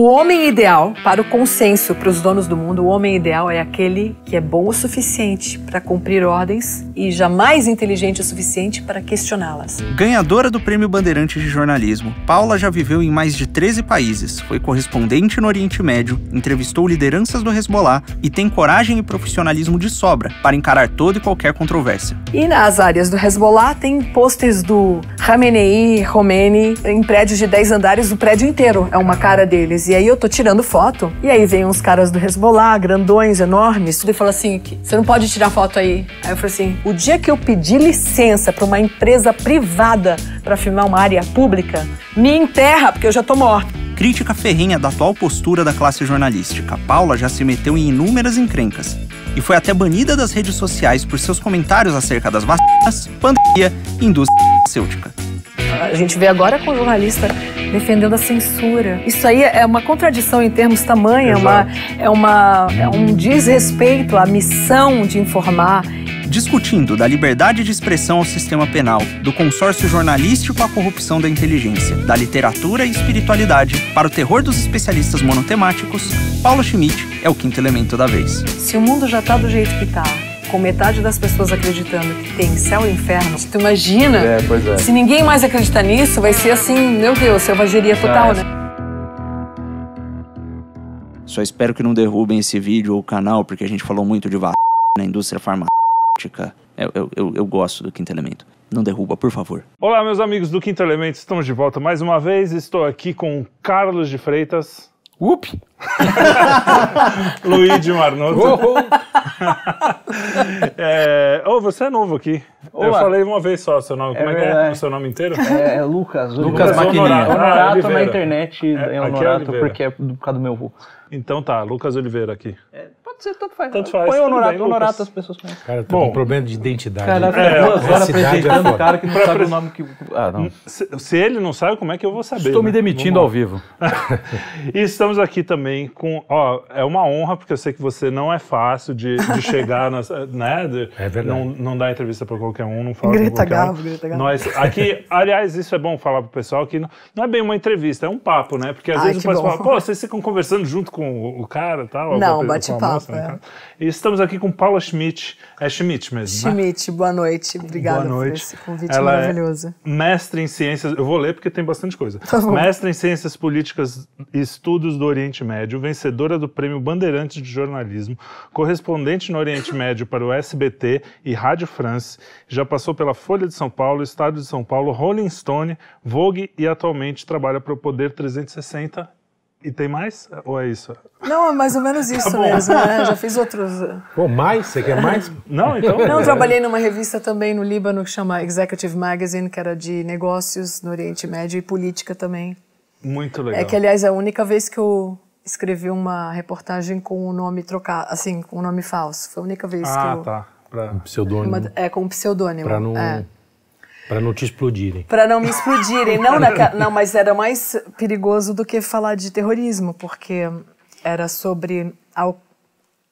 O homem ideal, para o consenso, para os donos do mundo, o homem ideal é aquele que é bom o suficiente para cumprir ordens e jamais inteligente o suficiente para questioná-las. Ganhadora do Prêmio Bandeirantes de Jornalismo, Paula já viveu em mais de 13 países, foi correspondente no Oriente Médio, entrevistou lideranças do Hezbollah e tem coragem e profissionalismo de sobra para encarar toda e qualquer controvérsia. E nas áreas do Hezbollah tem pôsteres do Khamenei, Khomeini, em prédios de 10 andares, o prédio inteiro é uma cara deles e aí eu tô tirando foto. E aí vem uns caras do Hezbollah, grandões, enormes. Tudo e fala assim: você não pode tirar foto aí. Aí eu falei assim: o dia que eu pedi licença para uma empresa privada para filmar uma área pública, me enterra, porque eu já tô morta. Crítica ferrenha da atual postura da classe jornalística, Paula já se meteu em inúmeras encrencas e foi até banida das redes sociais por seus comentários acerca das vacinas, pandemia e indústria farmacêutica. A gente vê agora com o jornalista defendendo a censura. Isso aí é uma contradição em termos tamanho, é, uma, é, uma, é um desrespeito à missão de informar discutindo da liberdade de expressão ao sistema penal, do consórcio jornalístico à corrupção da inteligência, da literatura e espiritualidade, para o terror dos especialistas monotemáticos, Paulo Schmidt é o quinto elemento da vez. Se o mundo já está do jeito que está com metade das pessoas acreditando que tem céu e inferno, tu imagina? É, pois é. Se ninguém mais acreditar nisso, vai ser assim, meu Deus, selvageria tá. total, né? Só espero que não derrubem esse vídeo ou canal, porque a gente falou muito de vacina na indústria farmacêutica. Eu, eu, eu, eu gosto do Quinto Elemento. Não derruba, por favor. Olá, meus amigos do Quinto Elemento, estamos de volta mais uma vez. Estou aqui com Carlos de Freitas. Up! Luigi Marnoto. Oh, oh. é, oh, você é novo aqui. Olá. Eu falei uma vez só seu nome. É Como é, que é, o seu nome inteiro? É, é Lucas. Lucas, Lucas Maquininha. Honorato, Honorato ah, na internet é, é, é Honorato, porque é do, por causa do meu voo. Então tá, Lucas Oliveira aqui. É, pode ser, tanto faz. Tanto faz. Põe o honorato, honorato as pessoas conhecem. Cara, tô Bom, um problema de identidade. Cara, é, duas horas é apresentando é um cara que não sabe o nome que... Ah, não. Se, se, ele não sabe, como é que eu vou saber? Estou né? me demitindo ao vivo. e estamos aqui também com... Ó, é uma honra, porque eu sei que você não é fácil de, de chegar, nas, né? De, é verdade. Não, não dá entrevista para qualquer um, não fala grita garfo, um. grita garfo. Nós, aqui, aliás, isso é bom falar pro pessoal, que não, não é bem uma entrevista, é um papo, né? Porque às Ai, vezes o pessoal fala, pô, vocês ficam conversando junto com com o cara tal? Não, bate-papo. Né, é. estamos aqui com Paula Schmidt. É Schmidt mesmo. Né? Schmidt, né? boa noite. Obrigada boa noite. por esse convite Ela é maravilhoso. É mestre em ciências. Eu vou ler porque tem bastante coisa. Tá mestre em ciências políticas e estudos do Oriente Médio, vencedora do prêmio Bandeirantes de Jornalismo, correspondente no Oriente Médio para o SBT e Rádio France. Já passou pela Folha de São Paulo, Estado de São Paulo, Rolling Stone, Vogue e atualmente trabalha para o Poder 360 e tem mais? Ou é isso? Não, é mais ou menos isso tá mesmo, né? Já fiz outros. Eh. Pô, mais? Você quer mais? Não, então. Não, trabalhei numa revista também no Líbano que chama Executive Magazine, que era de negócios no Oriente Médio e política também. Muito é legal. É que, aliás, é a única vez que eu escrevi uma reportagem com o um nome trocado, assim, com o um nome falso. Foi a única vez ah, que eu. Ah, tá. Pra... Um pseudônimo. é, com um pseudônimo. Pra não. É. Para não te explodirem. Para não me explodirem. Não, né, não, mas era mais perigoso do que falar de terrorismo, porque era sobre. Al...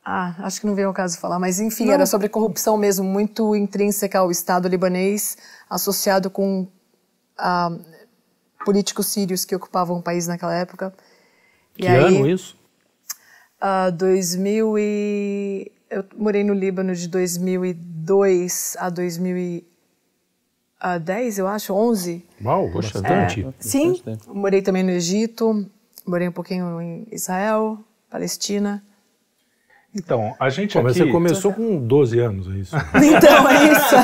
Ah, acho que não veio ao caso falar, mas enfim, não. era sobre corrupção mesmo, muito intrínseca ao Estado libanês, associado com ah, políticos sírios que ocupavam o país naquela época. E que aí, ano isso? Uh, ah, 2000 e... Eu morei no Líbano de 2002 a 2000 há 10, eu acho, 11. Uau, poxa, bastante. É, sim, morei também no Egito, morei um pouquinho em Israel, Palestina. Então, a gente Pô, aqui... Mas você começou com 12 anos, é isso? então, é isso.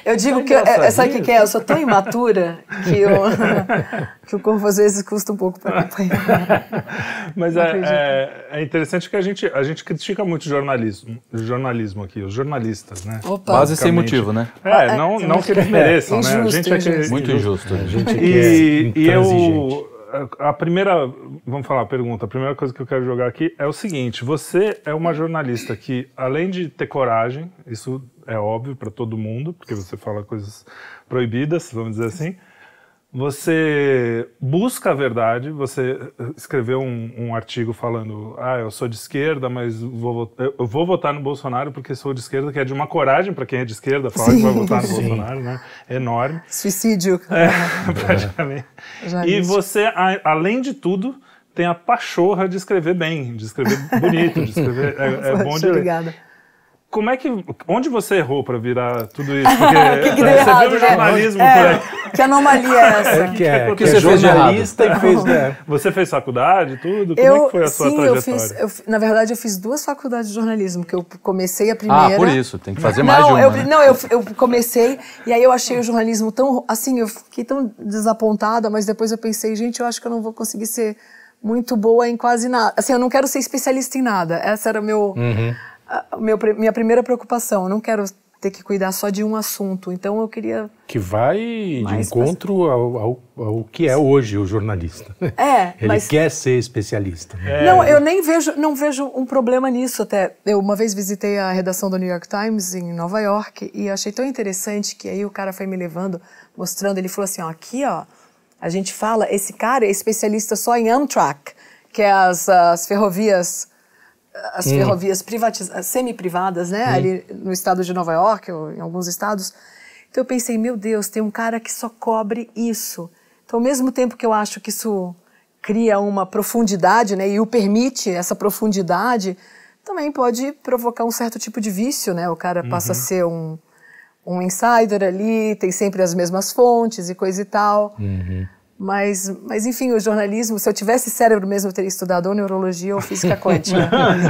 Eu digo tá que... É, sabe o que é? Eu sou tão imatura que, eu, que o corpo às vezes custa um pouco para acompanhar. Mas é, é, é, interessante que a gente, a gente critica muito o jornalismo, jornalismo aqui, os jornalistas, né? Opa. Quase sem motivo, né? É, ah, é não, é não que eles é, mereçam, né? Injusto, a gente é que, injusto. Muito injusto. Né? A gente e, é e eu a primeira, vamos falar a pergunta, a primeira coisa que eu quero jogar aqui é o seguinte: você é uma jornalista que, além de ter coragem, isso é óbvio para todo mundo, porque você fala coisas proibidas, vamos dizer assim, você busca a verdade, você eh, escreveu um, um artigo falando, ah, eu sou de esquerda, mas vou, eu vou votar no Bolsonaro porque sou de esquerda, que é de uma coragem para quem é de esquerda falar sim, que vai votar no sim. Bolsonaro, né? Enorme. Suicídio. É, praticamente. e você, a, além de tudo, tem a pachorra de escrever bem, de escrever bonito, de escrever. É, é bom de Obrigada como é que. Onde você errou para virar tudo isso? Porque que que é, você errado, viu o né? jornalismo é, por aí. que anomalia é essa? É que é, que você é fez jornalista e fez. É. Você fez faculdade, tudo? Como eu, é que foi a sua sim, trajetória? Eu fiz, eu, na verdade, eu fiz duas faculdades de jornalismo, que eu comecei a ah, primeira. Ah, por isso, tem que fazer não, mais de uma. Eu, né? Não, eu, eu comecei e aí eu achei o jornalismo tão. Assim, eu fiquei tão desapontada, mas depois eu pensei, gente, eu acho que eu não vou conseguir ser muito boa em quase nada. Assim, eu não quero ser especialista em nada. Essa era o meu. Uhum meu, minha primeira preocupação. Eu não quero ter que cuidar só de um assunto. Então eu queria. Que vai de encontro ao, ao, ao, que é hoje o jornalista. É. Ele mas... quer ser especialista. Né? É. Não, eu nem vejo, não vejo um problema nisso até. Eu uma vez visitei a redação do New York Times em Nova York e achei tão interessante que aí o cara foi me levando, mostrando. Ele falou assim: ó, aqui, ó, a gente fala, esse cara é especialista só em Amtrak, que é as, as ferrovias as hum. ferrovias semi-privadas, né? Hum. Ali no estado de Nova York, ou em alguns estados. Então eu pensei, meu Deus, tem um cara que só cobre isso. Então, ao mesmo tempo que eu acho que isso cria uma profundidade, né? E o permite essa profundidade, também pode provocar um certo tipo de vício, né? O cara passa uhum. a ser um, um insider ali, tem sempre as mesmas fontes e coisa e tal. Uhum. Mas, mas, enfim, o jornalismo, se eu tivesse cérebro mesmo, eu teria estudado ou neurologia ou física quântica.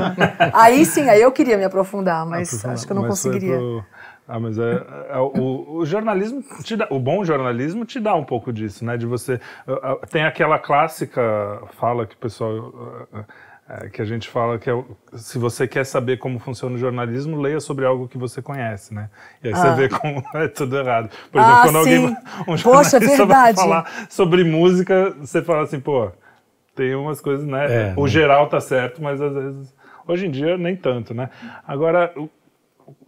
aí sim, aí eu queria me aprofundar, ah, mas aprofundar. acho que eu não mas conseguiria. Pro... Ah, mas é, é o, o, jornalismo, te dá, o bom jornalismo te dá um pouco disso, né? De você. Ah, ah, tem aquela clássica fala que o pessoal é, que a gente fala que é, se você quer saber como funciona o jornalismo, leia sobre algo que você conhece, né? E aí ah. você vê como é tudo errado. Por exemplo, ah, quando sim. alguém um jornalista Poxa, verdade. vai falar sobre música, você fala assim, pô, tem umas coisas, né? É, o né? geral tá certo, mas às vezes hoje em dia nem tanto, né? Agora,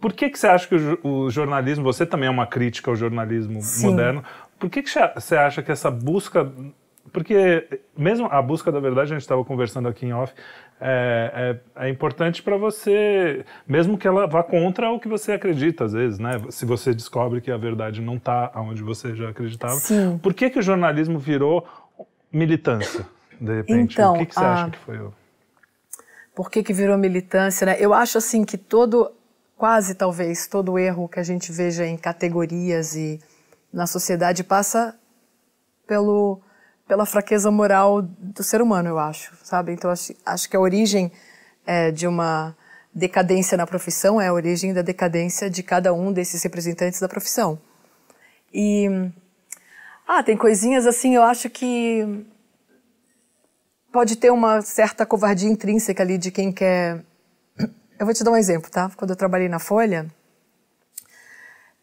por que que você acha que o, o jornalismo, você também é uma crítica ao jornalismo sim. moderno? Por que que você acha que essa busca porque mesmo a busca da verdade, a gente estava conversando aqui em off, é, é, é importante para você, mesmo que ela vá contra o que você acredita, às vezes, né? Se você descobre que a verdade não está onde você já acreditava. Sim. Por que, que o jornalismo virou militância, de repente? Então, o que, que você a... Ah, acha que foi? O... Por que, que virou militância, né? Eu acho, assim, que todo, quase talvez, todo erro que a gente veja em categorias e na sociedade passa pelo pela fraqueza moral do ser humano, eu acho, sabe? Então acho, acho que a origem é, de uma decadência na profissão é a origem da decadência de cada um desses representantes da profissão. E ah, tem coisinhas assim, eu acho que pode ter uma certa covardia intrínseca ali de quem quer. Eu vou te dar um exemplo, tá? Quando eu trabalhei na Folha,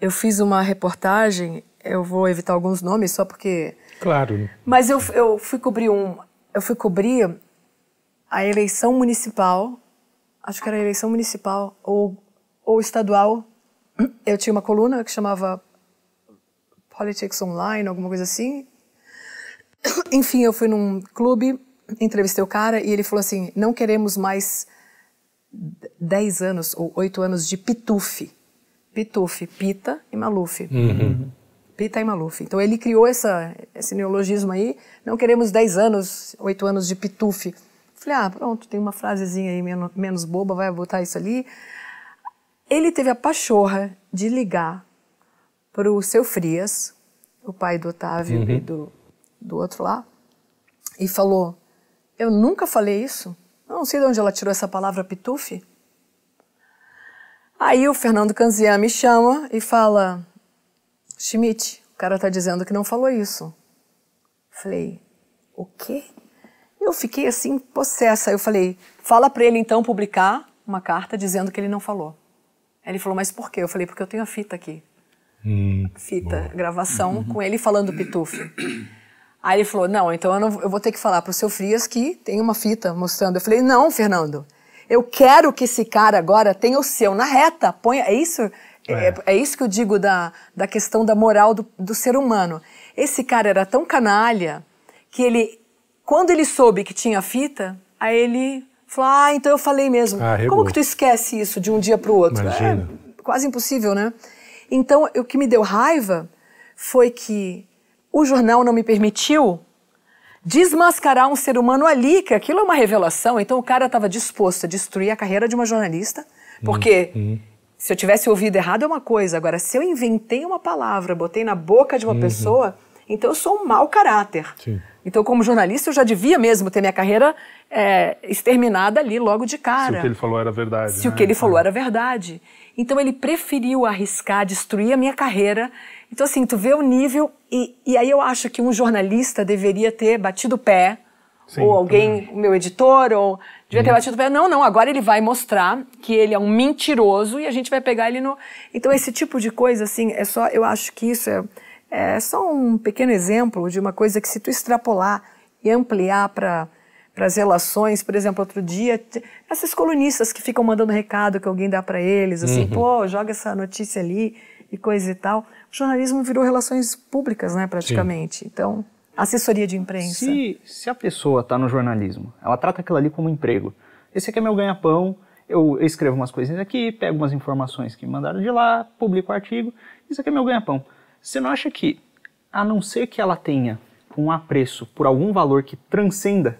eu fiz uma reportagem, eu vou evitar alguns nomes só porque Claro. Mas eu, eu fui cobrir um. Eu fui cobrir a eleição municipal. Acho que era a eleição municipal ou, ou estadual. Eu tinha uma coluna que chamava Politics Online, alguma coisa assim. Enfim, eu fui num clube, entrevistei o cara e ele falou assim: não queremos mais 10 anos ou 8 anos de pitufe. Pitufe, pita e malufe. Uhum. Pita e Maluf. Então ele criou essa, esse neologismo aí, não queremos 10 anos, 8 anos de pitufe. Falei, ah, pronto, tem uma frasezinha aí menos, menos boba, vai botar isso ali. Ele teve a pachorra de ligar para o seu Frias, o pai do Otávio uhum. e do, do outro lá, e falou: Eu nunca falei isso. Eu não sei de onde ela tirou essa palavra pitufe. Aí o Fernando Canzian me chama e fala: Schmidt, o cara está dizendo que não falou isso. Falei, o quê? Eu fiquei assim, possessa. Eu falei, fala para ele então publicar uma carta dizendo que ele não falou. Aí ele falou, mas por quê? Eu falei, porque eu tenho a fita aqui. Hum, fita, boa. gravação uhum. com ele falando pitufo. Aí ele falou, não, então eu, não, eu vou ter que falar para o seu Frias que tem uma fita mostrando. Eu falei, não, Fernando, eu quero que esse cara agora tenha o seu na reta. Ponha, é isso? É. é, é isso que eu digo da, da questão da moral do, do ser humano. Esse cara era tão canalha que ele, quando ele soube que tinha fita, aí ele falou: Ah, então eu falei mesmo. Ah, Como que tu esquece isso de um dia para o outro? Imagina. É quase impossível, né? Então, o que me deu raiva foi que o jornal não me permitiu desmascarar um ser humano ali, que aquilo é uma revelação. Então, o cara estava disposto a destruir a carreira de uma jornalista, porque. Hum, hum se eu tivesse ouvido errado é uma coisa, agora se eu inventei uma palavra, botei na boca de uma uhum. pessoa, então eu sou um mau caráter. Sim. Então, como jornalista, eu já devia mesmo ter minha carreira é, exterminada ali logo de cara. Se o que ele falou era verdade. Se né? o que ele falou é. era verdade. Então, ele preferiu arriscar, destruir a minha carreira. Então, assim, tu vê o nível. E, e aí eu acho que um jornalista deveria ter batido o pé, Sim, ou alguém, o meu editor, ou devia ter uhum. batido pé. Não, não, agora ele vai mostrar que ele é um mentiroso e a gente vai pegar ele no. Então, esse tipo de coisa, assim, é só. Eu acho que isso é, é só um pequeno exemplo de uma coisa que, se tu extrapolar e ampliar para para as relações, por exemplo, outro dia, essas colunistas que ficam mandando recado que alguém dá para eles, assim, uhum. pô, joga essa notícia ali e coisa e tal. O jornalismo virou relações públicas, né, praticamente. Sim. Então, assessoria de imprensa. Se, se a pessoa está no jornalismo, ela trata aquilo ali como emprego. Esse aqui é meu ganha-pão, eu escrevo umas coisinhas aqui, pego umas informações que me mandaram de lá, publico o artigo, isso aqui é meu ganha-pão. Você não acha que, a não ser que ela tenha um apreço por algum valor que transcenda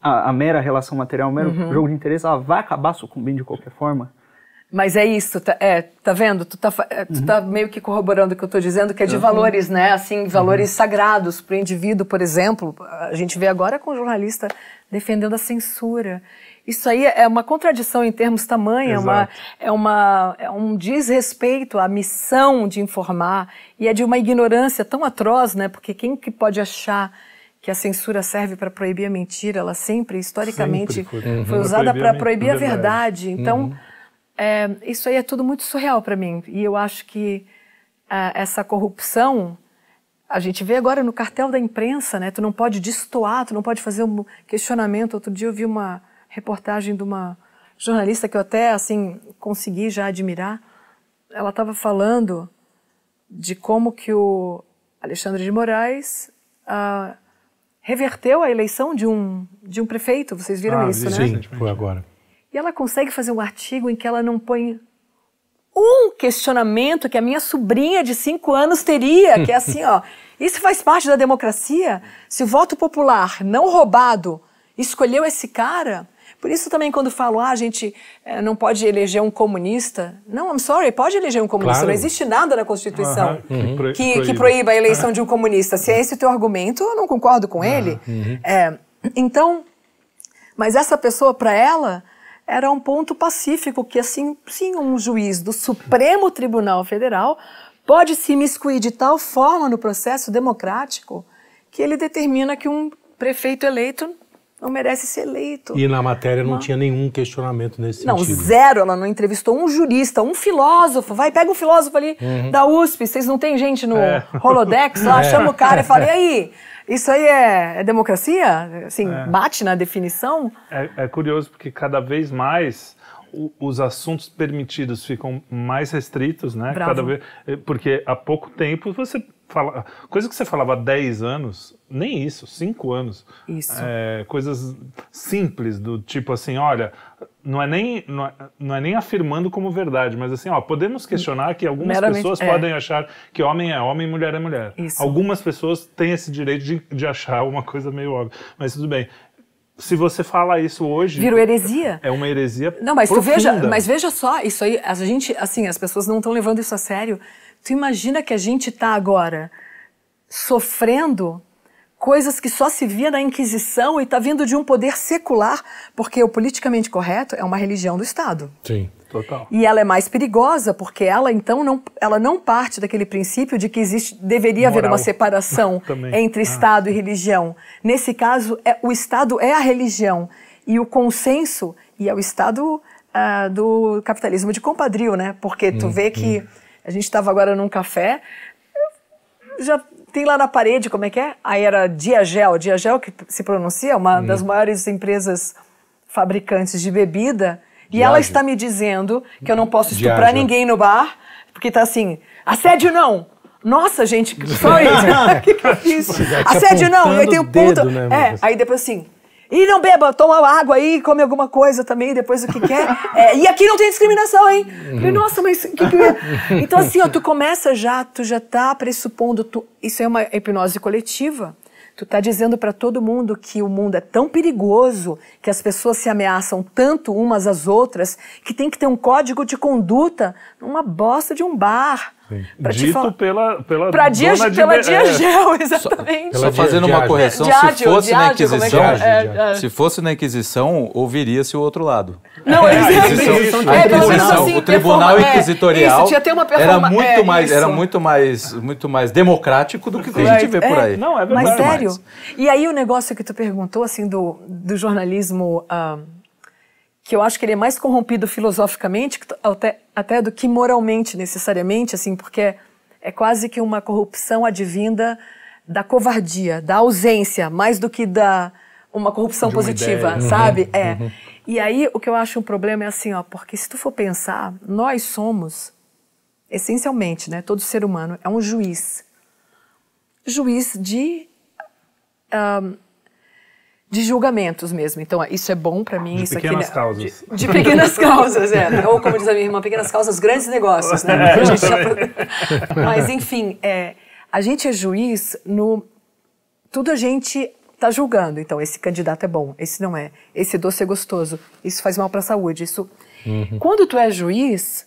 a, a mera relação material, o mero uhum. jogo de interesse, ela vai acabar sucumbindo de qualquer forma? Mas é isso, tá, é, tá vendo? Tu tá, é, tu uhum. tá meio que corroborando o que eu tô dizendo, que é de uhum. valores, né? Assim, uhum. valores uhum. sagrados para o indivíduo, por exemplo. A gente vê agora com o jornalista defendendo a censura. Isso aí é uma contradição em termos tamanho, é, uma, é, uma, é um desrespeito à missão de informar e é de uma ignorância tão atroz, né? Porque quem que pode achar que a censura serve para proibir a mentira? Ela sempre, historicamente, sempre foi, usada para proibir, a verdade. A uhum. verdade. Então é, isso aí é tudo muito surreal para mim. E eu acho que ah, essa corrupção, a gente vê agora no cartel da imprensa, né? Tu não pode destoar, tu não pode fazer um questionamento. Outro dia eu vi uma reportagem de uma jornalista que eu até, assim, consegui já admirar. Ela estava falando de como que o Alexandre de Moraes ah, reverteu a eleição de um, de um prefeito. Vocês viram ah, isso, né? Sim, foi agora. E ela consegue fazer um artigo em que ela não põe um questionamento que a minha sobrinha de cinco anos teria, que é assim, ó, isso faz parte da democracia? Se o voto popular não roubado escolheu esse cara, por isso também quando falo, ah, a gente é, não pode eleger um comunista. Não, I'm sorry, pode eleger um comunista. Claro. Não existe nada na Constituição uhum. que, que, que, proíba a eleição uhum. de um comunista. Se é esse o teu argumento, eu não concordo com uhum. ele. Eh, é, então, mas essa pessoa, para ela, era um ponto pacífico que, assim, sim, um juiz do Supremo Tribunal Federal pode se miscuir de tal forma no processo democrático que ele determina que um prefeito eleito não merece ser eleito. E na matéria não, não tinha nenhum questionamento nesse não, sentido. Não, zero. Ela não entrevistou um jurista, um filósofo. Vai, pega um filósofo ali uhum. da USP. Vocês não tem gente no é. Holodex lá? É. Chama o cara e fala, e aí? Isso aí é, é democracia? Assim, é. bate na definição? É, é, curioso porque cada vez mais os assuntos permitidos ficam mais restritos, né? Cada vez, eh, porque há pouco tempo você fala, coisa que você falava há 10 anos, nem isso, 5 anos. Isso. É, coisas simples, do tipo assim, olha, não é, nem, não é, não, é, nem afirmando como verdade, mas assim, ó, podemos questionar que algumas Meramente, pessoas é. podem achar que homem é homem, mulher é mulher. Isso. Algumas pessoas têm esse direito de, de achar uma coisa meio óbvia, mas tudo bem se você fala isso hoje. Virou heresia? É uma heresia. Não, mas profunda. veja, mas veja só, isso aí, a gente, assim, as pessoas não estão levando isso a sério. Tu imagina que a gente está agora sofrendo coisas que só se via na Inquisição e está vindo de um poder secular, porque o politicamente correto é uma religião do Estado. Sim. Total. E ela é mais perigosa porque ela então não, ela não parte daquele princípio de que existe deveria Moral. haver uma separação entre ah. Estado e religião. Nesse caso, é, o Estado é a religião e o consenso e é o Estado ah, do capitalismo de compadrio, né? Porque tu hum, vê que hum. A gente estava agora num café, já tem lá na parede, como é que é? Aí era Diagel, Diagel que se pronuncia, uma hum. das maiores empresas fabricantes de bebida. E ela está me dizendo que eu não posso estuprar ninguém no bar, porque está assim, assédio não! Nossa, gente, só isso. que, que é eu fiz? Assédio não, eu tenho ponto. né, é, aí depois assim, e não beba, toma água aí, come alguma coisa também, depois o que quer. É, e aqui não tem discriminação, hein? Falei, Nossa, mas o que, que é? Então, assim, ó, tu começa já, tu já tá pressupondo, tu, isso é uma hipnose coletiva. Tu tá dizendo para todo mundo que o mundo é tão perigoso, que as pessoas se ameaçam tanto umas às outras, que tem que ter um código de conduta numa bosta de um bar Pra Dito pela, pela, pra dia, dona pela de... Diagel, é. exatamente. Só, só fazendo uma correção, se fosse na é Inquisição, é? É, se fosse na Inquisição, ouviria-se o outro lado. Não, é, exatamente. É, assim, o tribunal inquisitorial isso, tinha até uma era muito mais, era muito mais, muito mais democrático do que o que a gente vê por aí. Não, é verdade. Mas sério. E aí o negócio que tu perguntou assim do, do jornalismo uh, que eu acho que ele é mais corrompido filosoficamente até, até do que moralmente, necessariamente, assim, porque é quase que uma corrupção advinda da covardia, da ausência, mais do que da uma corrupção uma positiva, ideia. sabe? Uhum. É. Uhum. E aí o que eu acho um problema é assim, ó, porque se tu for pensar, nós somos essencialmente, né, todo ser humano é um juiz, juiz de um, ah, de julgamentos mesmo. Então, é, isso é bom para mim, de isso aqui... De pequenas é- causas. De, de pequenas causas, é. Ou, como diz a minha irmã, pequenas causas, grandes negócios, né? Já... É, Mas, enfim, é, a gente é juiz no... Tudo a gente está julgando. Então, esse candidato é bom, esse não é. Esse doce é gostoso, isso faz mal para a saúde, isso... Uhum. Quando tu é juiz,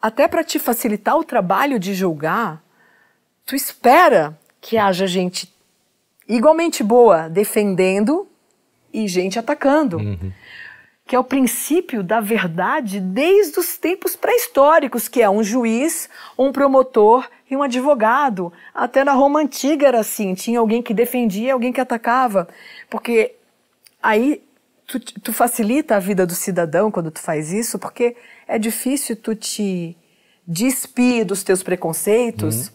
até para te facilitar o trabalho de julgar, tu espera que haja gente igualmente boa defendendo e gente atacando. Uhum. Que é o princípio da verdade desde os tempos pré-históricos, que é um juiz, um promotor e um advogado. Até na Roma antiga era assim: tinha alguém que defendia, alguém que atacava. Porque aí tu, tu facilita a vida do cidadão quando tu faz isso, porque é difícil tu te despir dos teus preconceitos uhum.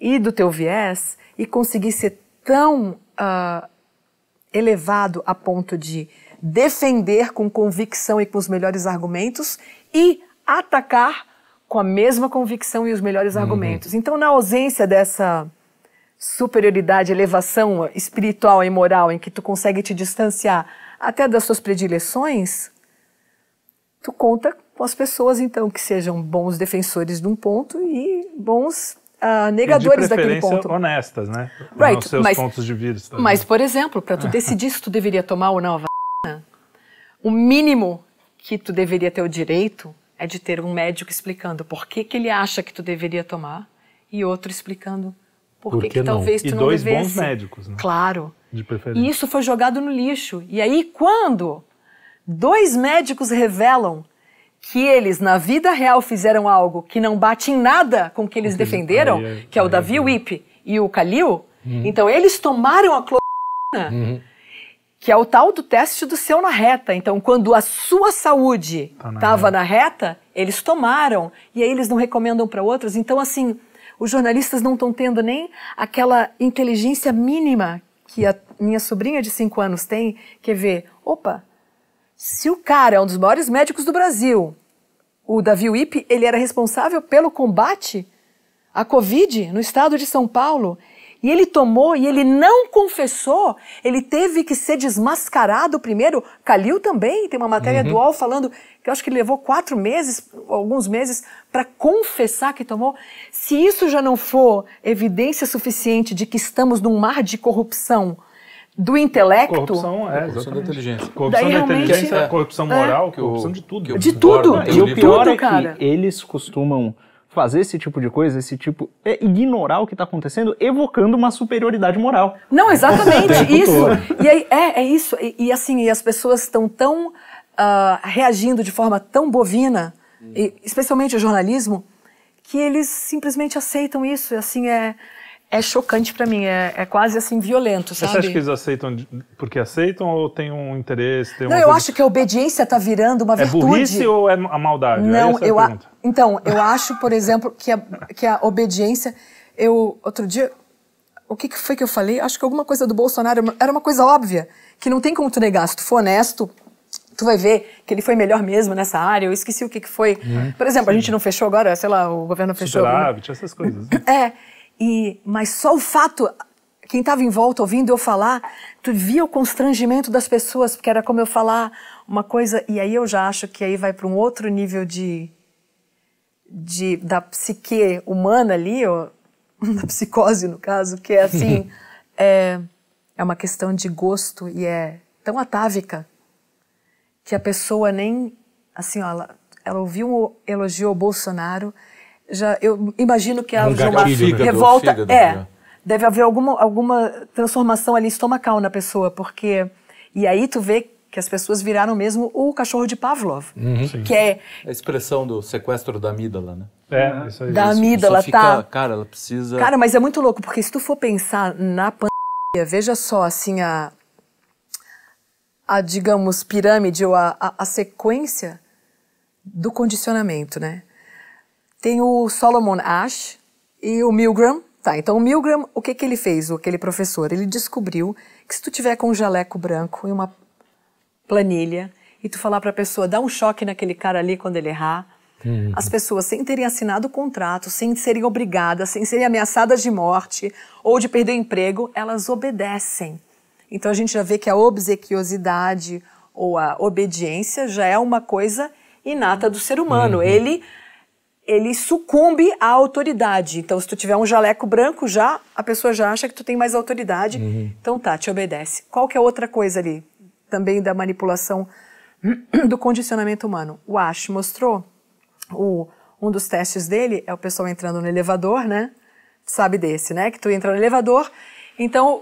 e do teu viés e conseguir ser tão uh, elevado a ponto de defender com convicção e com os melhores argumentos e atacar com a mesma convicção e os melhores uhum. argumentos. Então, na ausência dessa superioridade, elevação espiritual e moral em que tu consegue te distanciar até das suas predileções, tu conta com as pessoas então que sejam bons defensores de um ponto e bons uh, negadores daquele ponto. honestas, né? Right, não seus mas, pontos de vista. Né? Mas, por exemplo, para tu decidir se tu deveria tomar ou não a vacina, o mínimo que tu deveria ter o direito é de ter um médico explicando por que, que ele acha que tu deveria tomar e outro explicando por, por que, que talvez tu e não dois devesse. bons médicos, né? Claro. De preferência. E isso foi jogado no lixo. E aí, quando dois médicos revelam que eles, na vida real, fizeram algo que não bate em nada com o que eles defenderam, é, que é o é, Davi é. Wipp e o Kalil, uhum. então eles tomaram a cloroquina, uhum. que é o tal do teste do seu na reta. Então, quando a sua saúde estava tá na, na reta, eles tomaram, e aí eles não recomendam para outros. Então, assim, os jornalistas não estão tendo nem aquela inteligência mínima que a minha sobrinha de 5 anos tem, que é ver, opa, se o cara é um dos maiores médicos do Brasil, o Davi Wipe, ele era responsável pelo combate à Covid no estado de São Paulo. E ele tomou e ele não confessou, ele teve que ser desmascarado primeiro. Calil também tem uma matéria uhum. dual falando que eu acho que ele levou quatro meses, alguns meses, para confessar que tomou. Se isso já não for evidência suficiente de que estamos num mar de corrupção do intelecto. Corrupção, é, corrupção da inteligência. Corrupção Daí, da inteligência, é. corrupção moral, é. corrupção de tudo. de tudo. e o pior tudo, é que cara. eles costumam fazer esse tipo de coisa, esse tipo. É ignorar o que está acontecendo, evocando uma superioridade moral. Não, exatamente. isso. E aí, é, é isso. E, e assim, e as pessoas estão tão. Uh, reagindo de forma tão bovina, hum. e, especialmente o jornalismo, que eles simplesmente aceitam isso. E assim, é é chocante para mim, é, é, quase assim violento, sabe? Você acha que eles aceitam porque aceitam ou tem um interesse? Tem não, eu coisa... acho que a obediência está virando uma é virtude. É burrice ou é a maldade? Não, é eu a... Então, eu acho, por exemplo, que a, que a obediência... Eu, outro dia, o que, que, foi que eu falei? Acho que alguma coisa do Bolsonaro, era uma coisa óbvia, que não tem como tu negar, se tu for honesto... Tu vai ver que ele foi melhor mesmo nessa área. Eu esqueci o que, que foi. Hum, por exemplo, sim. a gente não fechou agora, sei lá, o governo fechou. Superávit, essas coisas. Né? É. E, mas só o fato, quem estava em volta ouvindo eu falar, tu via o constrangimento das pessoas, porque era como eu falar uma coisa, e aí eu já acho que aí vai para um outro nível de, de da psique humana ali, ou, da psicose no caso, que é assim, é, é uma questão de gosto e é tão atávica que a pessoa nem, assim, ó, ela, ela ouviu um elogio ao Bolsonaro já eu imagino que haja um uma né? revolta. Fígado, é, fígado. deve haver alguma, alguma transformação ali estomacal na pessoa, porque. E aí tu vê que as pessoas viraram mesmo o cachorro de Pavlov, uhum. que é, é a expressão do sequestro da amígdala, né? É, uhum. isso aí. Da isso. amígdala, fica, tá? Cara, ela precisa. Cara, mas é muito louco porque se tu for pensar na pandemia, veja só assim a a digamos pirâmide ou a, a, a sequência do condicionamento, né? Tem o Solomon Ash e o Milgram. Tá, então o Milgram, o que, que ele fez, aquele professor? Ele descobriu que se tu tiver com um jaleco branco e uma planilha e tu falar para a pessoa, dá um choque naquele cara ali quando ele errar, uhum. as pessoas, sem terem assinado o contrato, sem serem obrigadas, sem serem ameaçadas de morte ou de perder o emprego, elas obedecem. Então a gente já vê que a obsequiosidade ou a obediência já é uma coisa inata do ser humano. Uhum. Ele ele sucumbe à autoridade. Então, se tu tiver um jaleco branco, já a pessoa já acha que tu tem mais autoridade. Uhum. Então tá, te obedece. Qual que é outra coisa ali? Também da manipulação do condicionamento humano. O Ash mostrou o, um dos testes dele é o pessoal entrando no elevador, né? sabe desse, né? Que tu entra no elevador. Então,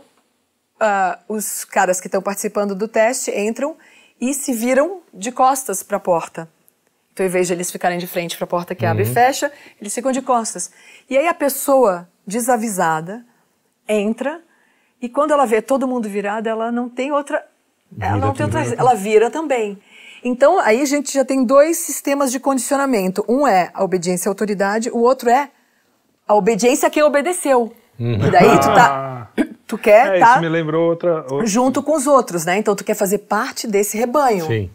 uh, os caras que estão participando do teste entram e se viram de costas para a porta. Então, em vez de eles ficarem de frente para a porta que uhum. abre e uhum. fecha, eles ficam de costas. E aí a pessoa desavisada entra e quando ela vê todo mundo virado, ela não tem outra, vira, ela não tem outra, vira. ela vira também. Então, aí a gente já tem dois sistemas de condicionamento. Um é a obediência à autoridade, o outro é a obediência a quem obedeceu. Uhum. E daí tu tá. Tu quer é, tá isso me lembrou outra, outra, junto com os outros, né? Então tu quer fazer parte desse rebanho. Sim.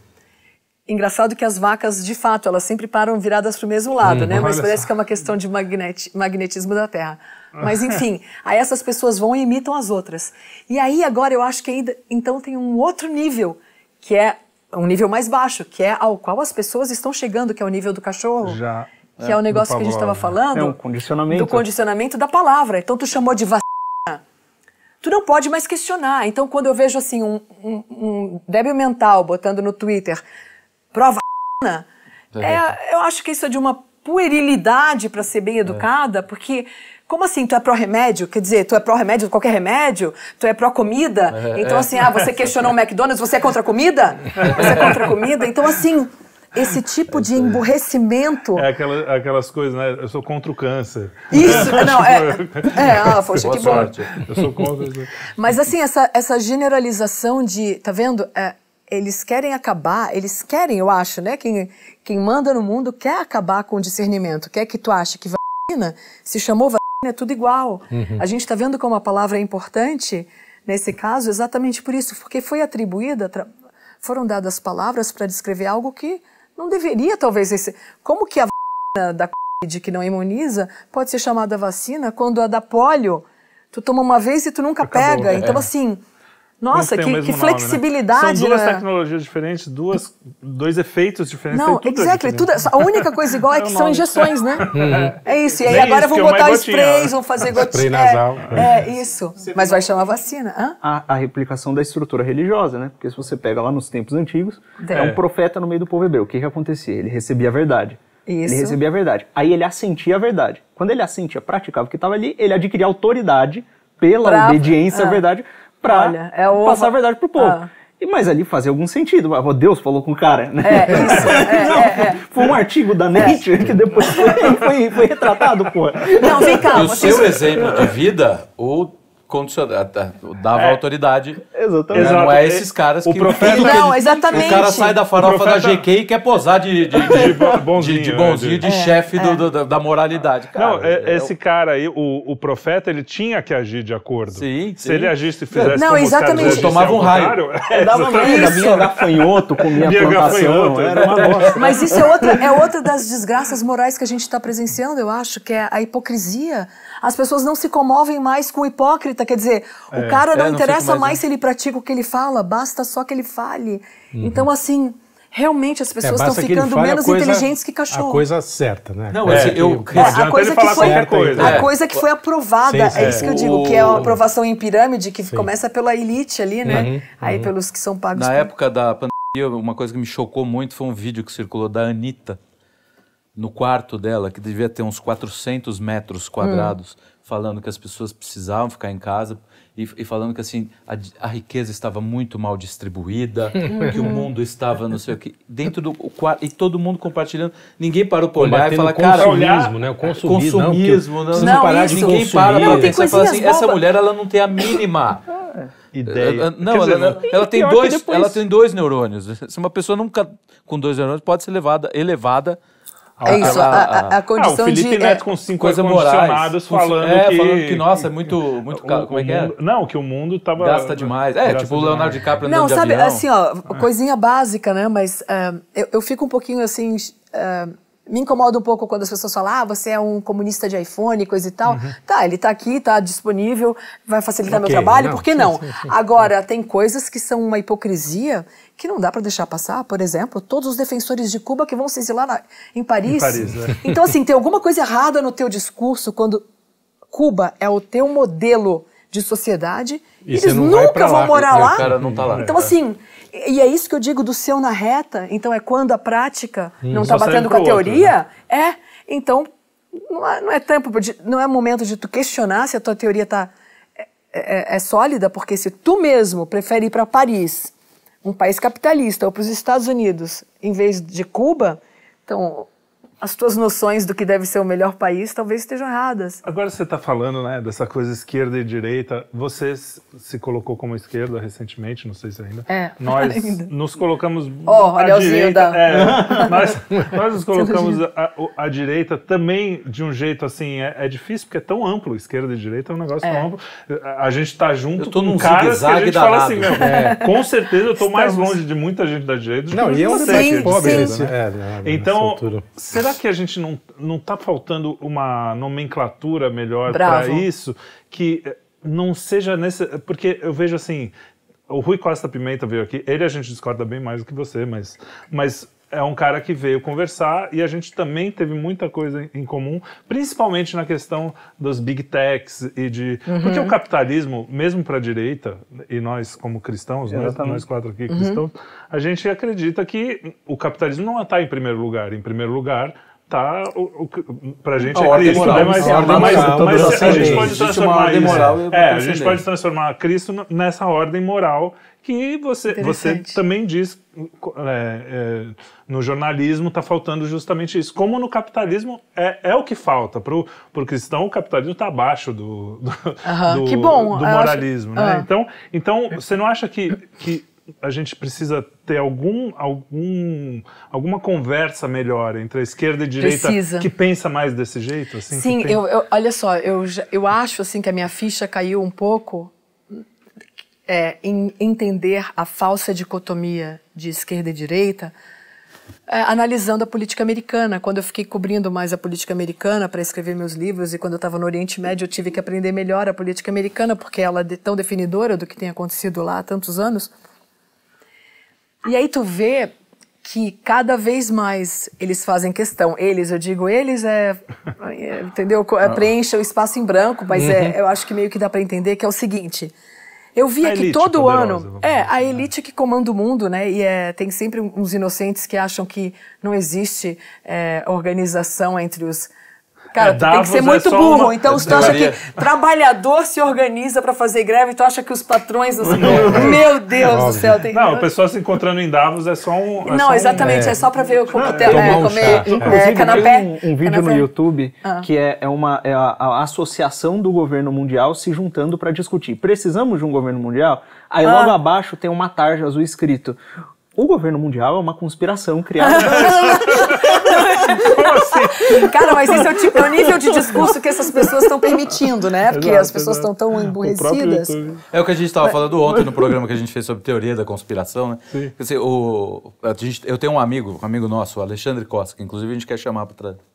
Engraçado que as vacas, de fato, elas sempre param viradas para o mesmo lado, hum, né? Mas parece só. que é uma questão de magnet magnetismo da Terra. Mas enfim, aí essas pessoas vão e imitam as outras. E aí agora eu acho que ainda então tem um outro nível, que é um nível mais baixo, que é ao qual as pessoas estão chegando, que é o nível do cachorro. Já. Que é, é o negócio que a gente estava né? falando. É um condicionamento. Do condicionamento da palavra. Então tu chamou de vacina tu não pode mais questionar. Então, quando eu vejo assim um, um, um, débil mental botando no Twitter, prova é, é eu acho que isso é de uma puerilidade para ser bem é. educada, é. porque como assim, tu é pró-remédio? Quer dizer, tu é pró-remédio de qualquer remédio? Tu é pró-comida? É. Então é. assim, ah, você questionou o McDonald's, você é contra a comida? Você é contra a comida? Então assim, esse tipo de emburrecimento. É aquela, aquelas coisas, né? Eu sou contra o câncer. Isso, não, é. Tipo, é, ah, poxa, Boa sorte. Eu sou contra. Mas assim, essa, essa generalização de. Tá vendo? É, eles querem acabar, eles querem, eu acho, né? Quem, quem manda no mundo quer acabar com o discernimento, quer que tu acha que vacina se chamou vacina, é tudo igual. Uhum. A gente está vendo como a palavra é importante nesse caso exatamente por isso, porque foi atribuída, foram dadas palavras para descrever algo que não deveria, talvez. Esse, como que a vacina da Covid que não imuniza pode ser chamada vacina quando a da polio tu toma uma vez e tu nunca Acabou, pega? É. Então, assim nossa, que, que né? flexibilidade. né? São duas né? tecnologias diferentes, duas, dois efeitos diferentes. Não, tudo exactly. Tudo, é a única coisa igual é, é que são injeções, né? Hum. É isso. E é aí Nem agora vão botar sprays, vão fazer gotinha. Spray nasal. É, é isso. Você Mas vai chamar vacina. Hã? A, a, replicação da estrutura religiosa, né? Porque se você pega lá nos tempos antigos, é, é um profeta no meio do povo hebreu. O que, que acontecia? Ele recebia a verdade. Isso. Ele recebia a verdade. Aí ele assentia a verdade. Quando ele assentia, praticava o que estava ali, ele adquiria autoridade pela pra, obediência à verdade pra Olha, é o... passar a verdade pro povo. Ah. E, mas ali fazia algum sentido. Ah, Deus falou com o cara, né? É, isso. É, não, é, é, foi um artigo da é. Nature que depois foi, foi, foi retratado, pô. Não, vem cá. E o seu exemplo de vida, condicionado, dava é, autoridade. Exatamente. Não é esses caras o que... O profeta... Não, exatamente. O cara sai da farofa profeta... da GQ e quer posar de, de, de, de né, bonzinho, de, de, bonzinho, de é, chefe é. Do, do, da moralidade. Cara, não, é, é, é esse cara aí, o, o profeta, ele tinha que agir de acordo. Sim, Se ele agisse e fizesse Não, exatamente. Ele tomava um raio. É, dava minha gafanhoto, com minha plantação. Era Mas isso é outra, é outra das desgraças morais que a gente está presenciando, eu acho, que é a hipocrisia as pessoas não se comovem mais com o hipócrita. Quer dizer, é, o cara não, é, não interessa é mais, se ele pratica o que ele fala, basta só que ele fale. Uhum. Então, assim, realmente as pessoas é, estão é, ficando menos coisa, inteligentes que cachorro. A coisa certa, né? Não, é, eu, é, é, a coisa que foi coisa, a coisa que foi aprovada, sim, é isso que eu digo, que é a aprovação em pirâmide que sim. começa pela elite ali, né? Uhum, Aí uhum. pelos que são pagos. Na por... época da pandemia, uma coisa que me chocou muito foi um vídeo que circulou da Anitta no quarto dela, que devia ter uns 400 metros quadrados, hum. falando que as pessoas precisavam ficar em casa e, e falando que assim a, a, riqueza estava muito mal distribuída, que o mundo estava não sei o que dentro do quarto e todo mundo compartilhando, ninguém parou para olhar e falar cara, consumismo, né? O consumismo, não, não, não parar isso, de ninguém para para pensar, né, fala assim, assim essa mulher ela não tem a mínima ideia. Eh, não, ela, dizer, ela, ela tem dois, depois... ela tem dois neurônios. Se uma pessoa nunca com dois neurônios pode ser levada, elevada, elevada ah, é tá isso, a, a, a condição ah, o Felipe de, Neto é, com cinco coisa falando, é, que, falando que nossa é muito muito caro, como é que é? Não, que o mundo tava gasta demais. É, tipo o Leonardo DiCaprio andando Não, de sabe, avião. assim, ó, ah. coisinha básica, né, mas uh, eu, eu, fico um pouquinho assim uh, me incomoda um pouco quando as pessoas falam, ah, você é um comunista de iPhone, coisa e tal. Uhum. Tá, ele tá aqui, tá disponível, vai facilitar okay, meu trabalho, não, por que não? Sim, sim, Agora, tem coisas que são uma hipocrisia que não dá para deixar passar, por exemplo, todos os defensores de Cuba que vão se exilar na, em Paris. Em Paris né? Então, assim, tem alguma coisa errada no teu discurso quando Cuba é o teu modelo de sociedade, e eles nunca vão lá, morar lá. Tá lá. Então, é. assim, e é isso que eu digo do seu na reta. Então é quando a prática hum, não está batendo com a teoria. Outro, né? É. Então não é, não é, tempo, de, não é momento de tu questionar se a tua teoria está é é, é, é, sólida, porque se tu mesmo prefere ir para Paris, um país capitalista, ou para os Estados Unidos, em vez de Cuba, então as tuas noções do que deve ser o melhor país talvez estejam erradas. Agora você está falando né, dessa coisa esquerda e direita. Você se colocou como esquerda recentemente, não sei se ainda. É, nós ainda. nos colocamos. Ó, oh, o direita, tá. É, nós, nós nos colocamos à direita também de um jeito assim. É, é, difícil porque é tão amplo. Esquerda e direita é um negócio é. tão amplo. A, gente está junto eu tô num com caras que a gente fala assim mesmo. É. Com certeza eu estou mais longe de muita gente da direita do que não, que eu, eu sei, pobre, sim. Né? É, é Então, será Será que a gente não não está faltando uma nomenclatura melhor para isso que eh, não seja nesse porque eu vejo assim o Rui Costa Pimenta veio aqui, ele a gente discorda bem mais do que você, mas, mas é um cara que veio conversar e a gente também teve muita coisa em comum, principalmente na questão dos big techs e de. Uhum. Porque o capitalismo, mesmo para a direita, e nós como cristãos, nós, né, nós, quatro aqui uhum. cristãos, a gente acredita que o capitalismo não está em primeiro lugar. Em primeiro lugar tá o, o, gente a é Cristo, moral, né? Mas, a, ordem mas, moral, mas, tá mas a gente pode transformar Moral, é, a gente pode transformar Cristo nessa ordem moral que você, você também diz é, é, no jornalismo está faltando justamente isso. Como no capitalismo é, é o que falta. Para o cristão, o capitalismo está abaixo do, do, uh -huh. do, que bom. do moralismo. Acho... Né? Uh ah. -huh. Então, então, você não acha que, que a gente precisa ter algum, algum, alguma conversa melhor entre a esquerda e a direita precisa. que pensa mais desse jeito? Assim, Sim, tem... eu, eu, olha só, eu, eu acho assim que a minha ficha caiu um pouco é, em entender a falsa dicotomia de esquerda e direita é, analisando a política americana. Quando eu fiquei cobrindo mais a política americana para escrever meus livros e quando eu estava no Oriente Médio eu tive que aprender melhor a política americana porque ela é tão definidora do que tem acontecido lá há tantos anos. E aí tu vê que cada vez mais eles fazem questão. Eles, eu digo, eles é, é entendeu? É, ah. preenche o espaço em branco, mas é, uhum. é, eu acho que meio que dá para entender que é o seguinte. Eu via que todo poderosa, ano é a assim, né? elite que comanda o mundo, né? E é, tem sempre uns inocentes que acham que não existe é, organização entre os Cara, é, tu tem que ser é muito é burro. Uma... Então, se tu acha que trabalhador se organiza para fazer greve, tu acha que os patrões. Assim, é meu Deus do é céu, tem Não, o pessoal se encontrando em Davos é só um. É não, só exatamente, um... é. só para ver o coquetel, ah, é, um comer Inclusive, canapé. Tem um, um vídeo canapé. no YouTube ah. que é, é, uma, é a, a, associação do governo mundial se juntando para discutir. Precisamos de um governo mundial? Aí ah. logo abaixo tem uma tarja azul escrito o governo mundial é uma conspiração criada Assim? Cara, mas esse é o, tipo, é o nível de discurso que essas pessoas estão permitindo, né? Porque exato, as pessoas estão tão emburrecidas. é o que a gente estava falando ontem no programa que a gente fez sobre teoria da conspiração, né? Sim. o, gente, eu tenho um amigo, um amigo nosso, o Alexandre Costa, que inclusive a gente quer chamar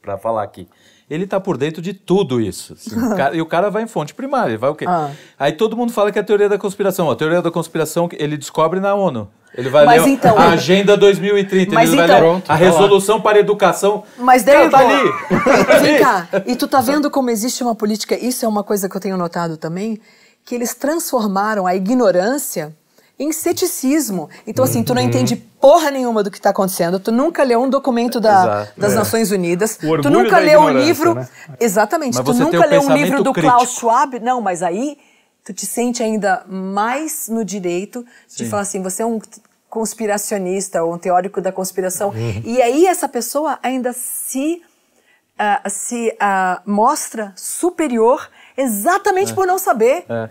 para falar aqui ele tá por dentro de tudo isso. Assim, o cara, e o cara vai em fonte primária, vai o quê? Ah. Aí todo mundo fala que é a teoria da conspiração. A teoria da conspiração ele descobre na ONU. Ele vai mas ler então, a é- Agenda 2030, mas ele então, vai ler a tá Resolução para a Educação. Mas daí tá ali. Vem cá, e tu tá vendo como existe uma política, isso é uma coisa que eu tenho notado também, que eles transformaram a ignorância em ceticismo. Então, assim, tu não uhum. entende porra nenhuma do que está acontecendo, tu nunca leu um documento da, das é. Nações Unidas, tu nunca leu um livro. Né? Exatamente, mas tu nunca leu um livro do crítico. Klaus Schwab. Não, mas aí tu te sente ainda mais no direito de falar assim: você é um conspiracionista ou um teórico da conspiração. Uhum. E aí essa pessoa ainda se, uh, se uh, mostra superior exatamente é. por não saber. É.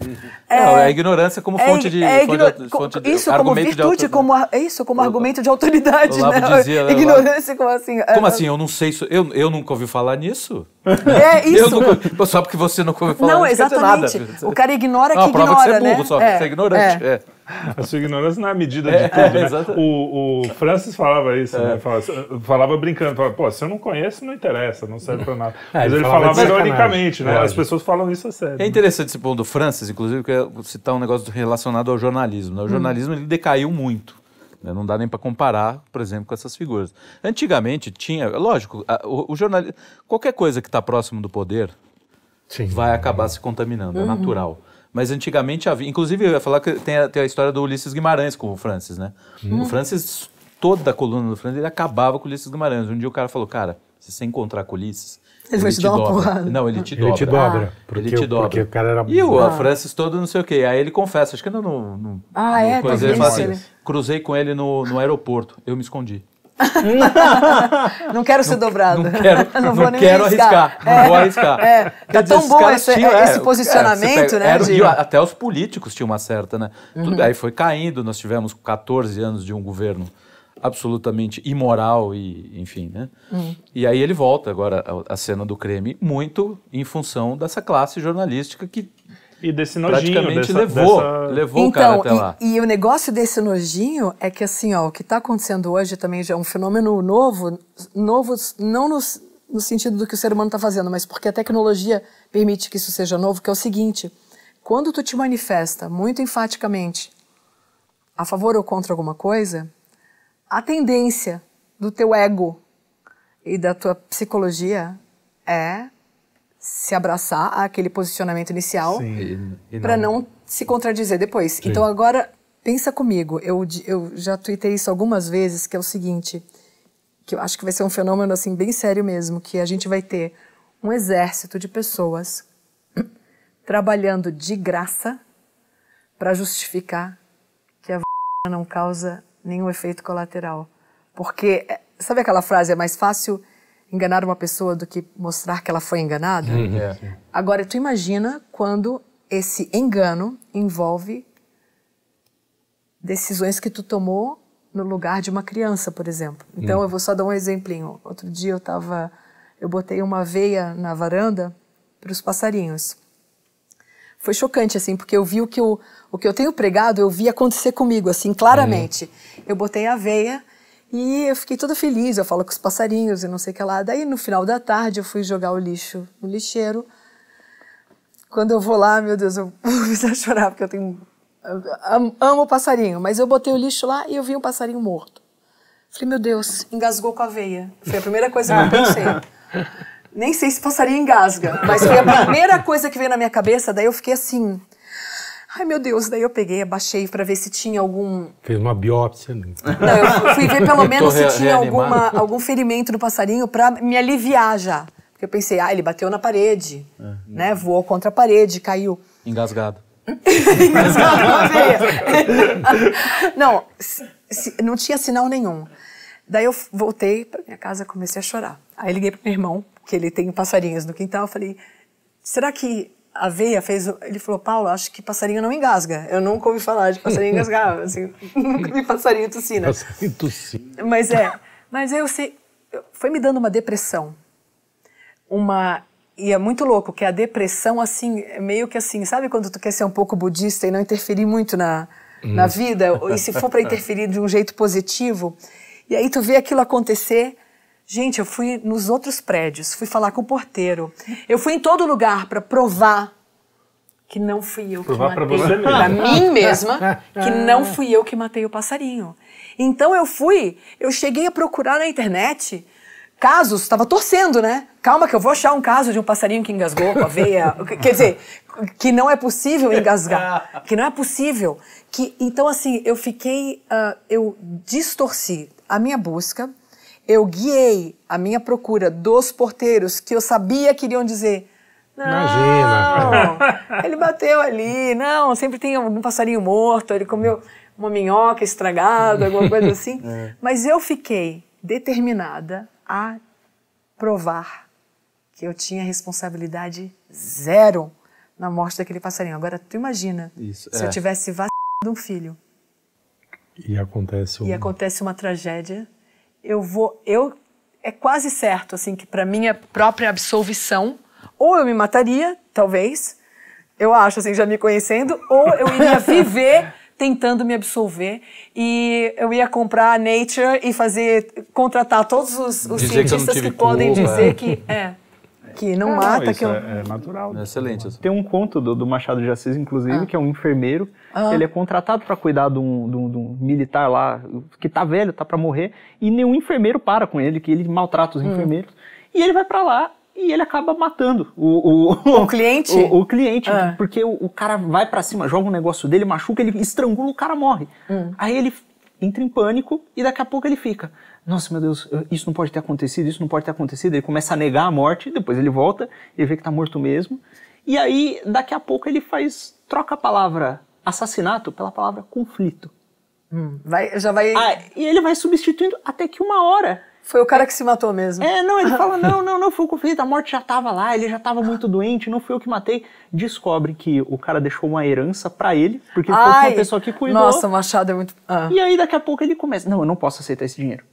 É, é a ignorância como é é fonte de, é igno... fonte de, isso, como virtude, como a, é isso, como argumento de autoridade. né? dizia, né, ignorância como assim. Como assim? Eu não sei isso. Eu, eu nunca ouvi falar nisso. É isso. Nunca, só porque você nunca ouviu falar não, nisso. Não, exatamente. O cara ignora que ignora. Que você é burro, né? só, você é ignorante. É. A sua ignorância na é medida de é, tudo. É, né? o, o, Francis falava isso, né? é. né? falava, falava, brincando, falava, pô, se eu não conheço, não interessa, não serve pra nada. É, Mas ele, falava, falava ironicamente, né? As pessoas falam isso a sério. É né? interessante né? esse ponto do Francis, inclusive, que eu quero citar um negócio relacionado ao jornalismo. Né? O hum. jornalismo hum. ele decaiu muito. Né? Não dá nem para comparar, por exemplo, com essas figuras. Antigamente tinha, lógico, a, o, o jornal, qualquer coisa que está próximo do poder Sim. vai acabar se contaminando, uhum. é natural mas antigamente havia. Inclusive, eu ia falar que tem a, tem a história do Ulisses Guimarães com o Francis, né? Hum. O Francis, toda a coluna do Francis, ele acabava com o Ulisses Guimarães. Um dia o cara falou, cara, se você encontrar com o Ulisses, ele, ele vai te, te dar uma porrada. Não, ele te ele dobra. Te dobra ah. Ele te dobra. Porque o cara era... E o ah. Francis todo não sei o quê. Aí ele confessa, acho que ainda não... não ah, não é? Tá Coisa, ele fala assim, né? cruzei com ele no, no aeroporto, eu me escondi não quero ser dobrado. Não, quero, não vou não nem quero arriscar. arriscar. É, não vou é, é, arriscar. É, tá dizer, tão bom esse, tinham, esse é, posicionamento, pega, né? Era, de... Até os políticos tinham uma certa, né? Uhum. Tudo, aí foi caindo, nós tivemos 14 anos de um governo absolutamente imoral e, enfim, né? Uhum. E aí ele volta agora à cena do creme, muito em função dessa classe jornalística que e desse nojinho. Praticamente dessa, levou, dessa... levou então, o cara até lá. E, e o negócio desse nojinho é que, assim, ó, o que está acontecendo hoje também já é um fenômeno novo, novo não no, no sentido do que o ser humano está fazendo, mas porque a tecnologia permite que isso seja novo, que é o seguinte, quando tu te manifesta muito enfaticamente a favor ou contra alguma coisa, a tendência do teu ego e da tua psicologia é se abraçar àquele posicionamento inicial para não se contradizer depois. Sim. Então agora pensa comigo, eu, eu já tuitei isso algumas vezes, que é o seguinte, que eu acho que vai ser um fenômeno assim bem sério mesmo, que a gente vai ter um exército de pessoas trabalhando de graça para justificar que a não causa nenhum efeito colateral. Porque é, sabe aquela frase é mais fácil enganar uma pessoa do que mostrar que ela foi enganada. Uhum. É. Agora, tu imagina quando esse engano envolve decisões que tu tomou no lugar de uma criança, por exemplo. Então, uhum. eu vou só dar um exemplinho. Outro dia eu estava, eu botei uma aveia na varanda para os passarinhos. Foi chocante assim, porque eu vi o que eu, o que eu tenho pregado, eu vi acontecer comigo assim, claramente. Uhum. Eu botei a aveia e eu fiquei toda feliz, eu falo com os passarinhos e não sei o que lá. Daí no final da tarde eu fui jogar o lixo no lixeiro. Quando eu vou lá, meu Deus, eu comecei a chorar porque eu tenho amo amo passarinho, mas eu botei o lixo lá e eu vi um passarinho morto. Falei, meu Deus, engasgou com a veia. Foi a primeira coisa que eu pensei. Nem sei se passarinho engasga, mas foi a primeira coisa que veio na minha cabeça, daí eu fiquei assim, Ai, meu Deus, daí eu peguei, abaixei para ver se tinha algum. Fez uma biópsia, né? Não, eu fui ver pelo menos se tinha alguma, algum ferimento no passarinho para me aliviar já. Porque eu pensei, ah, ele bateu na parede, é. né? Voou contra a parede, caiu. Engasgado. Engasgado na veia. não, não tinha sinal nenhum. Daí eu voltei para minha casa, comecei a chorar. Aí liguei pro meu irmão, que ele tem passarinhos no quintal, eu falei: será que a veia fez. Ele falou, Paulo, acho que passarinho não engasga. Eu nunca ouvi falar de passarinho engasgar. Assim, nunca vi passarinho tossir, né? Passarinho tossir. Mas é. Mas eu sei. Foi me dando uma depressão. Uma. E é muito louco, que a depressão, assim, é meio que assim, sabe quando tu quer ser um pouco budista e não interferir muito na, na hum. vida? E se for para interferir de um jeito positivo? E aí tu vê aquilo acontecer Gente, eu fui nos outros prédios, fui falar com o porteiro. Eu fui em todo lugar para provar que não fui eu provar que matei. Pra, você mesmo. pra mim mesma, que não fui eu que matei o passarinho. Então eu fui, eu cheguei a procurar na internet casos, estava torcendo, né? Calma que eu vou achar um caso de um passarinho que engasgou com a veia. Quer dizer, que não é possível engasgar. Que não é possível. Que, então, assim, eu fiquei, uh, eu distorci a minha busca eu guiei a minha procura dos porteiros que eu sabia que iriam dizer. Não, Imagina. ele bateu ali, não, sempre tem algum passarinho morto, ele comeu uma minhoca estragada, alguma coisa assim. É. Mas eu fiquei determinada a provar que eu tinha responsabilidade zero na morte daquele passarinho. Agora, tu imagina Isso, se é. eu tivesse vacinado um filho. E acontece E acontece uma tragédia eu vou. Eu, é quase certo, assim, que para minha própria absolvição, ou eu me mataria, talvez, eu acho, assim, já me conhecendo, ou eu iria viver tentando me absolver. E eu ia comprar a Nature e fazer, contratar todos os, os cientistas que, que, podem dizer é. que. É, que não é, mata. Não, que é, é, é, natural. É excelente. Assim. Tem um conto do, do Machado de Assis, inclusive, ah. que é um enfermeiro. Ah. Ele é contratado para cuidar de um, de, um, de um, militar lá que tá velho, tá para morrer, e nenhum enfermeiro para com ele, que ele maltrata os hum. enfermeiros. E ele vai para lá e ele acaba matando o, o, o cliente. O, o cliente, ah. porque o, o, cara vai para cima, joga um negócio dele, machuca, ele estrangula, o cara morre. Hum. Aí ele entra em pânico e daqui a pouco ele fica. Nossa, meu Deus, isso não pode ter acontecido, isso não pode ter acontecido. Ele começa a negar a morte, depois ele volta, ele vê que está morto mesmo. E aí, daqui a pouco, ele faz troca a palavra assassinato pela palavra conflito. Hum, vai, já vai. Ah, e ele vai substituindo até que uma hora. Foi o cara que se matou mesmo. É, não, ele fala: não, não, não foi o conflito, a morte já estava lá, ele já estava muito doente, não fui eu que matei. Descobre que o cara deixou uma herança para ele, porque foi uma pessoa que cuidou. Nossa, o Machado é muito. Ah. E aí daqui a pouco ele começa: não, eu não posso aceitar esse dinheiro.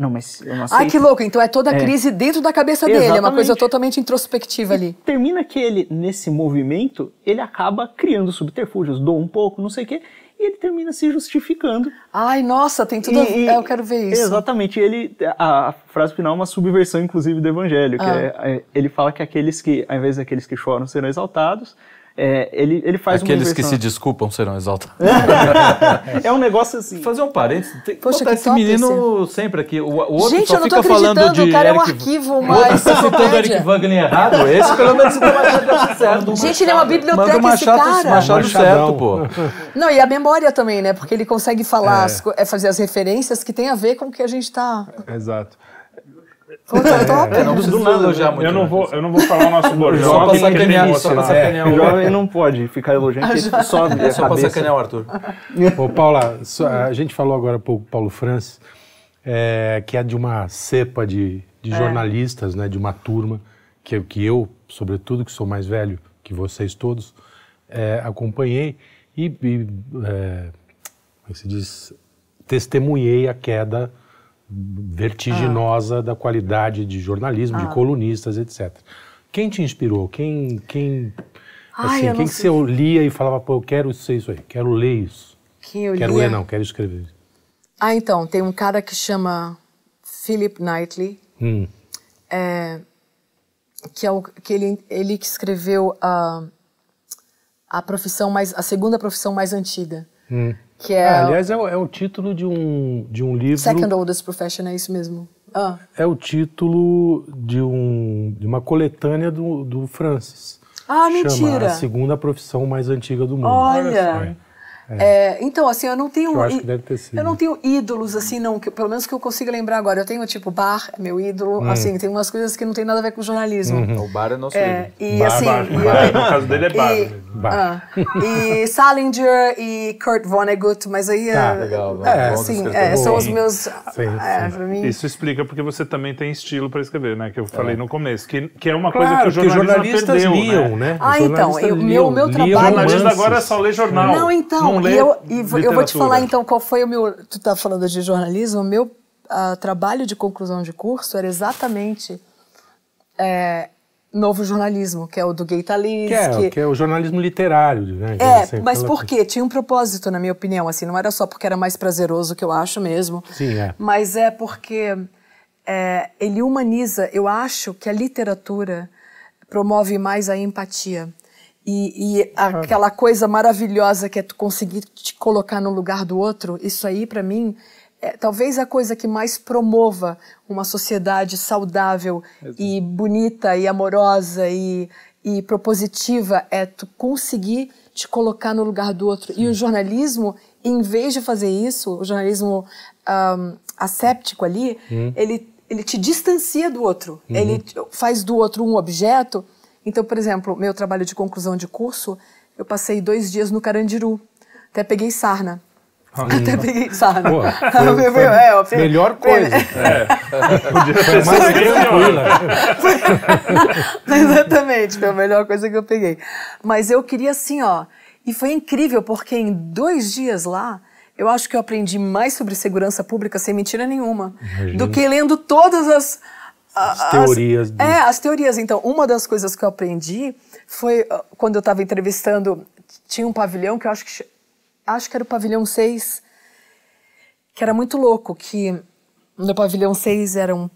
Não, mas eu não aceito. Ai, que louco. Então é toda a é. crise é. dentro da cabeça Exatamente. dele. É uma coisa totalmente introspectiva e ali. Termina que ele, nesse movimento, ele acaba criando subterfúgios. Dou um pouco, não sei o quê. E ele termina se justificando. Ai, nossa, tem tudo e, e, Eu quero ver isso. Exatamente. Ele, a, a, frase final é uma subversão, inclusive, do evangelho. Ah. Que é, é, ele fala que aqueles que, ao invés daqueles que choram, serão exaltados. É, ele, ele faz Aqueles que se desculpam serão exaltados. é um negócio assim. Fazer um parênteses. Tem, Poxa, Pô, esse menino esse... sempre aqui. O, o outro Gente, só fica falando de. O cara Eric... é um arquivo, uma o outro tá citando Eric Wagner errado. Esse pelo menos tá Machado certo. Gente, ele é uma biblioteca Manda esse cara. Machado certo, pô. Não, e a memória também, né? Porque ele consegue falar, é. As, é fazer as referências que tem a ver com o que a gente está. Exato. É, não, do nada eu já, eu não vou, Eu não vou falar o nosso Borjão. Só passar sacanear, só pra né? sacanear. O jovem não pode ficar elogiando, só É só passar sacanear Arthur. Ô, Paula, a gente falou agora pouco Paulo Francis, é, que é de uma cepa de, de é. jornalistas, né, de uma turma, que, que eu, sobretudo, que sou mais velho que vocês todos, é, acompanhei e, e como se diz, testemunhei a queda vertiginosa ah. da qualidade de jornalismo, ah. de colunistas, etc. Quem te inspirou? Quem, quem, Ai, assim, quem que você lia e falava, pô, eu quero ser isso aí, quero ler isso. Quem eu quero lia? ler, não, quero escrever. Ah, então, tem um cara que chama Philip Knightley, hum. é, que é o, que ele, ele que escreveu a, a profissão mais, a segunda profissão mais antiga. Hum. Que é ah, aliás, é o, é o, título de um, de um livro. Second Oldest Profession, é isso mesmo. Ah. É o título de, um, de uma coletânea do, do Francis. Ah, mentira! a segunda profissão mais antiga do mundo. Olha! É. É, então, assim, eu não tenho. Eu acho que deve ter sido. Eu não tenho ídolos, assim, não, que, pelo menos que eu consiga lembrar agora. Eu tenho, tipo, bar, é meu ídolo, hum. assim, tem umas coisas que não tem nada a ver com jornalismo. Uhum. O bar é nosso é, ídolo. E, bar, assim, bar, No caso dele é bar. E, né? bar. Ah, e Salinger e Kurt Vonnegut, mas aí. Tá, eh, legal. Bom, é, é, são os meus. Sim, é, sim. Mim... Isso explica porque você também tem estilo para escrever, né? Que eu é. falei no começo, que, que é uma claro, coisa que o jornalismo perdeu, liam, né? né? Ah, então, o meu, meu trabalho. O jornalista agora só ler jornal. Não, então. E eu, e eu vou te falar então qual foi o meu. Tu está falando de jornalismo, o meu uh, trabalho de conclusão de curso era exatamente. É, novo jornalismo, que é o do Gay talis. que, é, que... que é, o jornalismo literário, né? é, assim, mas por quê? Tinha um propósito, na minha opinião, assim, não era só porque era mais prazeroso, que eu acho mesmo. Sim, é. Mas é porque é, ele humaniza, eu acho que a literatura promove mais a empatia. E, e aquela coisa maravilhosa que é tu conseguir te colocar no lugar do outro, isso aí, para mim, é talvez a coisa que mais promova uma sociedade saudável Exato. e bonita e amorosa e, e propositiva é tu conseguir te colocar no lugar do outro. Sim. E o jornalismo, em vez de fazer isso, o jornalismo um, asséptico ali, hum. ele, ele te distancia do outro. Uhum. Ele faz do outro um objeto então, por exemplo, meu trabalho de conclusão de curso, eu passei dois dias no Carandiru, até peguei sarna. Ah, até peguei sarna. Pô, foi, foi é, foi melhor né? coisa. É. Foi mais tranquila. Exatamente, foi a melhor coisa que eu peguei. Mas eu queria assim, ó. E foi incrível, porque em dois dias lá, eu acho que eu aprendi mais sobre segurança pública, sem mentira nenhuma, Imagina. do que lendo todas as as teorias. De... É, as teorias. Então, uma das coisas que eu aprendi foi ah, quando eu estava entrevistando, tinha um pavilhão que eu acho que acho que era o pavilhão 6, que era muito louco, que no pavilhão 6 eram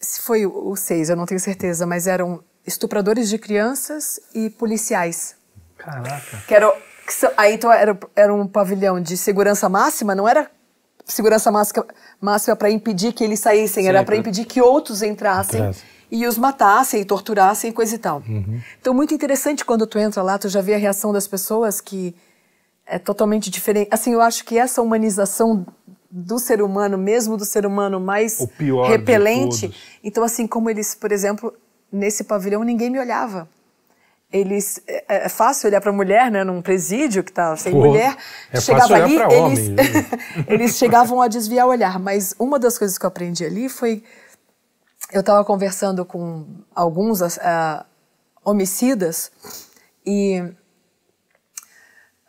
se foi o 6, eu não tenho certeza, mas eram estupradores de crianças e policiais. Caraca. Que era que, aí então era, era um pavilhão de segurança máxima, não era segurança máxima para impedir que eles saíssem, era para impedir que outros entrassem. E os matassem, e torturassem, e coisa e tal. Uhum. Então, muito interessante quando tu entra lá, tu já vê a reação das pessoas que é totalmente diferente. Assim, eu acho que essa humanização do ser humano, mesmo do ser humano mais repelente. Então, assim, como eles, por exemplo, nesse pavilhão ninguém me olhava eles é, é, é fácil olhar para mulher, né, num presídio que tá sem mulher, é chegava ali, eles né? eles chegavam a desviar o olhar, mas uma das coisas que eu aprendi ali foi eu estava conversando com alguns uh, homicidas e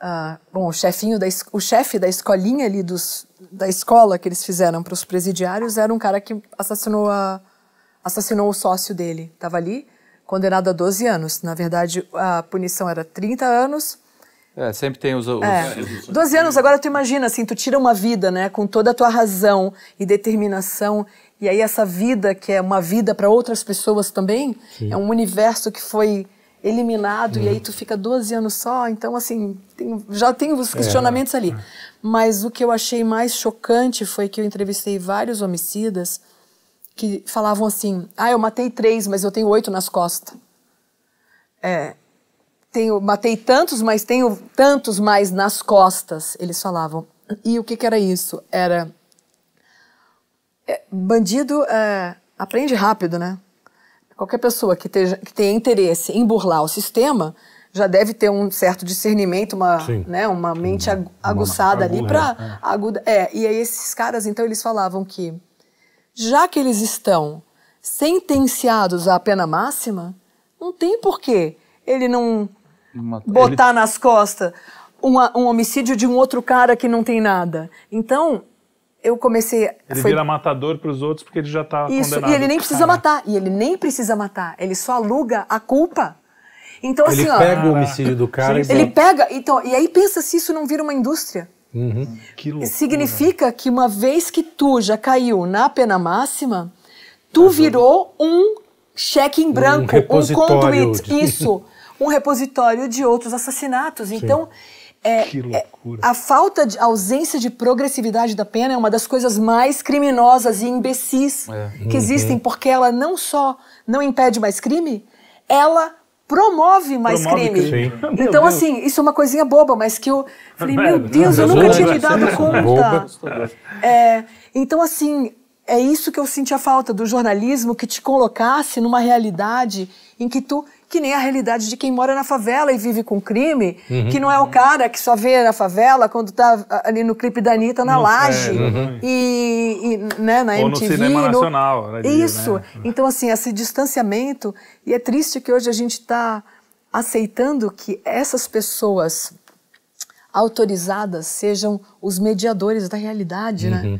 uh, bom, o chefinho da o chefe da escolinha ali dos da escola que eles fizeram para os presidiários era um cara que assassinou a, assassinou o sócio dele, estava ali condenado a 12 anos. Na verdade, a punição era 30 anos. É, sempre tem os. os... É. 12 anos, agora tu imagina, assim, tu tira uma vida, né, com toda a tua razão e determinação, e aí essa vida, que é uma vida para outras pessoas também, Sim. é um universo que foi eliminado, hum. e aí hum. tu fica 12 anos só, então, assim, tem, já tem os é. questionamentos é. ali. Mas o que eu achei mais chocante foi que eu entrevistei vários homicidas que falavam assim: ah, eu matei três, mas eu tenho oito nas costas. É, tenho, matei tantos, mas tenho tantos mais nas costas, eles falavam. E o que, que era isso? Era. É, bandido é, aprende rápido, né? Qualquer pessoa que, que tenha interesse em burlar o sistema já deve ter um certo discernimento, uma, né, uma mente aguçada uma, uma, ali para. É. Aguda, é, e aí esses caras, então, eles falavam que já que eles estão sentenciados à pena máxima, não tem porquê ele não botar ele... nas costas uma, um homicídio de um outro cara que não tem nada. Então, eu comecei. Ele foi... vira matador para os outros porque ele já está condenado. E ele nem precisa matar. E ele nem precisa matar. Ele só aluga a culpa. Então, ele assim, ó. Ele pega o homicídio do cara Sim, e. Ele pega. Então, e aí pensa se isso não vira uma indústria. Uhum. Que Significa que uma vez que tu já caiu na pena máxima, tu tá virou um cheque em branco, um, um conduit, de... isso, um repositório de outros assassinatos. Sim. Então, é, que é, loucura. É, a falta de a ausência de progressividade da pena é uma das coisas mais criminosas e imbecis é. que uhum. existem, porque ela não só não impede mais crime, ela promove mais promove crime. crime. Então, assim, isso é uma coisinha boba, mas que eu falei, meu Deus, eu nunca tinha me dado conta. É, então, assim, é isso que eu senti a falta do jornalismo que te colocasse numa realidade em que tu que nem a realidade de quem mora na favela e vive com crime, uhum. que não é o cara que só vê na favela quando tá ah, ali no clipe da Anitta na é, laje. uhum. e, e, né, na Ou MTV, no cinema no... nacional. Né, Isso. Né? Então, assim, esse distanciamento. E é triste que hoje a gente está aceitando que essas pessoas autorizadas sejam os mediadores da realidade, né? uhum. né?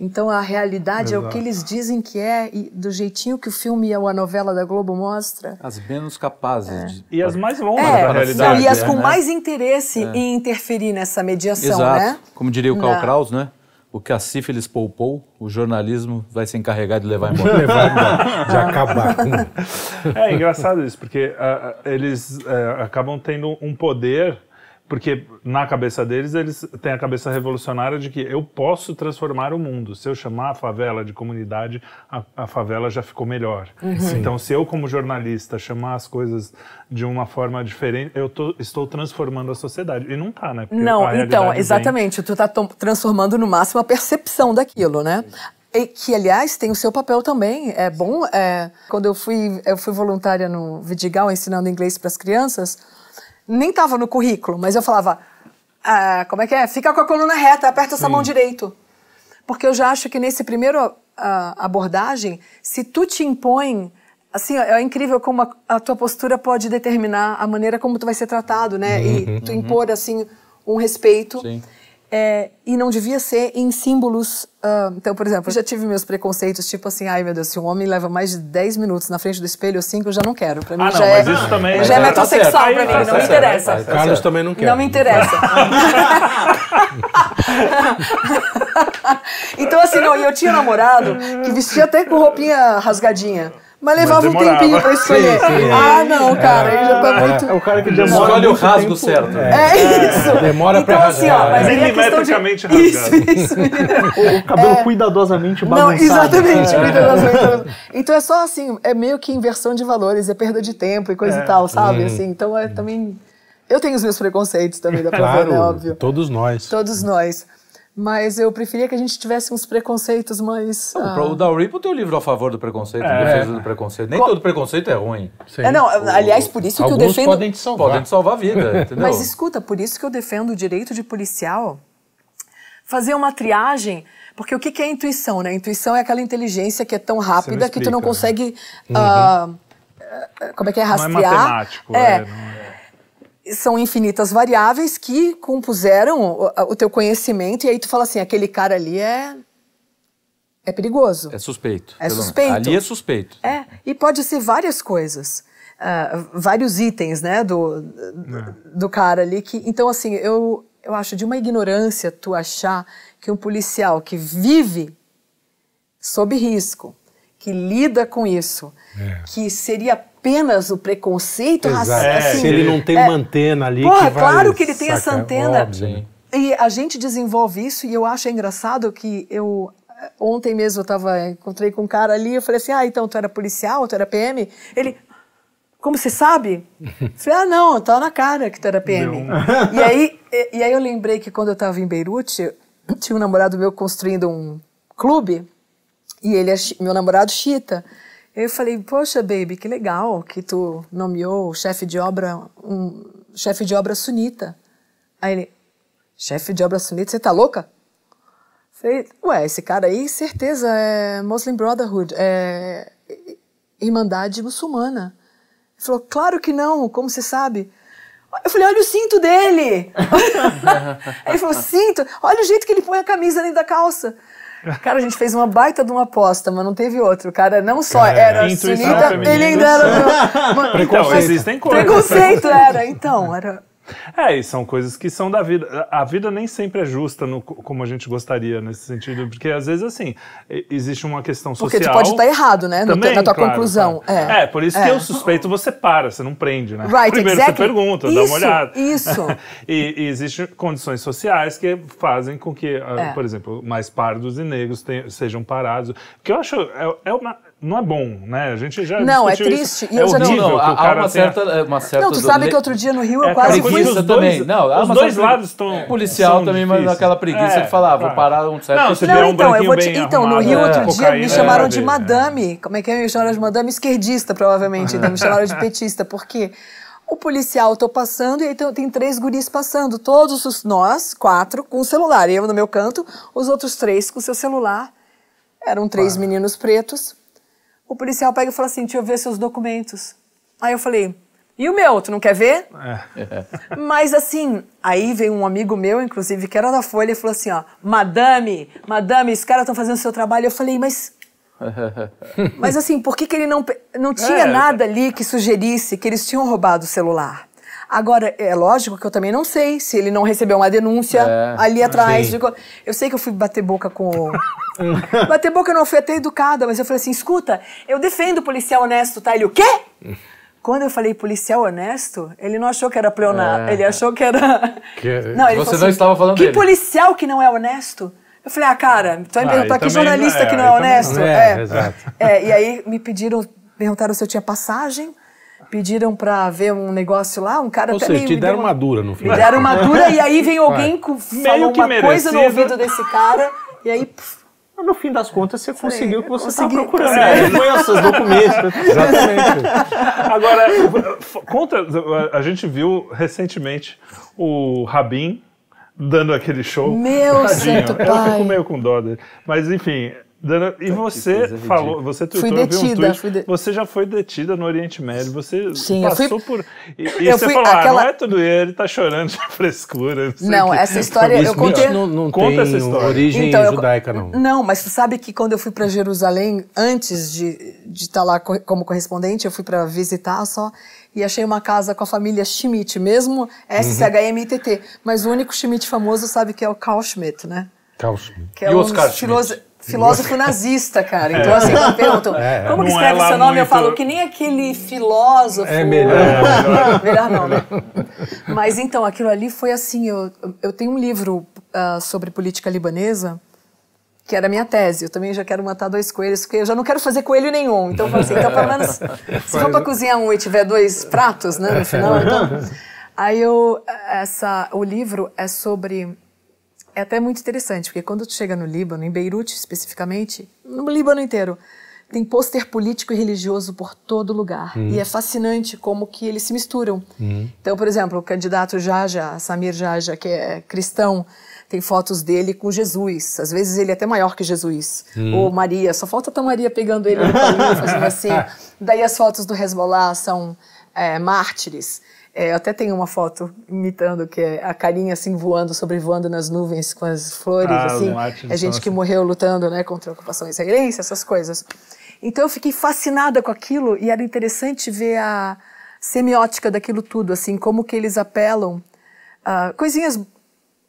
Então a realidade Exato. é o que eles dizem que é, e do jeitinho que o filme ou a novela da Globo mostra. As menos capazes. É. De... E as mais longas é, da realidade. Não, e as né? com é, né? mais interesse é. em interferir nessa mediação, Exato. né? Como diria o Karl não. Kraus, né? O que a sífilis poupou, o jornalismo vai se encarregar de levar embora. levar embora, de acabar com. É, é engraçado isso, porque uh, eles uh, acabam tendo um poder porque na cabeça deles, eles têm a cabeça revolucionária de que eu posso transformar o mundo. Se eu chamar a favela de comunidade, a, a favela já ficou melhor. Uhum. Então, se eu, como jornalista, chamar as coisas de uma forma diferente, eu tô, estou transformando a sociedade. E não está, né? Porque não, então, exatamente. Vem... Tu está transformando no máximo a percepção daquilo, né? E que, aliás, tem o seu papel também. É bom. É, quando eu fui, eu fui voluntária no Vidigal, ensinando inglês para as crianças nem estava no currículo, mas eu falava, ah, como é que é? Fica com a coluna reta, aperta essa mão direito. Porque eu já acho que nesse primeiro uh, abordagem, se tu te impõe, assim, é incrível como a, a, tua postura pode determinar a maneira como tu vai ser tratado, né? Uhum, e tu uhum. impor, assim, um respeito. Sim. É, e não devia ser em símbolos. Uh, então, por exemplo, eu já tive meus preconceitos, tipo assim, ai meu Deus, se um homem leva mais de 10 minutos na frente do espelho ou 5, eu já não quero. Pra mim ah, já é, mas isso também. Já, é, é metrosexual tá pra mim, tá não me interessa. Tá Carlos tá também não quer. Não me interessa. então, assim, não, e eu tinha namorado que vestia até com roupinha rasgadinha. Mas levava mas um tempinho pra escolher. Sim, sim, Ah, não, é. cara, é, já tá muito. É o cara que demora. Escolhe o rasgo tempo. certo. É, é, é. isso. Demora então, pra rasgar. Assim, ó, mas é. Milimetricamente de... rasgado. Isso, isso. o cabelo é. cuidadosamente balançado. Não, exatamente, Então é só assim, é meio que inversão de valores, é perda de tempo e coisa e tal, sabe? Hum. Assim, então é também. Eu tenho os meus preconceitos também, da claro, é né? Óbvio. Todos nós. Todos nós. Mas eu preferia que a gente tivesse uns preconceitos mais. Não, ah... O Dalrymple tem o um livro a favor do preconceito, é. em defesa do preconceito. Nem Co... todo preconceito é ruim. É, não, aliás, por isso que eu defendo. Podem te salvar. Podem te salvar a vida, entendeu? Mas escuta, por isso que eu defendo o direito de policial fazer uma triagem. Porque o que, que é intuição, né? Intuição é aquela inteligência que é tão rápida explica, que tu não né? consegue. Né? Uhum. Uh, como é que é? Rastrear. Não é matemático, é. é não é são infinitas variáveis que compuseram o, o teu conhecimento, e aí tu fala assim, aquele cara ali é é perigoso. É suspeito. É suspeito. Ali é suspeito. É, e pode ser várias coisas. Uh, vários itens, né, do, é. do cara ali. Que, então, assim, eu, eu acho de uma ignorância tu achar que um policial que vive sob risco, que lida com isso, é. que seria apenas o preconceito racista. É, assim, se ele não tem é, uma antena ali. Porra, que vai, claro que ele tem saca, essa antena. Óbvio. Né? E a gente desenvolve isso e eu acho engraçado que eu eh, ontem mesmo eu tava, encontrei com um cara ali, eu falei assim: "Ah, então tu era policial, tu era PM?" Ele como você sabe? Eu falei, ah, não, tá na cara que tu era PM. E aí, e, e, aí eu lembrei que quando eu estava em Beirute, tinha um namorado meu construindo um clube, e ele é meu namorado chita. Eu falei, poxa, baby, que legal que tu nomeou chefe de obra um chefe de obra sunita. Aí ele, chefe de obra sunita, você tá louca? Falei, ué, esse cara aí, certeza, é Muslim Brotherhood, é Irmandade Muçulmana. Ele falou, claro que não, como você sabe? Eu falei, olha o cinto dele! ele falou, cinto? Olha o jeito que ele põe a camisa dentro da calça. Cara, a gente fez uma baita de uma aposta, mas não teve outro. cara não só era sinita, ele ainda era. Uma, então, existem coisas. Preconceito era, então, era. É, e são coisas que são da vida. A vida nem sempre é justa no, como a gente gostaria nesse sentido, porque às vezes, assim, existe uma questão social. Porque tu pode estar tá errado, né? Também, na tua claro, conclusão. Claro. É. é. por isso é. que eu suspeito, você para, você não prende, né? Right, Primeiro exactly. você pergunta, isso, dá uma olhada. Isso. e, e existem condições sociais que fazem com que, ah, é. por exemplo, mais pardos e negros tenham, sejam parados. Que eu acho. é, é uma não é bom, né? A gente já Não, é triste. Isso. E é eu é já horrível não, não, há uma certa, é, uma certa Não, tu sabe do... que outro dia no Rio é, eu quase fui dois, é. também. Não, os dois lados estão policial também, difíceis. mas aquela preguiça é, de falar, ah, vou parar um certo. Não, não um então, eu vou te... então no Rio outro dia me chamaram de madame. Como é que me chamaram de madame esquerdista, provavelmente, então me chamaram de petista, por quê? o policial, estou tô passando, e aí tem três guris passando, todos os, nós, quatro, com o celular. Eu no meu canto, os outros três com o seu celular. Eram três ah. meninos pretos. O policial pega e fala assim: deixa eu ver seus documentos. Aí eu falei: e o meu, tu não quer ver? É. Mas assim, aí veio um amigo meu, inclusive, que era da Folha, e falou assim: ó, madame, madame, esses caras estão fazendo o seu trabalho. Eu falei, mas. mas assim, por que, que ele não. Não tinha é. nada ali que sugerisse que eles tinham roubado o celular. Agora, é lógico que eu também não sei se ele não recebeu uma denúncia é, ali atrás. Eu sei que eu fui bater boca com. bater boca não, eu fui até educada, mas eu falei assim: escuta, eu defendo o policial honesto, tá? Ele, o quê? Quando eu falei policial honesto, ele não achou que era pleonato. É. Ele achou que era. Que... Não, ele Você assim, não assim, estava falando que dele. Que policial que não é honesto? Eu falei, ah, cara, tu vai tá me ah, perguntar que jornalista é, que não é honesto? Não é, é. é, e aí me pediram, perguntaram se eu tinha passagem pediram para ver um negócio lá, um cara Ou Seja, te deram uma dura no final. Me deram uma dura e aí vem alguém com falou uma merecido. coisa no ouvido desse cara e aí. Pff, no fim das contas, você conseguiu o que você estava procurando. Consegui. É, foi os documentos. Né? Exatamente. Agora, conta a gente viu recentemente o Rabin dando aquele show. Meu Tadinho. santo pai. Eu fico meio com dó dele. Mas, enfim, Dana, e tá, você falou, você tuitou, fui detida, um tweet, de... você já foi detida no Oriente Médio, você Sim, passou fui... por... E, e você falou, ah, aquela... ah, não é tudo ele, tá chorando de frescura. Não, não que... essa história, eu contei... Não, não Conta tem essa história. origem então, judaica, não. Não, mas você sabe que quando eu fui para Jerusalém, antes de estar de tá lá como correspondente, eu fui para visitar só e achei uma casa com a família Schmidt, mesmo S-C-H-M-I-T-T. Uhum. Mas o único Schmidt famoso sabe que é o Carl Schmidt, né? Carl Schmidt. Que é e um Oscar Schmidt? filósofo nazista, cara. Então, é. assim, eu pergunto, é. é. como que escreve é seu nome, muito... eu falo que nem aquele filósofo. É melhor. É melhor. melhor não, né? Mas então, aquilo ali foi assim: eu, eu tenho um livro uh, sobre política libanesa. Que era a minha tese. Eu também já quero matar dois coelhos, porque eu já não quero fazer coelho nenhum. Então, eu assim, então pelo menos, se for para cozinhar um e tiver dois pratos, né, no final. Então. Aí eu, essa, o livro é sobre é até muito interessante, porque quando tu chega no Líbano, em Beirute especificamente, no Líbano inteiro, tem pôster político e religioso por todo lugar. Hum. E é fascinante como que eles se misturam. Hum. Então, por exemplo, o candidato Jaja, Samir Jaja, que é cristão, tem fotos dele com Jesus. Às vezes ele é até maior que Jesus. Hum. Ou Maria, só falta a Maria pegando ele no caminho, fazendo assim. Daí as fotos do Hezbollah são é, mártires. É, eu até tenho uma foto imitando que é a carinha assim voando, sobrevoando nas nuvens com as flores, ah, assim. É gente que morreu lutando, né, contra a ocupação israelense, essas coisas. Então eu fiquei fascinada com aquilo e era interessante ver a semiótica daquilo tudo, assim, como que eles apelam a coisinhas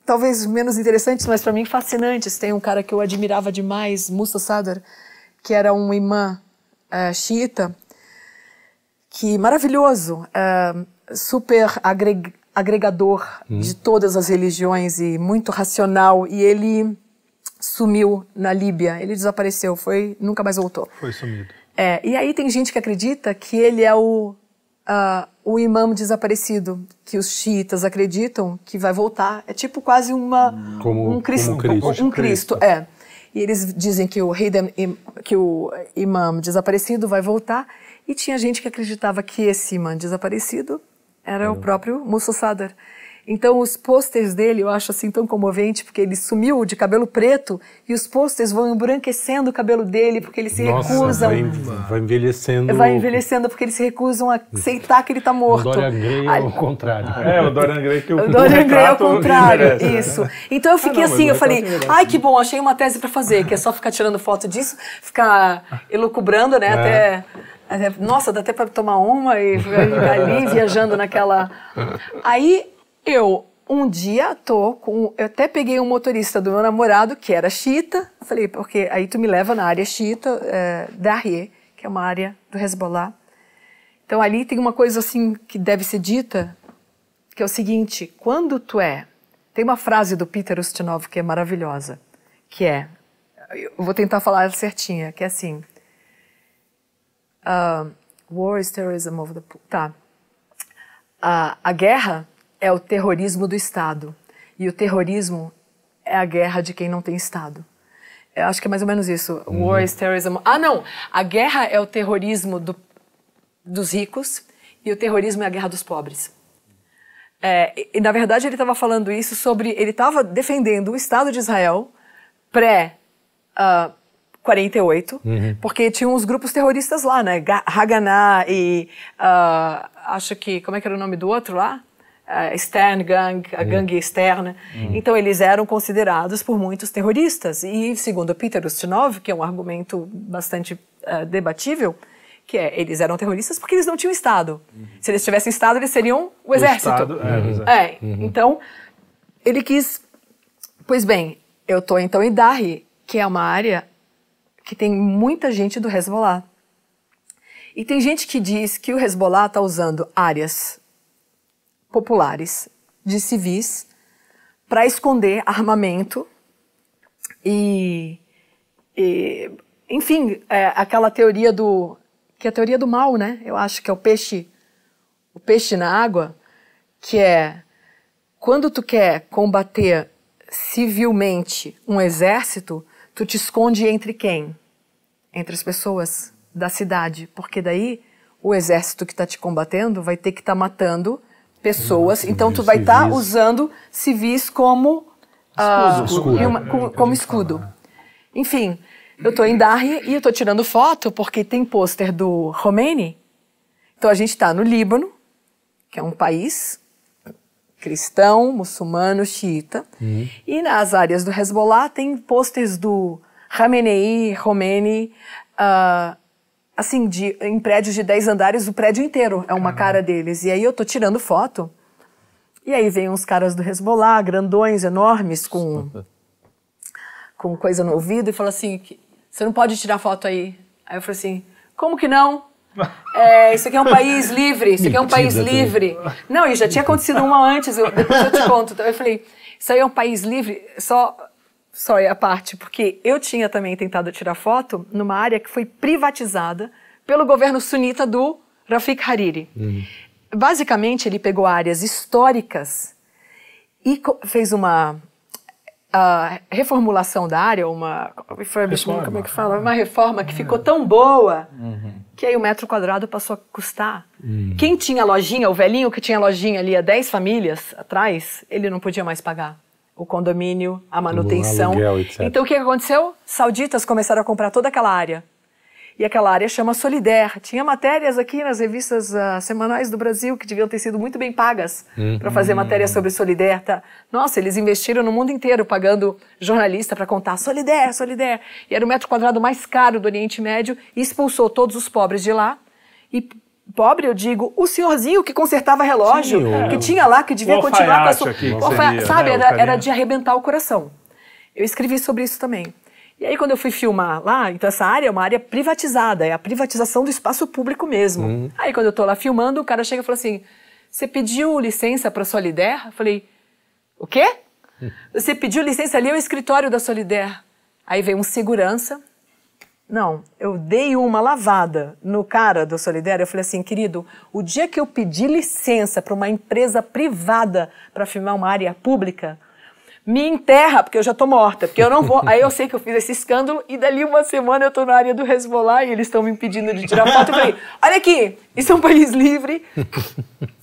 talvez menos interessantes, mas para mim fascinantes. Tem um cara que eu admirava demais, Musa Sadr, que era um imã uh, xiita, que maravilhoso. Uh, super agreg agregador hum. de todas as religiões e muito racional. E ele sumiu na Líbia. Ele desapareceu, foi nunca mais voltou. Foi sumido. É, e aí tem gente que acredita que ele é o uh, o imã desaparecido, que os xiitas acreditam que vai voltar. É tipo quase uma como, um, Cristo, como Cristo. Um, um Cristo, é. E eles dizem que o rei de, que o imã desaparecido vai voltar. E tinha gente que acreditava que esse imã desaparecido era o é. próprio Musso Sadar. Então, os pôsteres dele eu acho assim tão comovente, porque ele sumiu de cabelo preto e os pôsteres vão embranquecendo o cabelo dele, porque eles se Nossa, recusam. Vai, vai envelhecendo. Vai envelhecendo, porque eles se recusam a aceitar que ele está morto. O Dorian Gray é o contrário. É, o Dorian Gray que o, o Dorian Gray é o contrário. isso. Então eu ah, fiquei ah, não, assim, eu falei, ai que bom, achei uma tese para fazer, que é só ficar tirando foto disso, ficar elucubrando, né? É. Até é, nossa, dá até para tomar uma e, ir ali viajando naquela. Aí eu um dia tô com. Eu até peguei um motorista do meu namorado, que era Chita, Falei, porque aí tu me leva na área Chita é, da que é uma área do Hezbollah. Então ali tem uma coisa assim que deve ser dita, que é o seguinte: quando tu é. Tem uma frase do Peter Ustinov que é maravilhosa, que é. Eu vou tentar falar certinha, que é assim. Uh, war is terrorism of the... Tá. Uh, a guerra é o terrorismo do Estado. E o terrorismo é a guerra de quem não tem Estado. Eu acho que é mais ou menos isso. Uhum. War is terrorism. Ah, não! A guerra é o terrorismo do, dos ricos e o terrorismo é a guerra dos pobres. É, e, na verdade, ele estava falando isso sobre. Ele estava defendendo o Estado de Israel pré. Uh, 48, uhum. porque tinha uns grupos terroristas lá, né? Haganah e uh, acho que como é que era o nome do outro lá? Uh, Stern Gang, a uhum. gangue externa. Uhum. Então eles eram considerados por muitos terroristas e segundo Peter Ustinov, que é um argumento bastante uh, debatível, que é, eles eram terroristas porque eles não tinham Estado. Uhum. Se eles tivessem Estado, eles seriam o exército. O estado, é, uhum. exército. É, uhum. então, ele quis... Pois bem, eu estou então em Darre, que é uma área que tem muita gente do Hezbollah. E tem gente que diz que o Hezbollah está usando áreas populares de civis para esconder armamento e, e enfim, é aquela teoria do que é a teoria do mal, né? Eu acho que é o peixe o peixe na água, que é quando tu quer combater civilmente um exército, tu te esconde entre quem? entre as pessoas da cidade, porque daí o exército que está te combatendo vai ter que estar tá matando pessoas, Nossa, uhum. então tu uhum. vai estar tá usando civis como ah, escudo, uh, como é, escudo. Enfim, eu estou em Darre e eu estou tirando foto porque tem pôster do Khomeini. Então a gente está no Líbano, que é um país cristão, muçulmano, xiita, uhum. e nas áreas do Hezbollah tem pôsteres do Khamenei, Khomeini, uh, assim, de, em prédios de 10 andares, o prédio inteiro é uma Caramba. cara deles. E aí eu tô tirando foto. E aí vem uns caras do Hezbollah, grandões, enormes, com, com coisa no ouvido, e fala assim: você não pode tirar foto aí. Aí eu falo assim: como que não? É, isso aqui é um país livre, isso aqui é um país livre. Não, e já tinha acontecido uma antes, eu, depois eu te conto. Então eu falei: isso aí é um país livre, só só é a parte, porque eu tinha também tentado tirar foto numa área que foi privatizada pelo governo sunita do Rafik Hariri. Hum. Basicamente, ele pegou áreas históricas e fez uma ah, reformulação da área, uma é reforma, como é que fala? Uma reforma que é. ficou tão boa uhum. que aí o metro quadrado passou a custar. Hum. Quem tinha lojinha, o velhinho que tinha lojinha ali há 10 famílias atrás, ele não podia mais pagar o condomínio, a manutenção. Aluguel, então o que aconteceu? Sauditas começaram a comprar toda aquela área. E aquela área chama Solidar. Tinha matérias aqui nas revistas uh, semanais do Brasil que deviam ter sido muito bem pagas uhum. para fazer matéria hum. sobre Solidar. Tá? Nossa, eles investiram no mundo inteiro pagando jornalista para contar Solidar, Solidar. E era o metro quadrado mais caro do Oriente Médio e expulsou todos os pobres de lá e Pobre, eu digo, o senhorzinho que consertava relógio, Sim, que tinha lá, que devia continuar com a sua. seria, sabe, né, era, era de arrebentar o coração. Eu escrevi sobre isso também. E aí, quando eu fui filmar lá, então essa área é uma área privatizada, é a privatização do espaço público mesmo. Hum. Aí, quando eu tô lá filmando, o cara chega e fala assim: Você pediu licença para Solider? Eu falei: O quê? Hum. Você pediu licença ali, é o escritório da Solider. Aí vem um segurança, não, eu dei uma lavada no cara do Solidário. Eu falei assim, querido, o dia que eu pedi licença para uma empresa privada para filmar uma área pública, me enterra, porque eu já estou morta, porque eu não vou. Aí eu sei que eu fiz esse escândalo e dali uma semana eu estou na área do Hezbollah e eles estão me impedindo de tirar foto. Eu falei, olha aqui, isso é um país livre.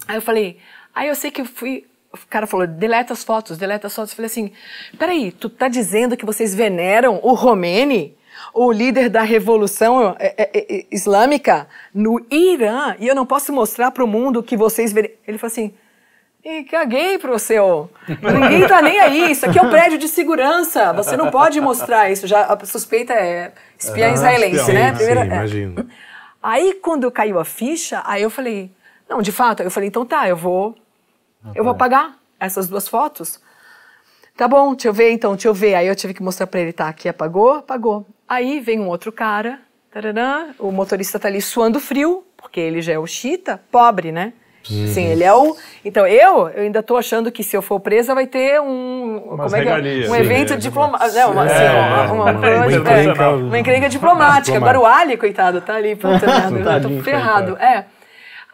Aí eu falei, aí eu sei que eu fui. O cara falou, deleta as fotos, deleta as fotos. Eu falei assim, peraí, tu tá dizendo que vocês veneram o Romene? o líder da revolução é, é, é, islâmica no Irã e eu não posso mostrar para o mundo que vocês verem. Ele falou assim: e caguei pro seu. Ninguém tá nem aí. Isso aqui é um prédio de segurança. Você não pode mostrar isso. Já a suspeita é espia ah, israelense, espião, né? Sim, Primeira, sim, imagino. Aí quando caiu a ficha, aí eu falei, não, de fato, eu falei, então tá, eu vou, okay. Ah, eu vou tá. apagar essas duas fotos. Tá bom, deixa eu ver então, deixa eu ver. Aí eu tive que mostrar para ele, tá, aqui apagou, apagou. Aí vem um outro cara, o motorista tá ali suando frio, porque ele já é o chita, pobre, né? Uhum. Sim, ele é o. Então eu, eu ainda tô achando que se eu for presa vai ter um. Umas como é regalias, que é? Um né? sim, evento assim, é, diplomático. É, uma, assim, uma, uma, uma, né? encrenca, uma encrenca diplomática. Agora o Ali, coitado, tá ali, puta merda, tá eu tô ferrado. Coitado. É.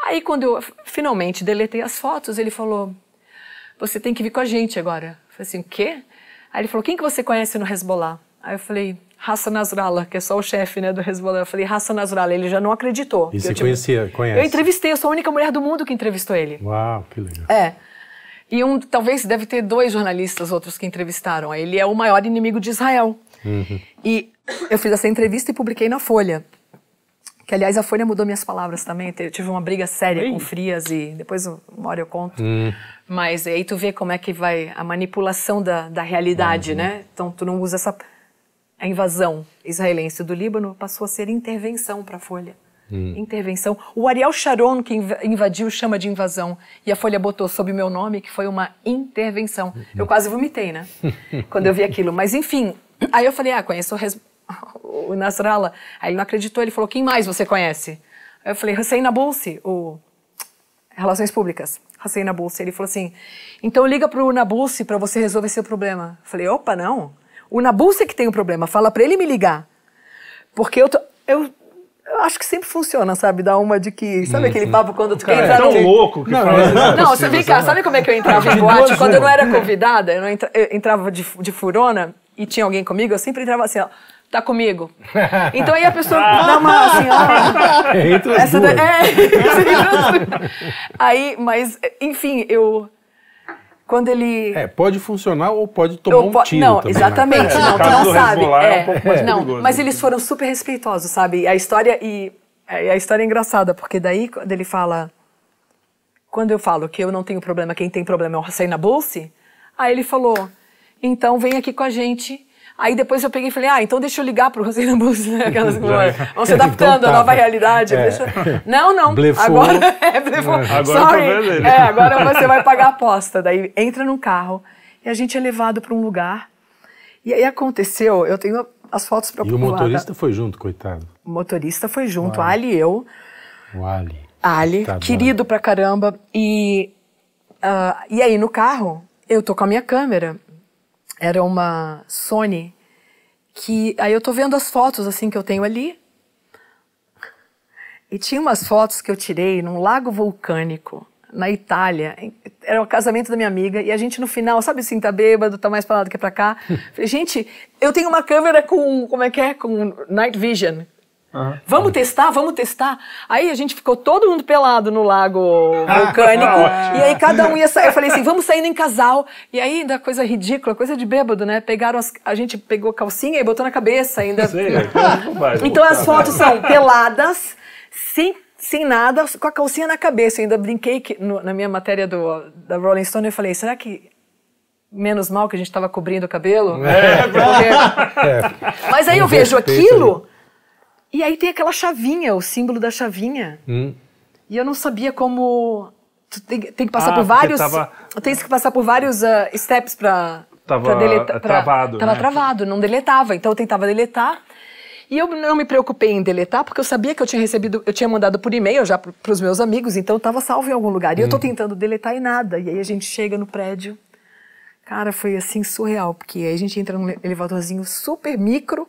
Aí quando eu finalmente deletei as fotos, ele falou: Você tem que vir com a gente agora falei assim, o quê? Aí ele falou, quem que você conhece no Hezbollah? Aí eu falei, Raça Nasrallah, que é só o chefe né, do Hezbollah. Eu falei, Raça Nasrallah, ele já não acreditou. E se conhecia, conhece. Eu entrevistei, eu sou a única mulher do mundo que entrevistou ele. Uau, que legal. É. E um, talvez deve ter dois jornalistas outros que entrevistaram. Ele é o maior inimigo de Israel. Uhum. E eu fiz essa entrevista e publiquei na Folha. Que, aliás, a Folha mudou minhas palavras também. Eu tive uma briga séria Ei. com Frias e depois uma hora eu conto. Hum. Mas aí tu vê como é que vai a manipulação da, da realidade, uhum. né? Então tu não usa essa a invasão israelense do Líbano passou a ser intervenção para a Folha. Hum. Intervenção. O Ariel Sharon que invadiu chama de invasão e a Folha botou sob meu nome que foi uma intervenção. Uhum. Eu quase vomitei, né? quando eu vi aquilo. Mas enfim, aí eu falei, ah, conheço o, o Nasrallah. Aí ele não acreditou, ele falou, quem mais você conhece? Aí eu falei, Hussein Nabulsi, o relações públicas, Hussein Nabulsi. Ele falou assim: então liga para o Nabulsi para você resolver seu problema. Eu falei: opa, não. O Nabulsi que tem o um problema, fala para ele me ligar. Porque eu, tô, eu eu acho que sempre funciona, sabe? Dá uma de que. Sabe aquele uhum. papo quando tu Cara, quer é entrar. É tão no... louco que não, fala, é não, não possível, você vem cá, sabe como é que eu entrava em boate? Quando eu não era convidada, eu, entra... eu entrava de, de furona e tinha alguém comigo, eu sempre entrava assim, ó tá comigo. Então aí a pessoa dá uma assim, ó. essa da, é, é aí, mas, enfim, eu. Quando ele. É, pode funcionar ou pode tomar eu, um tiro. Não, também, né? exatamente. Né? Não, tu não sabe. É, é, um é. não, mas né? eles foram super respeitosos, sabe? A história é, e. A história é engraçada, porque daí quando ele fala. Quando eu falo que eu não tenho problema, quem tem problema é o Hussein bolsa aí ele falou: então vem aqui com a gente Aí depois eu peguei e falei, ah, então deixa eu ligar para o Rosina Blues, né? Aquelas é. Vão se então adaptando então, à tá. nova realidade. É. Deixa... Não, não. Blefou. Agora, é, blefou. É. Agora é Sorry. É, agora você vai pagar a aposta. Daí entra num carro e a gente é levado para um lugar. E aí aconteceu, eu tenho as fotos para procurar. E o tá? motorista foi junto, coitado. O motorista foi junto, o Ali e eu. O Ali. Ali, querido bom. pra caramba. E, uh, e aí no carro, eu tô com a minha câmera era uma Sony que aí eu tô vendo as fotos assim que eu tenho ali. E tinha umas fotos que eu tirei num lago vulcânico na Itália. Era o casamento da minha amiga e a gente no final, sabe assim, tá bêbado, tá mais para lá do que para cá. Falei, gente, eu tenho uma câmera com, como é que é? Com night vision, vamos testar, vamos testar. Aí a gente ficou todo mundo pelado no lago ah, vulcânico. e aí cada um ia sair. Eu falei assim, vamos saindo em casal. E aí, ainda coisa ridícula, coisa de bêbado, né? Pegaram as, a gente pegou calcinha e botou na cabeça ainda. Sei, é, é então as fotos são peladas, sem sem nada, com a calcinha na cabeça. Eu ainda brinquei que, no, na minha matéria do, da Rolling Stone, eu falei, será que menos mal que a gente estava cobrindo o cabelo? É, é. Mas aí eu vejo aquilo e aí tem aquela chavinha, o símbolo da chavinha. Hum. E eu não sabia como. Tu tem, tem que passar ah, por vários. Tava... Tem que passar por vários uh, steps para. Tava pra deleta, pra, travado. Tava né? travado, não deletava. Então eu tentava deletar. E eu não me preocupei em deletar, porque eu sabia que eu tinha recebido, eu tinha mandado por e-mail já para os meus amigos, então estava salvo em algum lugar. E hum. eu estou tentando deletar e nada. E aí a gente chega no prédio. Cara, foi assim surreal, porque aí a gente entra num elevadorzinho super micro,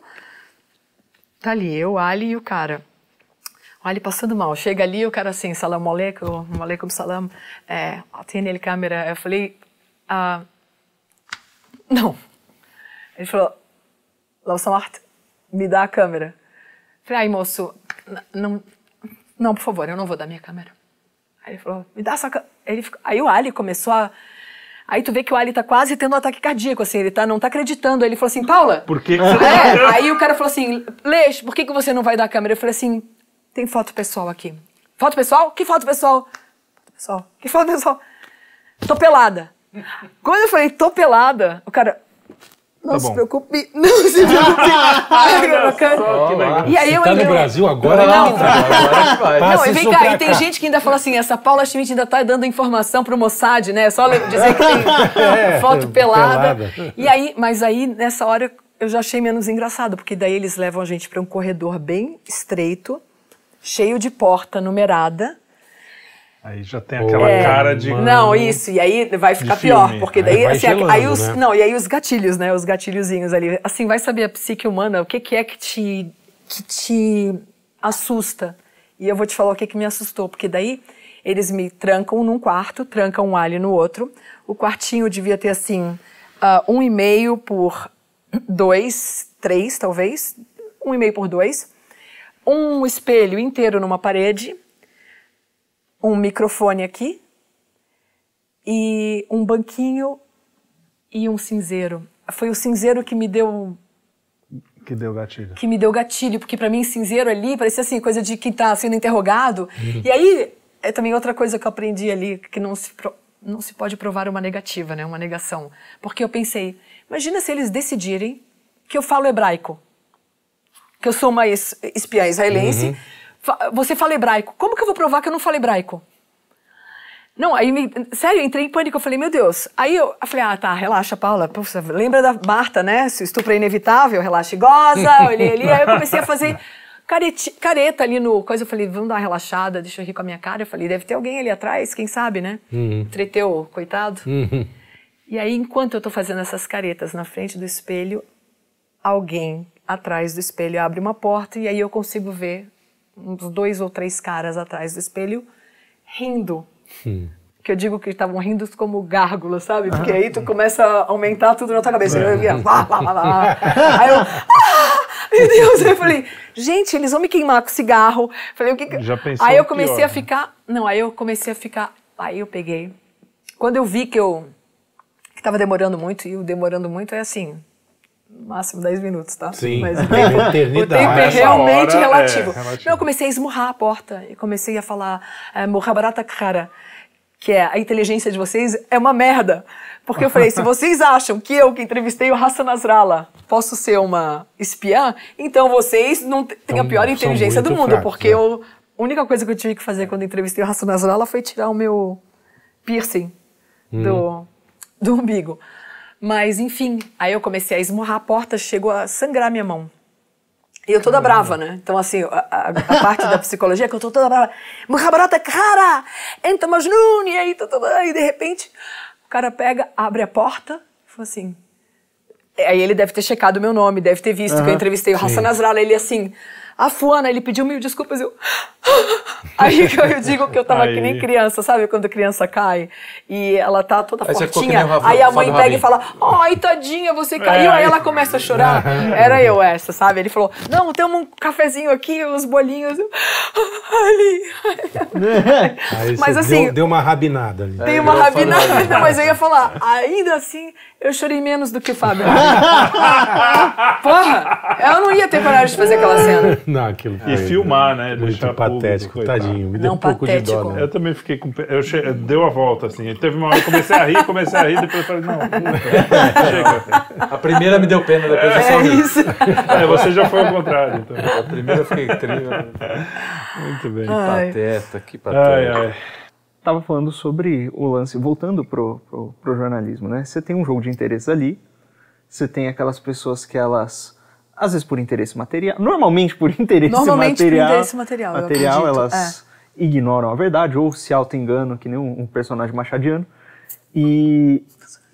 Tá ali, eu, Ali e o cara. O Ali passando mal. Chega ali, o cara assim, salam aleikum, aleikum salam. É, tem nele câmera. Eu falei, ah, não. Ele falou, Lausamart, me dá a câmera. Eu falei, ai moço, não, não, por favor, eu não vou dar minha câmera. Aí ele falou, me dá essa câmera. Aí o Ali começou a Aí tu vê que o Ali tá quase tendo um ataque cardíaco, assim, ele tá, não tá acreditando. Aí ele falou assim, Paula. Por que? É, aí o cara falou assim, Leix, por que, que você não vai dar a câmera? Eu falei assim, tem foto pessoal aqui. Foto pessoal? Que foto pessoal? Foto pessoal. Que foto pessoal? Tô pelada. Quando eu falei, tô pelada, o cara, não tá se preocupe, não se preocupe. e aí eu tá ainda... no Brasil agora? Não, né? não. Agora é vai. não e vem cá, e tem gente que ainda fala assim, essa Paula Schmidt ainda tá dando informação pro Mossad, né? É só dizer que tem é, foto pelada. pelada. E aí, mas aí, nessa hora, eu já achei menos engraçado, porque daí eles levam a gente para um corredor bem estreito, cheio de porta numerada, Aí já tem aquela é, cara de. Não, hum, isso, e aí vai ficar pior, porque daí aí, assim, gelando, aí os, né? não, e aí os gatilhos, né? Os gatilhozinhos ali. Assim, vai saber a psique humana, o que, que é que te que te assusta. E eu vou te falar o que que me assustou, porque daí eles me trancam num quarto, trancam um alho no outro. O quartinho devia ter assim, uh, um e meio por dois, três talvez, um e meio por dois, um espelho inteiro numa parede um microfone aqui e um banquinho e um cinzeiro. Foi o cinzeiro que me deu que deu gatilho. Que me deu gatilho, porque para mim cinzeiro ali parecia assim coisa de quem tá sendo interrogado. Uhum. E aí é também outra coisa que eu aprendi ali que não se não se pode provar uma negativa, né, uma negação, porque eu pensei, imagina se eles decidirem que eu falo hebraico, que eu sou uma espiã israelense. Uhum você fala hebraico. Como que eu vou provar que eu não falo hebraico? Não, aí, me, sério, eu entrei em pânico. Eu falei, meu Deus. Aí eu, eu falei, ah, tá, relaxa, Paula. Poxa, lembra da Marta, né? Se o estupro é inevitável, relaxa e goza. Olhei ali. Aí eu comecei a fazer careti, careta ali no coisa. Eu falei, vamos dar uma relaxada, deixa eu rir com a minha cara. Eu falei, deve ter alguém ali atrás, quem sabe, né? Uhum. Treteu, coitado. Uhum. E aí, enquanto eu tô fazendo essas caretas na frente do espelho, alguém atrás do espelho abre uma porta e aí eu consigo ver uns dois ou três caras atrás do espelho rindo. Hum. Que eu digo que estavam rindo como gárgulas, sabe? Porque ah. aí tu começa a aumentar tudo na tua cabeça. Eu via, lá, lá, lá, lá. Aí eu, ah, meu Deus! Aí eu falei, gente, eles vão me queimar com cigarro. Falei, o que que... Já aí eu comecei pior, a ficar, não, aí eu comecei a ficar, aí eu peguei. Quando eu vi que eu que estava demorando muito, e o demorando muito é assim, no máximo 10 minutos, tá? Sim, Mas o tempo, é o tempo é realmente relativo. É, relativo. Eu comecei a esmurrar a porta e comecei a falar é, Mohabarata Kara, que é a inteligência de vocês é uma merda. Porque eu falei, se vocês acham que eu que entrevistei o Hassan Nasrallah posso ser uma espiã, então vocês não têm então, a pior inteligência do mundo, fracos, porque é. eu, a única coisa que eu tive que fazer quando entrevistei o Hassan Nasrallah foi tirar o meu piercing hum. do, do umbigo. Mas, enfim, aí eu comecei a esmurrar a porta, chegou a sangrar minha mão. E eu toda brava, né? Então, assim, a, a, a parte da psicologia é que eu tô toda brava. Muhabarata, cara! Entra Majnun! E aí, e de repente, o cara pega, abre a porta e fala assim... É, aí ele deve ter checado o meu nome, deve ter visto uh -huh. que eu entrevistei o Hassan Nasrallah. Ele, assim... A Fuana, ele pediu mil desculpas. Eu... Aí que eu digo que eu tava Aí. que nem criança, sabe? Quando criança cai e ela tá toda Aí fortinha. Aí a mãe pega e fala: Ai, tadinha, você caiu. É. Aí ela começa a chorar. Era eu essa, sabe? Ele falou: Não, tem um cafezinho aqui, uns bolinhos. Ali. Aí mas assim. Deu, deu, uma rabinada ali. Dei é, uma rabinada, mas eu ia falar: Ainda assim, eu chorei menos do que o Fábio. Porra, eu não ia ter coragem de fazer aquela cena. Não, aquilo foi, e né, filmar, né? né? Muito patético, público, tadinho. Me deu um pouco de dó. Né? Eu também fiquei com. Eu che... Deu a volta, assim. Teve uma hora eu comecei a rir, comecei a rir, depois eu falei, não, chega. A primeira me deu pena, depois é, eu só ri. Isso. É, você já foi ao contrário. Então. A primeira eu fiquei triste. Muito bem. Que Pateta, que pateta. Ai, ai estava falando sobre o lance, voltando pro, pro, pro, jornalismo, né? Você tem um jogo de interesse ali, você tem aquelas pessoas que elas às vezes por interesse material, normalmente por interesse normalmente material. Normalmente por interesse material. Material, elas é. ignoram a verdade ou se auto-enganam, que nem um, um, personagem machadiano. E,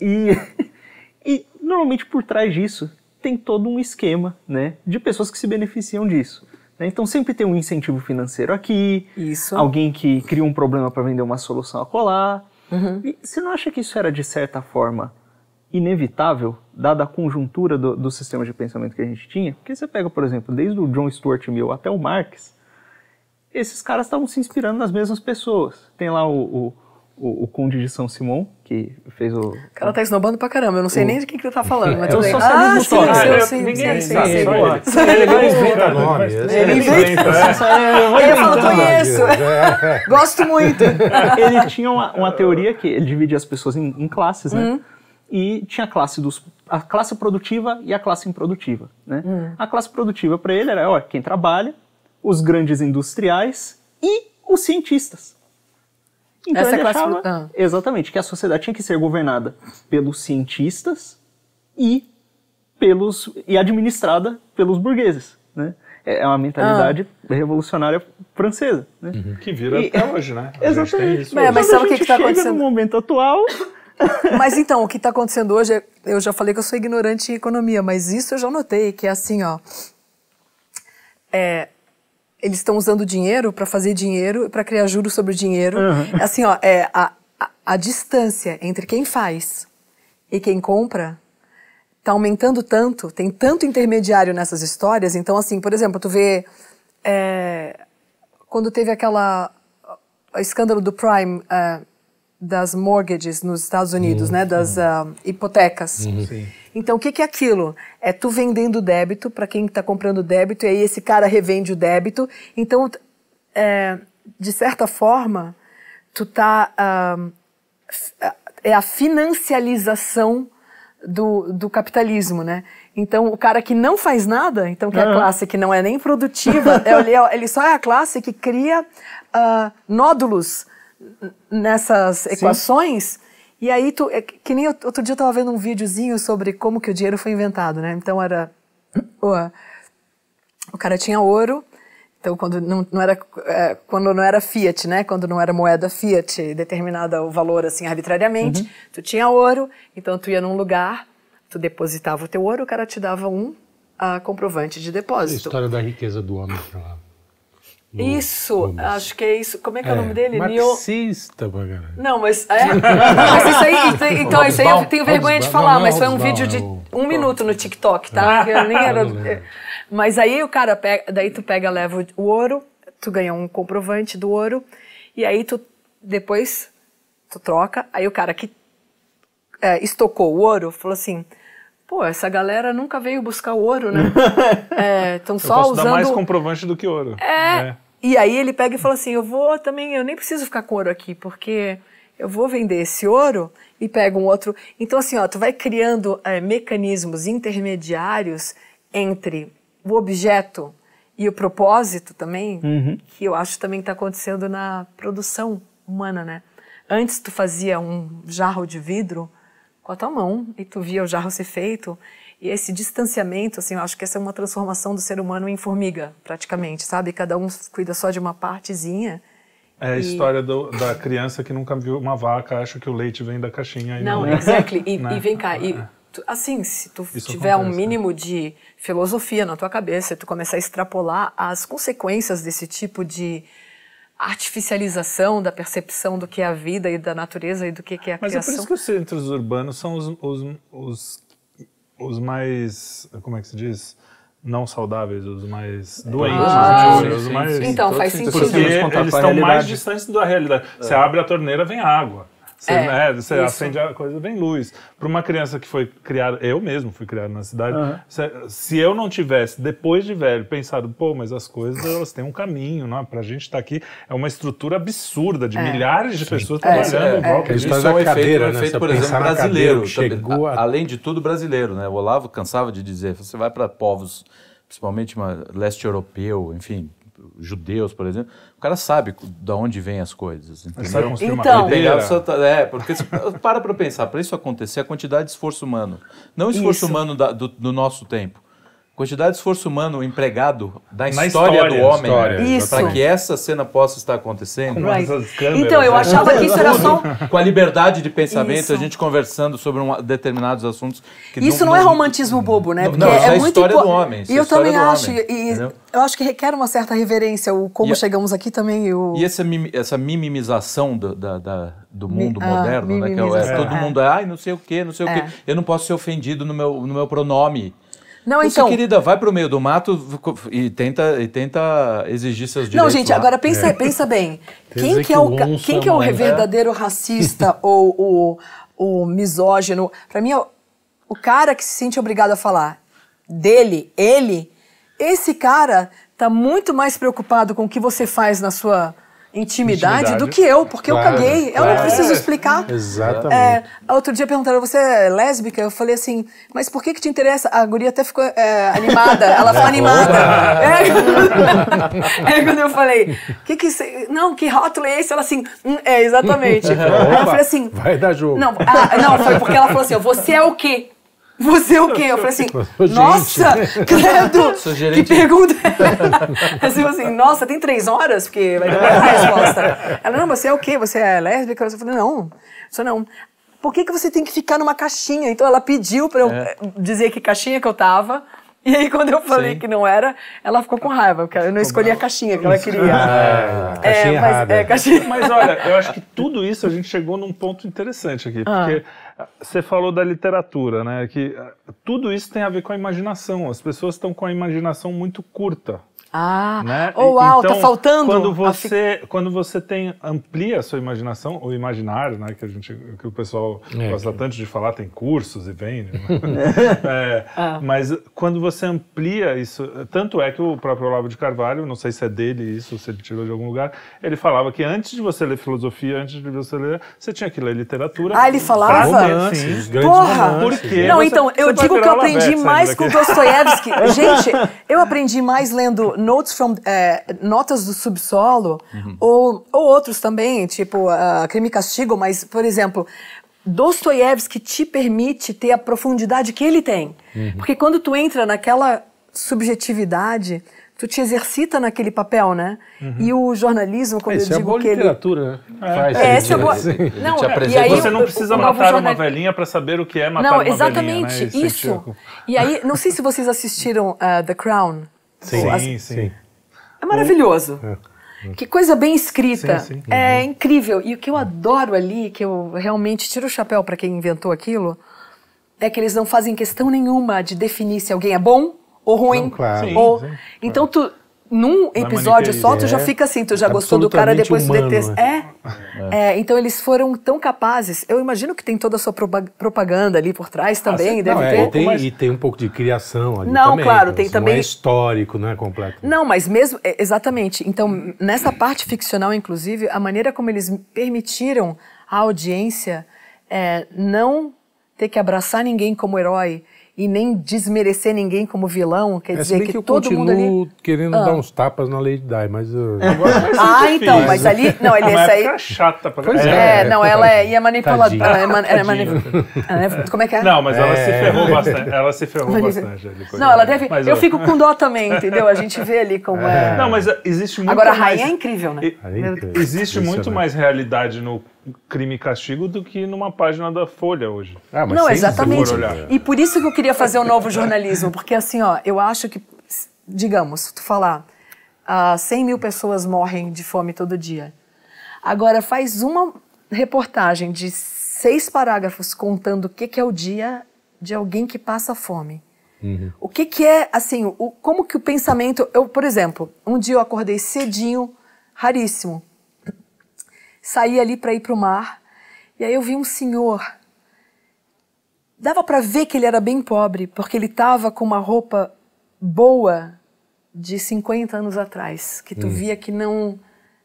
e, e normalmente por trás disso tem todo um esquema né, de pessoas que se beneficiam disso. Né? Então sempre tem um incentivo financeiro aqui, isso. alguém que cria um problema para vender uma solução a colar. Uhum. E você não acha que isso era de certa forma inevitável, dada a conjuntura do, do sistema de pensamento que a gente tinha, porque você pega, por exemplo, desde o John Stuart Mill até o Marx, esses caras estavam se inspirando nas mesmas pessoas. Tem lá o, o, o, o Conde de São Simão, que fez o. O cara tá esnobando pra caramba, eu não sei o... nem de quem que ele tá falando, mas eu tudo bem. Ah, sim, eu sei, ninguém é Ele inventa nome. Ele inventa. Ele conheço. Né? Gosto muito. Ele tinha uma, teoria que ele divide as pessoas em, classes, né? Uhum e tinha a classe dos a classe produtiva e a classe improdutiva, né? Hum. A classe produtiva para ele era ó, quem trabalha, os grandes industriais e os cientistas. Então Essa ele classe achava, ah. exatamente que a sociedade tinha que ser governada pelos cientistas e pelos e administrada pelos burgueses, né? é, é uma mentalidade ah. revolucionária francesa. Né? Uhum. Que vira e, até hoje, né? A exatamente. Mas, hoje. mas sabe o que está acontecendo? no momento atual mas então, o que está acontecendo hoje, é, eu já falei que eu sou ignorante em economia, mas isso eu já notei, que é assim, ó. É, eles estão usando dinheiro para fazer dinheiro, para criar juros sobre o dinheiro. Uhum. Assim, ó, é, a, a, a distância entre quem faz e quem compra está aumentando tanto, tem tanto intermediário nessas histórias. Então, assim, por exemplo, tu vê é, quando teve aquela o escândalo do Prime, é, das mortgages nos Estados Unidos, uhum. né? Das uh, hipotecas. Uhum. Então, o que, que é aquilo? É tu vendendo débito para quem está comprando débito, e aí esse cara revende o débito. Então, é, de certa forma, tu tá... Uh, é a financialização do, do capitalismo, né? Então, o cara que não faz nada, então que é a é. classe que não é nem produtiva, é, ele, é, ele só é a classe que cria uh, nódulos nessas equações. Sim. E aí, tu, é que nem outro dia eu estava vendo um videozinho sobre como que o dinheiro foi inventado, né? Então era. O, cara tinha ouro, então quando não, não era, é, quando não era fiat, né? Quando não era moeda fiat, determinada o valor assim arbitrariamente, uhum. tu tinha ouro, então tu ia num lugar, tu depositava o teu ouro, o cara te dava um a ah, comprovante de depósito. a história da riqueza do homem, lá. No, isso, no acho que é isso. Como é que é, é o nome dele? Marxista, Neo... Não, mas é. mas isso aí, então, isso aí eu tenho vergonha de falar, não, não, mas foi um vídeo de um minuto no TikTok, tá? Eu nem era. Eu mas aí o cara pega, daí tu pega, leva o ouro, tu ganha um comprovante do ouro, e aí tu depois tu troca, aí o cara que é, estocou o ouro falou assim: pô, essa galera nunca veio buscar ouro, né? Estão é, só usando. mais comprovante do que ouro. É. Né? E aí ele pega e fala assim: eu vou também, eu nem preciso ficar com ouro aqui, porque eu vou vender esse ouro e pego um outro. Então, assim, ó, tu vai criando é, mecanismos intermediários entre o objeto e o propósito também, uhum. que eu acho também está acontecendo na produção humana, né? Antes tu fazia um jarro de vidro com a tua mão e tu via o jarro ser feito. E esse distanciamento, assim, eu acho que essa é uma transformação do ser humano em formiga, praticamente, sabe? Cada um cuida só de uma partezinha. É a história do, da criança que nunca viu uma vaca, acha que o leite vem da caixinha. E não, não, é. exactly. E, né? e vem cá, e, é. tu, assim, se tu Isso tiver acontece, um né? mínimo né? de filosofia na tua cabeça, tu começar a extrapolar as consequências desse tipo de artificialização da percepção do que é a vida e da natureza e do que é a Mas criação. Mas é por isso que os centros urbanos são os, os, os, os mais, como é que se diz? não saudáveis, os mais é. doentes, ah, né? os mais... Então, faz sentido. Porque eles estão mais distantes da realidade. É. Você abre a torneira, vem água. Você, é, é, você acende a coisa, vem luz. Para uma criança que foi criada, eu mesmo fui criado na cidade, uhum. se, se, eu não tivesse, depois de velho, pensado, pô, mas as coisas elas têm um caminho, não? É? Pra gente estar tá aqui, é uma estrutura absurda de é. milhares de Sim. pessoas é, trabalhando. É, é, é. Isso é um cadeira, efeito, né? efeito por exemplo, brasileiro. Chegou a... Além de tudo, brasileiro, né? O Olavo cansava de dizer, você vai para povos, principalmente uma, leste europeu, enfim, judeus, por exemplo, o cara sabe de onde vêm as coisas. Entendeu? Ele sabe então, uma É, porque para para pensar, para isso acontecer, a quantidade de esforço humano. Não o esforço isso. humano da, do, do nosso tempo quantidade de esforço humano empregado da história, história, do homem né? para que essa cena possa estar acontecendo. Então, eu né? achava que isso era só. Com a liberdade de pensamento, isso. a gente conversando sobre um, determinados assuntos. isso não, não, é romantismo bobo, né? Porque não, é, é, é história do homem. E eu também acho. Homem, e eu acho que requer uma certa reverência, o como e chegamos aqui também. O... E essa, mim, essa mimimização do, da, da, do mundo Mi, ah, moderno, ah, né? Que é, é todo é. mundo é, ai, não sei o quê, não sei o quê. É. Eu não posso ser ofendido no meu, no meu pronome. Não, Puxa, então. querida, vai pro meio do mato e tenta, e tenta exigir seus direitos. Não, gente, lá. agora pensa, é. pensa bem. É quem que, é o, quem que é né? o verdadeiro racista ou o, o misógino? Para mim, é o, o cara que se sente obrigado a falar dele, ele, esse cara tá muito mais preocupado com o que você faz na sua intimidade, intimidade, do que eu, porque claro, eu caguei. Claro. Eu não preciso explicar. É, exatamente. É, outro dia perguntaram, você é lésbica? Eu falei assim, mas por que que te interessa? A guria até ficou é, animada. Ela é ficou animada. é, quando eu falei, que que cê, não, que rótulo é esse? Ela assim, hum, é, exatamente. Opa, ela falou assim... Vai dar jogo. Não, ah, não, foi porque ela falou assim, você é o quê? Você é o quê? Eu falei assim, nossa, né? credo, que pergunta. É ela falou assim, nossa, tem três horas? Porque vai demorar a resposta. Ela, não, você é o quê? Você é lésbica? Eu falei, não, sou não por que, que você tem que ficar numa caixinha? Então ela pediu para eu é. Eh, dizer que caixinha que eu tava. E aí, quando eu falei Sim. que não era, ela ficou com raiva, porque eu não escolhi a caixinha que ela ah, queria. Ah, é, caixinha, é, mas, é, caixinha mas, olha, eu acho que tudo isso a gente chegou num ponto interessante aqui, ah. porque você falou da literatura, né? Que eh, tudo isso tem a ver com a imaginação. As pessoas estão com a imaginação muito curta. Ah, né? ou oh, então, tá faltando. Quando você, fi... quando você tem amplia a sua imaginação, o imaginário, né, que a gente, que o pessoal é, gosta tanto de falar, tem cursos e vende. Né? é, ah. Mas quando você amplia isso, tanto é que o próprio Olavo de Carvalho, não sei se é dele isso, se ele tirou de algum lugar, ele falava que antes de você ler filosofia, antes de você ler, você tinha que ler literatura. Ah, ele falava. Romances, grandes Porra. Romances, Por quê? Não, você, então eu digo que eu aprendi mais com Dostoiévski. Gente, eu aprendi mais lendo notes from, é, notas do subsolo, uhum. ou, ou outros também, tipo uh, Crime e Castigo, mas, por exemplo, Dostoiévski te permite ter a profundidade que ele tem. Uhum. Porque quando tu entra naquela subjetividade, tu te exercita naquele papel, né? Uhum. E o jornalismo, como ah, eu é digo né? é. É, é boa que né? literatura, ele... né? Faz, é, essa é boa... Não, e aí, Você não precisa o, o matar jornal... uma velhinha para saber o que é matar não, uma velhinha. Não, né? exatamente, isso. E aí, não sei se vocês assistiram uh, The Crown. Sim, sim, É maravilhoso. É. Que coisa bem escrita. Sim, sim. É uhum. incrível. E o que eu adoro ali, que eu realmente tiro o chapéu para quem inventou aquilo, é que eles não fazem questão nenhuma de definir se alguém é bom ou ruim. Não, claro. ou... Sim, claro. Então tu num episódio só, tu já fica assim, tu já é gostou do cara depois humano, tu detesta. Né? É. É. é. Então eles foram tão capazes. Eu imagino que tem toda a sua propaganda ali por trás ah, também, ah, deve não, é, ter. E tem, e tem um pouco de criação ali não, também. claro, então, tem assim, também. Não é histórico, não é completo. Não, mas mesmo, é, exatamente. Então, nessa parte ficcional, inclusive, a maneira como eles permitiram à audiência é, não ter que abraçar ninguém como herói e nem desmerecer ninguém como vilão. Quer é, dizer que, que eu todo mundo ali. querendo ah. dar uns tapas na Lady Di, mas. Uh, ah, então, mas ali. Não, ele essa aí. chata pra pois é, é, não, ela é. E é manipuladora. Ela é, man, é é- Como é que é? Não, mas ela é... se ferrou bastante. Ela se ferrou bastante. Ali, não, ela deve. Mas, eu fico com dó também, entendeu? A gente vê ali como é. Não, mas existe muito. Agora, a rainha mais... é incrível, né? E... incrível. Existe muito mais realidade no crime e castigo do que numa página da Folha hoje. Ah, mas não, exatamente. E por isso que eu queria fazer o um novo jornalismo, porque assim, ó, eu acho que, digamos, tu falar, uh, ah, 100 mil pessoas morrem de fome todo dia. Agora, faz uma reportagem de seis parágrafos contando o que, que é o dia de alguém que passa fome. Uhum. O que, que é, assim, o, como que o pensamento... Eu, por exemplo, um dia eu acordei cedinho, raríssimo, saí ali para ir para o mar. E aí eu vi um senhor. Dava para ver que ele era bem pobre, porque ele estava com uma roupa boa de 50 anos atrás, que tu hum. via que não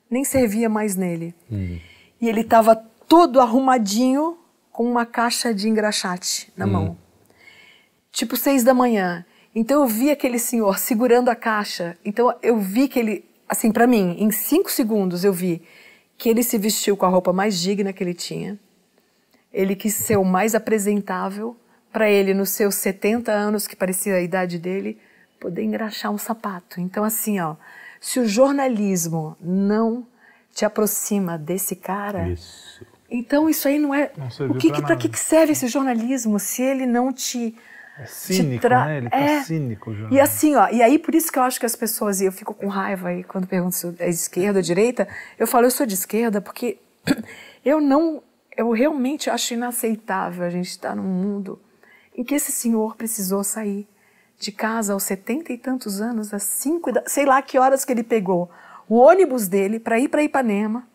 nem servia mais nele. Hum. E ele estava todo arrumadinho com uma caixa de engraxate na hum. mão. Tipo seis da manhã. Então eu vi aquele senhor segurando a caixa. Então eu vi que ele, assim, para mim, em cinco segundos eu vi que ele se vestiu com a roupa mais digna que ele tinha. Ele quis ser o mais apresentável para ele, nos seus 70 anos, que parecia a idade dele, poder engraxar um sapato. Então, assim, ó, se o jornalismo não te aproxima desse cara. Isso. Então, isso aí não é. Não o que, que para que, que serve esse jornalismo se ele não te é cínico, tra... né? Ele tá é. cínico já. E né? assim, ó, e aí por isso que eu acho que as pessoas, e eu fico com raiva aí quando perguntam se é de esquerda ou direita, eu falo, eu sou de esquerda porque eu não, eu realmente acho inaceitável a gente estar tá num mundo em que esse senhor precisou sair de casa aos setenta e tantos anos, às cinco, da, sei lá que horas que ele pegou o ônibus dele para ir para Ipanema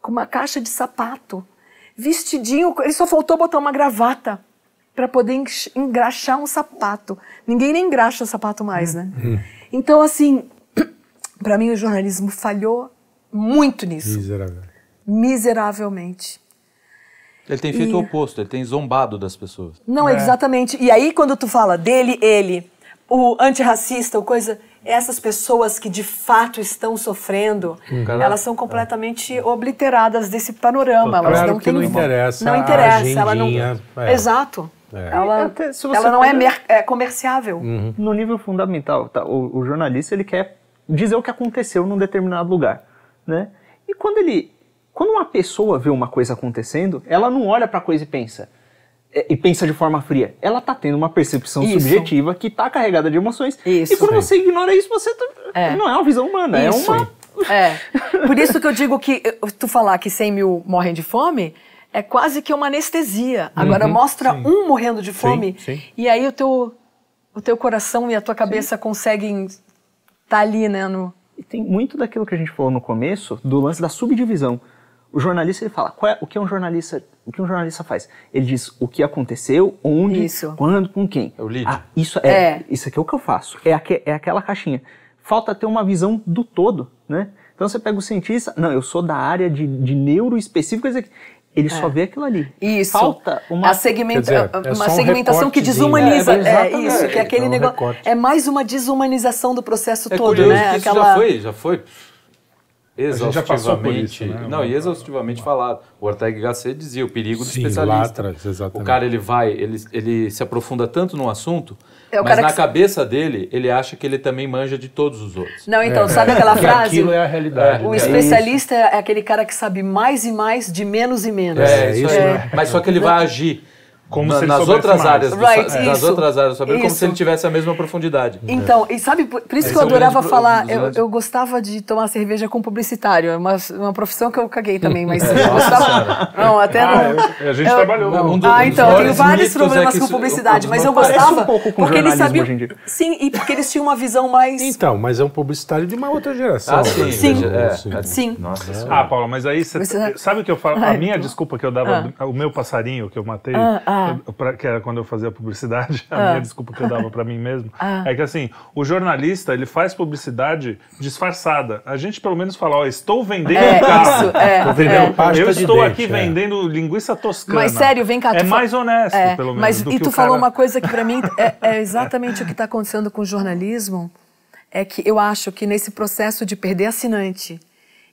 com uma caixa de sapato, vestidinho, ele só faltou botar uma gravata para poder engraxar um sapato. Ninguém nem engraxa sapato mais, né? Hum. Hum. Então, assim, para mim o jornalismo falhou muito nisso. Miserável. Miseravelmente. Ele tem feito e... o oposto, ele tem zombado das pessoas. Não, é. exatamente. E aí, quando tu fala dele, ele, o antirracista, o coisa. Essas pessoas que de fato estão sofrendo, hum. elas são é. completamente é. obliteradas desse panorama. Claro elas não que têm. Não interessa. Não interessa. Ela não... É. Exato. É. Ela, é, Até, ela não é pode... é, comerciável. Uhum. No nível fundamental, tá? o, o, jornalista ele quer dizer o que aconteceu num determinado lugar, né? E quando ele, quando uma pessoa vê uma coisa acontecendo, ela não olha para a coisa e pensa é, e pensa de forma fria. Ela tá tendo uma percepção isso. subjetiva que tá carregada de emoções. Isso. E quando você ignora isso, você tá... é. não é uma visão humana, isso. é uma. É. Por isso que eu digo que tu falar que 100 mil morrem de fome é quase que uma anestesia. Uhum. Agora uhum, mostra sim. um morrendo de fome sim, sim. e aí o teu, o teu coração e a tua cabeça conseguem estar tá ali, né? No... E tem muito daquilo que a gente falou no começo, do lance da subdivisão. O jornalista ele fala, é, o que um jornalista, o que um jornalista faz? Ele diz o que aconteceu, onde, isso. quando, com quem. É o lead. Ah, isso é, é, isso aqui é o que eu faço. É, aqu é aquela caixinha. Falta ter uma visão do todo, né? Então você pega o cientista, não, eu sou da área de, de neuro específico, ele só é. vê aquilo ali. Isso. Falta uma, segmenta, dizer, é uma segmentação que desumaniza. É, é isso, que aquele um negócio. Recorte. É mais uma desumanização do processo todo, né? Aquela... já foi, já foi exaustivamente, isso, né? não, e exaustivamente falado. O Ortega Gasset dizia o perigo do Sim, especialista. atrás, exatamente. O cara ele vai, ele, ele se aprofunda tanto num assunto, é mas na que... cabeça dele ele acha que ele também manja de todos os outros. Não, então é. sabe aquela frase? aquilo é a realidade. O é. né? especialista é, é, aquele cara que sabe mais e mais de menos e menos. É, é isso. É. Mas só que ele vai agir como Na, se ele nas outras mais. áreas, right, é. nas outras áreas do saber, isso. como se ele tivesse a mesma profundidade. Então, é. e sabe, por, por isso que eu adorava falar, pro, eu, eu, gostava de tomar cerveja com publicitário, é uma, uma profissão que eu caguei também, mas é, eu gostava. Não, até ah, não. a gente eu, trabalhou. Não, um do, ah, então, eu tenho vários é problemas com publicidade, mas eu gostava um pouco com porque eles sabiam. Sim, e porque eles tinham uma visão mais Então, mas é um publicitário de uma outra geração. Ah, sim. Sim. sim. É, é, nossa. Ah, Paula, mas aí sabe o que eu falo? A minha então. desculpa que eu dava, ah. o meu passarinho que eu matei, ah, ah, ah. que era quando eu fazia publicidade, a ah. minha desculpa que eu dava para mim mesmo, ah. é que assim, o jornalista, ele faz publicidade disfarçada. A gente pelo menos fala, ó, estou vendendo é, carro. Isso, é, estou vendendo é. pasta Eu estou aqui é. vendendo linguiça toscana. Mas sério, vem cá. É mais honesto, é, pelo menos. Mas, do e tu falou cara... uma coisa que para mim é, é exatamente o que está acontecendo com o jornalismo, é que eu acho que nesse processo de perder assinante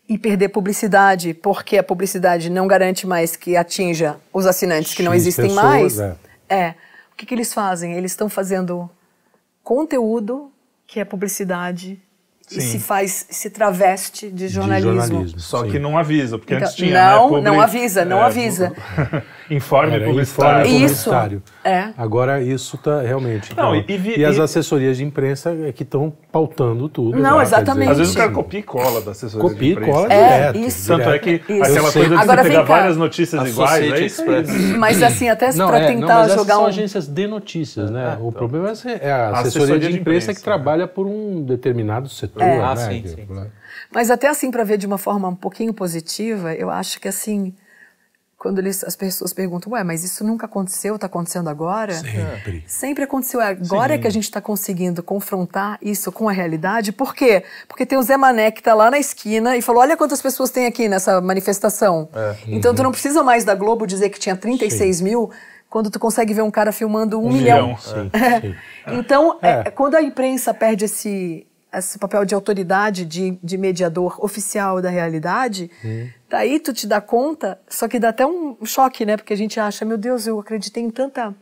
e perder publicidade, porque a publicidade não garante mais que atinja os assinantes que não existem pessoas, mais. É. é. O que, que eles fazem? Eles estão fazendo conteúdo que é publicidade Sim. e se faz, se traveste de jornalismo. De jornalismo Só sim. que não avisa, porque então, antes tinha. Né, não, né, public... não avisa, não é, avisa. informe publicitário. Informe É. Agora isso está realmente. Não, então, e, e, e, as assessorias de imprensa é que estão pautando tudo. Não, lá, né? exatamente. Às vezes o cara copia e cola da assessoria copia de imprensa. Copia e cola é, direto. Isso. Tanto é que isso. aquela coisa de Agora, você pegar várias notícias iguais. É né, isso mas assim, até para é, tentar não, jogar. São um... agências de notícias, é, né? o então. problema é, é a assessoria de imprensa que trabalha por um determinado setor. É. Ah, né? sim, sim. Mas até assim, para ver de uma forma um pouquinho positiva, eu acho que assim, quando eles, as pessoas perguntam, ué, mas isso nunca aconteceu, está acontecendo agora? Sempre. Sempre aconteceu. É, agora Sim. é que a gente está conseguindo confrontar isso com a realidade. Por quê? Porque tem o Zé Mané que está lá na esquina e falou, olha quantas pessoas tem aqui nessa manifestação. É. Então uhum. tu não precisa mais da Globo dizer que tinha 36 Sim. mil quando tu consegue ver um cara filmando um, um milhão. milhão. Então, é. é. quando a imprensa perde esse esse papel de autoridade, de, de mediador oficial da realidade, hum. daí tu te dá conta, só que dá até um choque, né? Porque a gente acha, meu Deus, eu acreditei em tanta...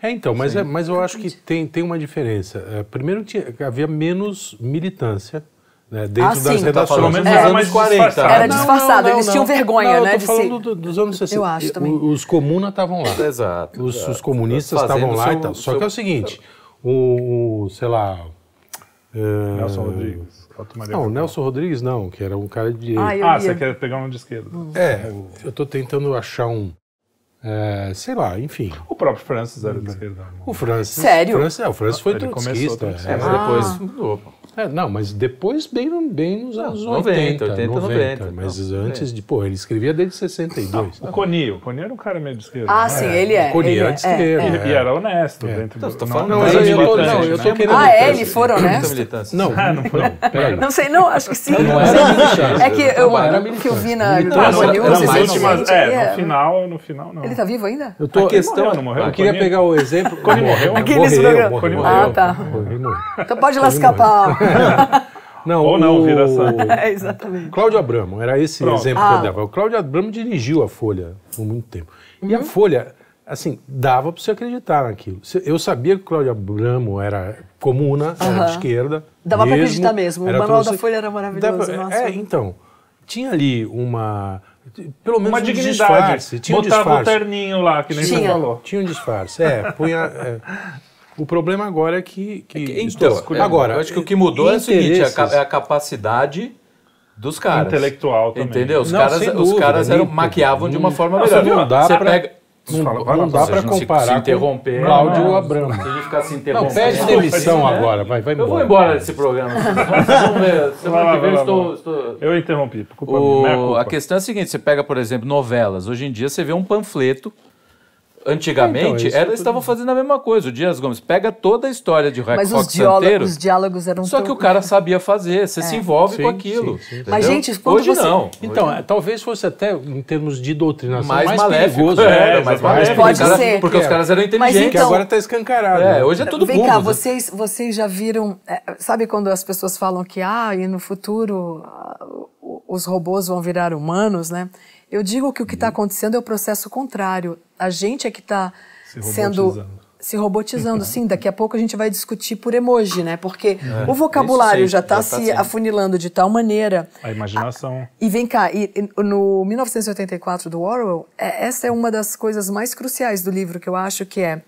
É, então, mas, é, mas eu acho que tem, tem uma diferença. É, primeiro, tinha, havia menos militância né, dentro ah, das redações. Pelo tá menos nos anos 40. Era disfarçado, não, não, eles não, tinham vergonha, né? Eu tô falando dos anos 60. Eu acho também. os comunas estavam lá. Exato. Os, os comunistas estavam lá seu, e tal. Só seu, que é o seguinte, o, o, sei lá, Nelson é, Rodrigues. Não, Nelson Rodrigues não, que era um cara de. Ah, ah você quer pegar um de esquerda. É, hum. eu estou tentando achar um. É, sei lá, enfim. O próprio Francis era de esquerda. Né? O Francis. Sério? Francis, é, o Francis foi ah, ele trotskista. É, mas ah. depois mudou. É, não, mas depois, bem, bem nos anos 90, 80, 90, 90, 90 Mas não, antes de, pô, ele escrevia desde 62. Não, ah, o tá? Coni, o Coni era um cara meio de esquerda. Ah, né? sim, ele é. O Coni era é, de esquerda. E é. era honesto. É. então, falando não, eu, não, eu né? tô querendo... Ah, é? Eles foram honestos? Não, não Não sei, não, acho que sim. Não era É que eu vi na... Não, não, não, não, ele tá vivo ainda? Eu tô, a questão, morreu, não morreu? Eu queria pegar o exemplo. Cone morreu? Aqueles morreu, morreu, morreu, Ah, tá. Morreu, morreu. Então pode lascar pau. Não, Ou não, o... vira essa. é, exatamente. Cláudio Abramo, era esse Pronto. exemplo ah. que eu ah. dava. O Cláudio Abramo dirigiu a Folha por muito tempo. Uhum. E a uhum. Folha, assim, dava para você acreditar naquilo. Eu sabia que o Cláudio Abramo era comuna, uhum. era de esquerda. Dava para acreditar mesmo. O manual da assim. Folha era maravilhoso. Dava... É, então. Tinha ali uma pelo menos uma um dignidade. disfarce. Tinha Botava um disfarce. o terninho lá, que nem tinha. você falou. Tinha um disfarce, é. Punha, é. O problema agora é que... que é que então, é, agora... Eu acho que o que mudou é o seguinte, é, é a capacidade dos caras. Intelectual também. Entendeu? Os Não, caras, os caras eram, maquiavam de uma hum. forma Não, melhor. Você, viu? Você pega... Não, fala, não, não dá para comparar se, se com Cláudio não, Abramo. Se a gente ficar se interrompendo... Não, pede demissão é. agora, vai, vai embora. Eu vou embora desse programa. semana que vem estou, estou... Eu interrompi, culpa o, minha, culpa. A questão é a seguinte, você pega, por exemplo, novelas. Hoje em dia você vê um panfleto Antigamente, então, é elas estavam fazendo a mesma coisa. O Dias Gomes pega toda a história de Rock Mas os, diálogo, os diálogos eram Só tão... que o cara sabia fazer, você é. se envolve sim, com aquilo. Sim, sim, mas, gente, hoje você... não. Então, hoje... É, talvez fosse até, em termos de doutrinação, mais, mais maléfico. É, mais maléfico. Pode cara, ser. Porque é. os caras eram inteligentes. Mas, então... Que agora está escancarado. É, né? hoje é tudo Vem cá, vocês, vocês já viram... É, sabe quando as pessoas falam que, ah, e no futuro ah, os robôs vão virar humanos, né? Eu digo que o que está uhum. acontecendo é o processo contrário. A gente é que está se sendo se robotizando, sim. Daqui a pouco a gente vai discutir por emoji, né? Porque é, o vocabulário já está tá se afunilando de tal maneira. A imaginação. A, e vem cá, e, e, no 1984 do Orwell, é, essa é uma das coisas mais cruciais do livro que eu acho que é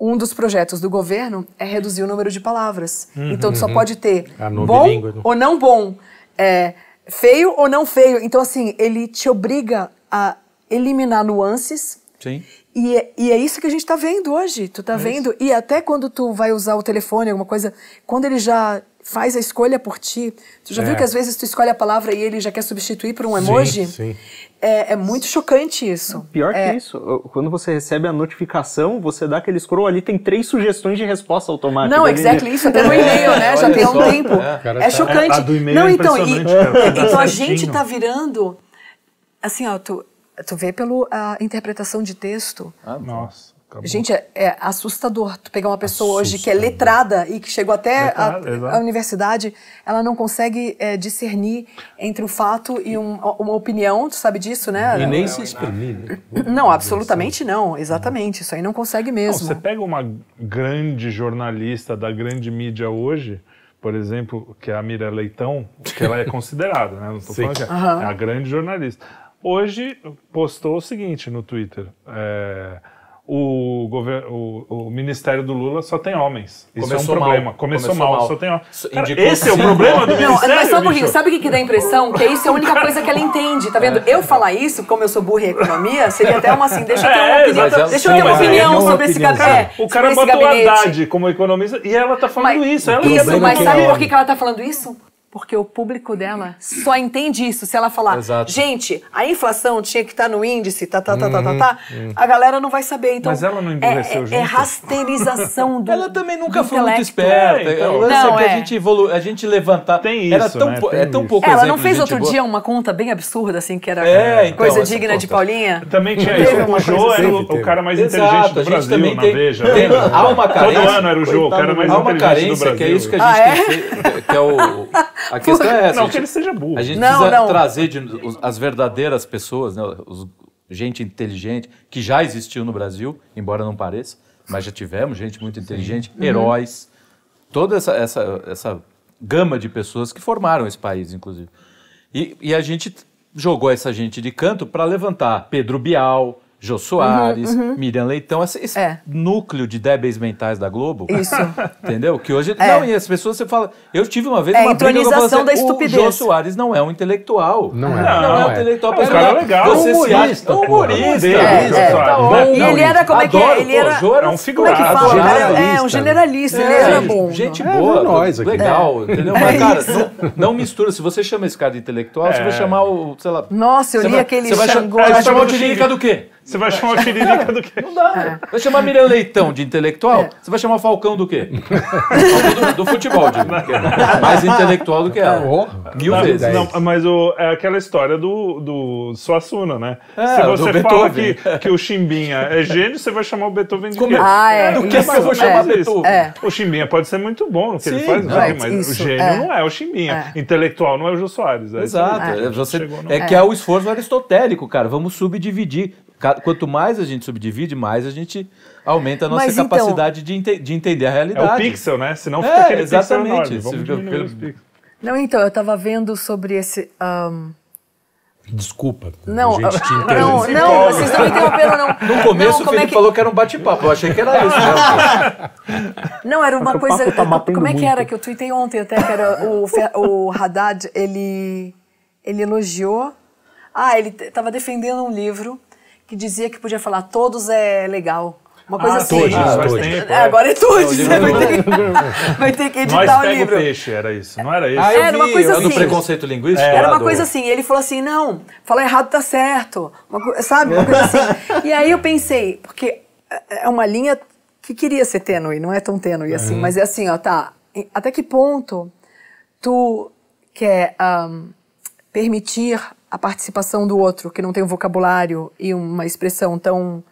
um dos projetos do governo é reduzir o número de palavras. Uhum, então tu só uhum. pode ter é bom né? ou não bom. É, feio ou não feio. Então, assim, ele te obriga a eliminar nuances. Sim. E é, e é isso que a gente está vendo hoje. Tu está é vendo. Isso. E até quando tu vai usar o telefone, alguma coisa, quando ele já faz a escolha por ti. Tu já é. viu que às vezes tu escolhe a palavra e ele já quer substituir por um emoji? Sim, sim. É, é muito chocante isso. Pior é. que isso, quando você recebe a notificação, você dá aquele scroll ali, tem três sugestões de resposta automática. Não, exactly isso, até então, no é. e-mail, né? Já tem um tempo. É. é, tá, chocante. A do e-mail Não, é então, e, tá então a gente tá virando. Assim, ó, tu, tu vê pela ah, interpretação de texto. Ah, nossa Acabou. Gente, é, é, assustador tu pegar uma pessoa assustador. hoje que é letrada e que chegou até letrada, a, a, universidade, ela não consegue é, discernir entre um fato e um, uma opinião, tu sabe disso, né? E nem é, se é, é. exprimir. Né? Não, absolutamente não, exatamente. Isso aí não consegue mesmo. Não, você pega uma grande jornalista da grande mídia hoje, por exemplo, que é a Mira Leitão, que ela é considerada, né? Não estou falando que é, uhum. é a grande jornalista. Hoje postou o seguinte no Twitter. É, o, o, o, Ministério do Lula só tem homens. Isso Começou é um problema. Mal. Começou, Começou mal, mal, só tem homens. Cara, esse é o problema do Ministério. Não, mas só um pouquinho, sabe o que, que dá a impressão? Que isso é a única coisa que ela entende, tá vendo? Eu falar isso, como eu sou burra em economia, seria até uma assim, deixa eu ter uma é, opinião, deixa eu ter uma é opinião é sobre esse gabinete. o cara botou Haddad como economista e ela tá falando mas, isso. Ela isso, mas é sabe por que ela tá falando isso? porque o público dela só entende isso. Se ela falar, Exato. gente, a inflação tinha que estar tá no índice, tá, tá, tá, hum, tá, tá, uhum, tá uhum. a galera não vai saber. Então, Mas ela não emburreceu, é, gente. É, é rasteirização do. ela também nunca foi muito esperta. É, então. então. lance não, é que é. a gente evoluiu, a gente levantar. Tem isso. Era tão, né? Tem é tão isso. pouco Ela exemplo, não fez outro boa. dia uma conta bem absurda, assim, que era é, então, coisa digna conta. de Paulinha? Também tinha isso. O Jô era o, assim? o cara mais inteligente do Brasil na Veja. Há uma carência. Todo ano era o Jô, o cara mais inteligente do Brasil. Há uma carência, que é isso que a gente ah, tem é? que é o. A questão é essa. Não, gente, que ele seja burro. A gente não, precisa não. trazer de, os, as verdadeiras pessoas, né, os, gente inteligente, que já existiu no Brasil, embora não pareça, mas já tivemos gente muito inteligente, Sim. Uhum. heróis, uhum. toda essa, essa, essa gama de pessoas que formaram esse país, inclusive. E, e a gente jogou essa gente de canto para levantar Pedro Bial, Jô uhum, Soares, uhum, uhum. Miriam Leitão, esse, esse é. núcleo de débeis mentais da Globo. Isso. Entendeu? Que hoje. É. Não, e as pessoas você fala. Eu tive uma vez é, uma entronização briga, assim, da estupidez. O Jô Soares não é um intelectual. Não é. Não, não, é não é um intelectual. É um cara é legal. Você humorista, humorista. É, é, tá e ele era, como é que é? Ele era. Jô era um figurado. É, um generalista. Ele era bom. Gente boa, nós legal. Entendeu? Mas, cara, não mistura. Se você chama esse cara de intelectual, você vai chamar o. Sei lá. Nossa, eu li aquele Você vai chamar o de do quê? Você vai chamar o Tiririca do quê? Não dá. É. Vai chamar Miriam Leitão de intelectual? É. Você vai chamar o Falcão do quê? do, do, futebol, mais intelectual do que ela. Mil não, vezes. Não, mas o, é aquela história do, do Suassuna, né? É, Se você fala Beethoven. que, que o Chimbinha é gênio, você vai chamar o Beethoven de Como? quê? É? Ah, é. Do que isso, eu vou chamar Beethoven? O Chimbinha pode ser muito bom no que Sim, ele faz, não, mas isso, o gênio não é o Chimbinha. Intelectual não é o Jô Soares. Exato. Você, é que é o esforço aristotélico, cara. Vamos subdividir Quanto mais a gente subdivide, mais a gente aumenta a nossa Mas, então, capacidade então, de, ente de, entender a realidade. É o pixel, né? Se não é, fica é, aquele exatamente. pixel enorme. Vamos pelo... Não, então, eu estava vendo sobre esse... Um... Desculpa. Não, gente não, não, vocês não me interromperam, não. No começo não, o Felipe é que... falou que era um bate-papo. Eu achei que era isso. Né? Não, era uma coisa. Tá como é que era? Que eu tuitei ontem até, que era o, o Haddad, ele, ele elogiou. Ah, ele estava defendendo um livro que dizia que podia falar todos é legal. Uma coisa ah, assim. Todos, ah, faz todos. Tempo, é, agora é todos. Né? Vai, ter, vai ter que editar Nós o livro. O peixe, era isso. Não era isso. Ah, era vi, uma coisa assim. do preconceito linguístico? É, era uma coisa assim. Ele falou assim: não, falar errado tá certo. Uma, sabe? Uma coisa assim. e aí eu pensei, porque é uma linha que queria ser tênue, não é tão tênue assim, uhum. mas é assim, ó, tá. Até que ponto tu quer um, permitir a participação do outro, que não tem um vocabulário e uma expressão tão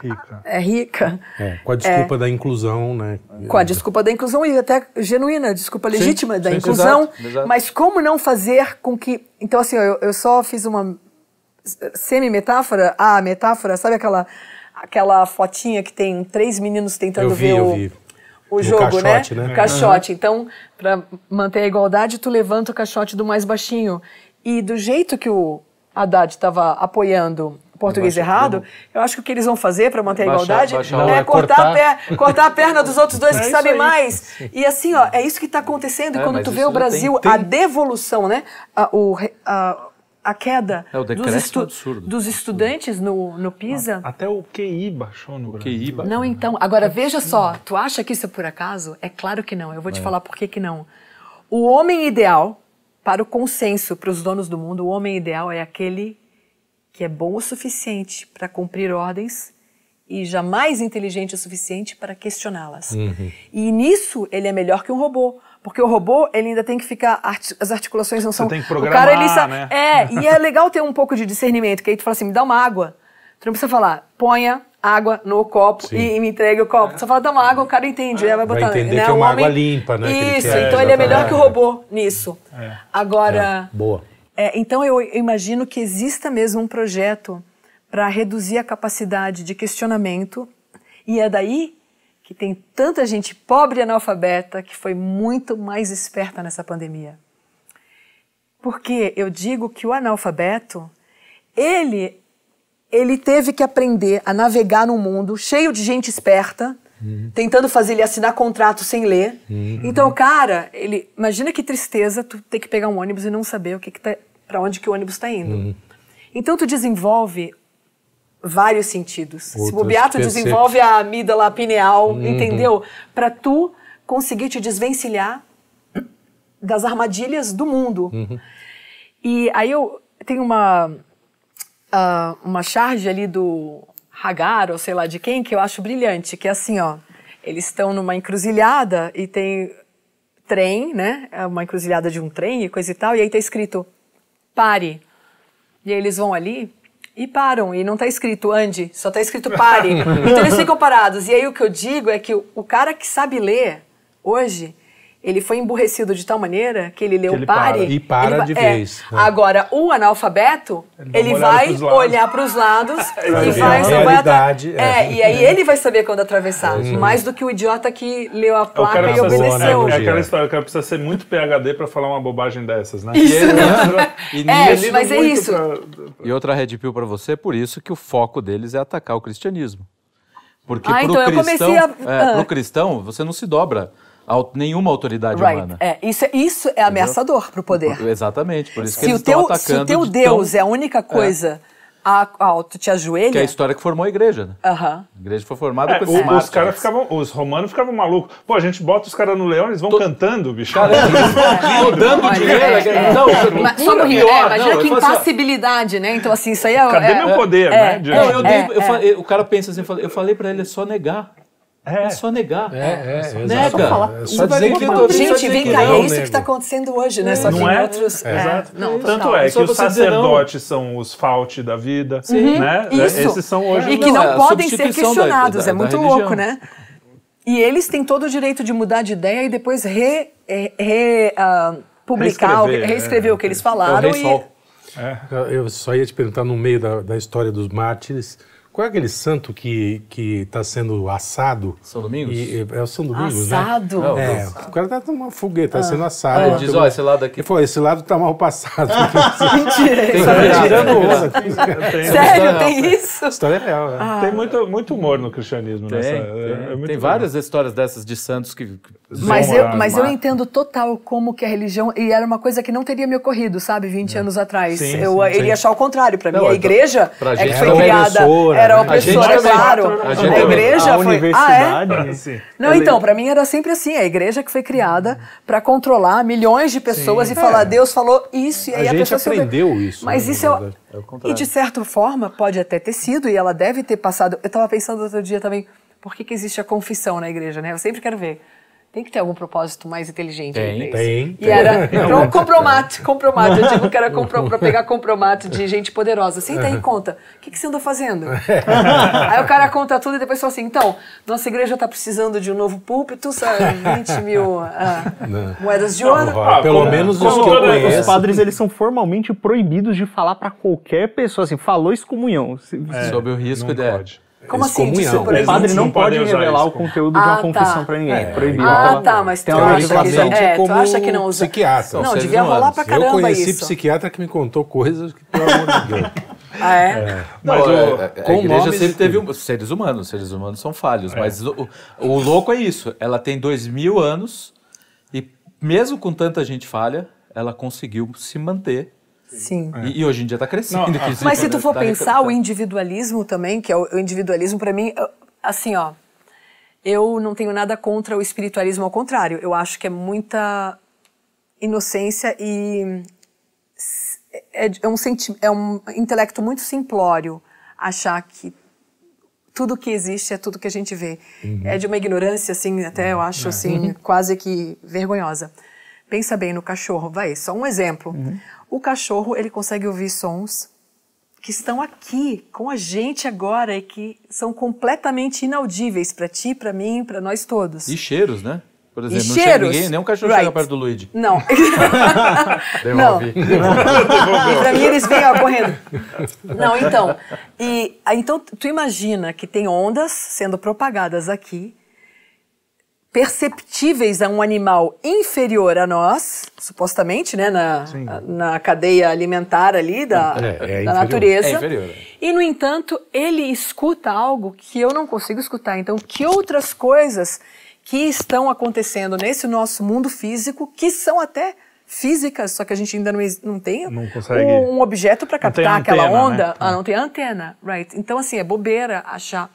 rica. É, rica. É, com a desculpa é, da inclusão, né? Com a desculpa da inclusão e até genuína, desculpa legítima sim, da sim, inclusão. Exato, exato. Mas como não fazer com que. Então, assim, eu, eu só fiz uma semi-metáfora, a ah, metáfora, sabe aquela, aquela fotinha que tem três meninos tentando eu vi, ver o. vi. O jogo, né? caixote, né? né? O caixote. Uhum. Então, para manter a igualdade, tu levanta o caixote do mais baixinho e do jeito que o Haddad estava apoiando português errado, eu acho que o que eles vão fazer para manter a igualdade baixar, é, não, é, cortar, cortar. A perna, cortar a perna dos outros dois é que sabem mais. E assim, ó, é isso que está acontecendo. É, quando tu vê o Brasil, tem, tem. a devolução, né? A, o, a, a queda é, dos, estu absurdo. dos, estudantes no, no PISA. Ah, até o QI baixou no Brasil. QI baixou. Não, então. Agora, veja só. Tu acha que isso é por acaso? É claro que não. Eu vou te é. falar por que, que não. O homem ideal para o consenso, para os donos do mundo, o homem ideal é aquele que é bom o suficiente para cumprir ordens e jamais inteligente o suficiente para questioná-las. Uhum. E nisso ele é melhor que um robô, porque o robô ele ainda tem que ficar as articulações não Você são. Tem que programar, o cara ele sa... né? É e é legal ter um pouco de discernimento, que aí tu fala assim me dá uma água, tu não precisa falar ponha água no copo e me entregue o copo. Só Você fala, dá uma água, o cara entende, é. vai botar. Vai entender né? que é uma um água limpa, né? Isso, ele quer, então ele é melhor que o robô nisso. É. Agora. É, boa. É, então eu, eu imagino que exista mesmo um projeto para reduzir a capacidade de questionamento e é daí que tem tanta gente pobre e analfabeta que foi muito mais esperta nessa pandemia. Porque eu digo que o analfabeto, ele ele teve que aprender a navegar num mundo cheio de gente esperta, uhum. tentando fazer ele assinar contrato sem ler. Uhum. Então, cara, ele imagina que tristeza tu ter que pegar um ônibus e não saber o que, que tá, para onde que o ônibus está indo. Uhum. Então, tu desenvolve vários sentidos. Se bobear, tu desenvolve a amígdala pineal, uhum. entendeu? Para tu conseguir te desvencilhar das armadilhas do mundo. Uhum. E aí eu tenho uma uh, uma charge ali do Hagar, ou sei lá de quem, que eu acho brilhante, que é assim, ó, eles estão numa encruzilhada e tem trem, né, é uma encruzilhada de um trem e coisa e tal, e aí tá escrito, pare. E aí eles vão ali e param, e não tá escrito ande, só tá escrito pare. então eles ficam parados. E aí o que eu digo é que o, o cara que sabe ler hoje ele foi emburrecido de tal maneira que ele leu que ele pare. e para ele, de é. vez. Né? Agora, o analfabeto, ele, ele vai olhar para os lados, e vai. Só vai é. é, e aí ele vai saber quando atravessar. Uhum. Mais do que o idiota que leu a é, placa e obedeceu. né? É, aquela história, o cara precisa ser muito PHD para falar uma bobagem dessas, né? Isso. E ele, e é, ele mas é isso. Pra... E outra Red Pill para você, por isso que o foco deles é atacar o cristianismo. Porque ah, pro então cristão, a... é, ah. pro cristão, você não se dobra nenhuma autoridade right. humana. É, isso, é, isso é ameaçador para o poder. Exatamente, por isso que se eles estão atacando. Se o teu Deus tão... é a única é. coisa... É. A, a, tu te ajoelha? Que é a história que formou a igreja, né? A igreja foi formada é, com esses Os caras ficavam, os romanos ficavam malucos. Pô, a gente bota os caras no leão, eles vão Tô... cantando, bicho. Cara, eles vão é. dando dinheiro. só no Rio, imagina que assim, impassibilidade, né? Então, assim, isso aí é... Cadê meu poder, né? o cara pensa assim, eu falei para ele, é só negar. É, é só negar. É, é, Nega. É só, só é dizer que não, Gente, vem cá, é isso nego. que está acontecendo hoje, né? Só não é? Outros, é. Exato. Não, Tanto é que os sacerdotes são os falte da vida, né? Uhum. Isso. Esses são hoje E que não podem ser questionados. é muito louco, né? E eles têm todo o direito de mudar de ideia e depois re, re uh, publicar, reescrever, reescrever é, o que eles falaram. É, e... é. Eu só ia te perguntar, no meio da, da história dos mártires, qual é aquele santo que está sendo assado? São Domingos? E, é o São Domingos, né? assado? né? é, assado? É, o cara está numa fogueira, está ah. sendo assado. Ah. Ele diz, ó, esse lado aqui. Ele falou, esse lado está mal passado. Ah, mentira. Tem tá tirando onda. Sério, tem isso? História real, né? Ah. Tem muito, muito humor no cristianismo. Tem, nessa, tem, é, é tem várias histórias dessas de santos que... que mas eu, mas eu entendo total como que a religião... E era uma coisa que não teria me ocorrido, sabe, 20 é. anos atrás. Sim, eu sim, iria sim. achar o contrário. para mim, a é igreja é que foi criada... Né? era né? opressora, é claro. A, gente a igreja a foi. Universidade, ah, é? Não, então, para mim era sempre assim, a igreja que foi criada para controlar milhões de pessoas Sim. e falar, é. Deus falou isso, e aí a, a gente pessoa aprendeu isso. Mas né? isso é, é e de certa forma pode até ter sido e ela deve ter passado. Eu estava pensando outro dia também, por que, que existe a confissão na igreja, né? Eu sempre quero ver tem que ter algum propósito mais inteligente. Tem, tem. E era um compromato, compromato. Eu digo que era compro, pra pegar compromato de gente poderosa. Senta aí e conta. O que, que você andou fazendo? aí o cara conta tudo e depois fala assim, então, nossa igreja tá precisando de um novo púlpito, sabe? 20 mil ah, moedas de ouro. ah, pelo menos os que eu conheço. Os padres, eles são formalmente proibidos de falar para qualquer pessoa, assim, falou excomunhão. É, Sob o é, risco de... Pode. Como assim? O padre não, pode revelar o conteúdo ah, de uma ah, tá. confissão para ninguém. É, é proibido. Ah, tá, mas tem uma acha de é, tu acha que não usa. Psiquiatra. Não, devia rolar pra caramba isso. Eu conheci isso. psiquiatra que me contou coisas que, pelo amor de Deus. Ah, é? é. Mas não, é, o, é, a, a igreja sempre teve um, seres humanos, seres humanos são falhos, é. mas o, o, louco é isso. Ela tem dois mil anos e mesmo com tanta gente falha, ela conseguiu se manter Sim. É. E, e, hoje em dia está crescendo. Não, mas se, tu for tá pensar o individualismo também, que é o, individualismo para mim, assim, ó, eu não tenho nada contra o espiritualismo, ao contrário, eu acho que é muita inocência e é, é um, senti é um intelecto muito simplório achar que tudo que existe é tudo que a gente vê. Uhum. É de uma ignorância, assim, até eu uhum. acho, é. assim, quase que vergonhosa. Pensa bem no cachorro, vai, só um exemplo. Uhum. O cachorro, ele consegue ouvir sons que estão aqui com a gente agora e que são completamente inaudíveis para ti, para mim, para nós todos. E cheiros, né? Por exemplo, e não cheiros, chega ninguém, nem um cachorro right. chega perto do Luigi. Não. Não. Para mim eles vêm ó, correndo. Não, então. E, ah, então, tu imagina que tem ondas sendo propagadas aqui perceptíveis a um animal inferior a nós, supostamente, né, na, na cadeia alimentar ali da, é, é da natureza. É, é e, no entanto, ele escuta algo que eu não consigo escutar. Então, que outras coisas que estão acontecendo nesse nosso mundo físico, que são até físicas, só que a gente ainda não, não tem não um, um, objeto para captar antena, aquela né? onda. Né? Ah, é. não tem antena, right? Então, assim, é bobeira achar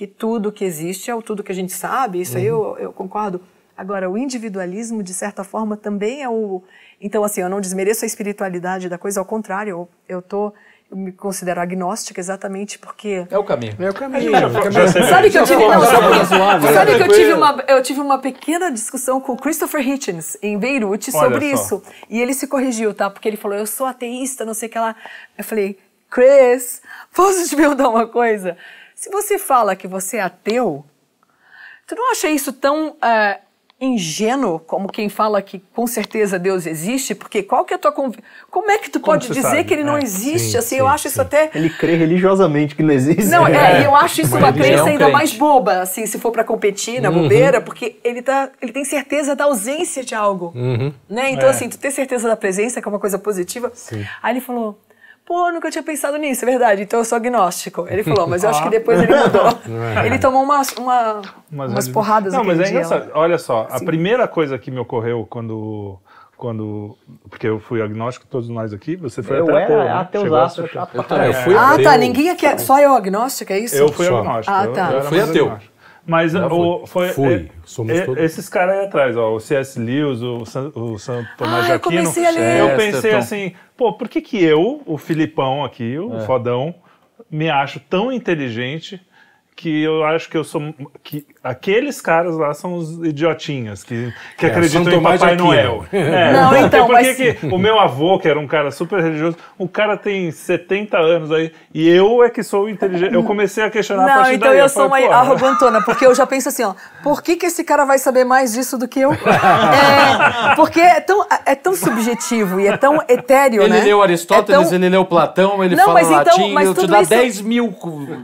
que tudo que existe é o tudo que a gente sabe, isso uhum. aí eu, uhum. eu concordo. Agora, o individualismo, de certa forma, também é o. Então, assim, eu não desmereço a espiritualidade da coisa, ao contrário, eu, eu tô. Eu me considero agnóstica exatamente porque. É o caminho. É o caminho. É sabe que eu tive. sabe, que eu tive, uma, eu tive uma pequena discussão com Christopher Hitchens em Beirute sobre isso. E ele se corrigiu, tá? Porque ele falou, eu sou ateísta, não sei o que lá. Eu falei, Chris, posso te perguntar uma coisa? Se você fala que você é ateu, tu não acha isso tão é, ingênuo como quem fala que com certeza Deus existe? Porque qual que é a tua conv... Como é que tu como pode dizer sabe? que ele não é, existe? Sim, assim, sim, eu acho sim. isso até Ele crê religiosamente que não existe. Não, é, é eu acho isso uma, crença ainda crente. mais boba, assim, se for para competir na uhum. bobeira, porque ele tá, ele tem certeza da ausência de algo, uhum. né? Então é. assim, tu ter certeza da presença que é uma coisa positiva. Aí ele falou: pô, nunca tinha pensado nisso, é verdade, então eu sou agnóstico. Ele falou, mas eu acho ah. que depois ele mudou. É. ele tomou umas, uma, umas, porradas Não, mas é engraçado. Olha só, Sim. a primeira coisa que me ocorreu quando quando. Porque eu fui agnóstico, todos nós aqui, você foi eu né? ateu. Era, Ah, tá, ninguém aqui é. Só eu agnóstico, é isso? Eu fui só. agnóstico. Ah, tá. Eu, eu fui ateu. Agnóstico. Mas o, foi. foi. É, Somos é, todos. Esses caras aí atrás, ó, o C.S. Lewis, o, San, o Santo Tomás ah, Aquino. Eu, comecei a ler. eu é, pensei então. assim, pô, por que, que eu, o Filipão aqui, o é. fodão, me acho tão inteligente que eu acho que eu sou. que Aqueles caras lá são os idiotinhas que, que é, acreditam em Papai Noel. É. Não, então, por mas... que o meu avô, que era um cara super religioso, o cara tem 70 anos aí, e eu é que sou inteligente. Eu comecei a questionar Não, a partir então daí. eu, eu sou falei, uma arrogantona, porque eu já penso assim, ó, por que, que esse cara vai saber mais disso do que eu? é, porque é tão, é tão subjetivo e é tão etéreo, ele né? Ele leu é Aristóteles, é tão... ele leu Platão, ele Não, fala mas então, latim, mas te dá isso... 10 mil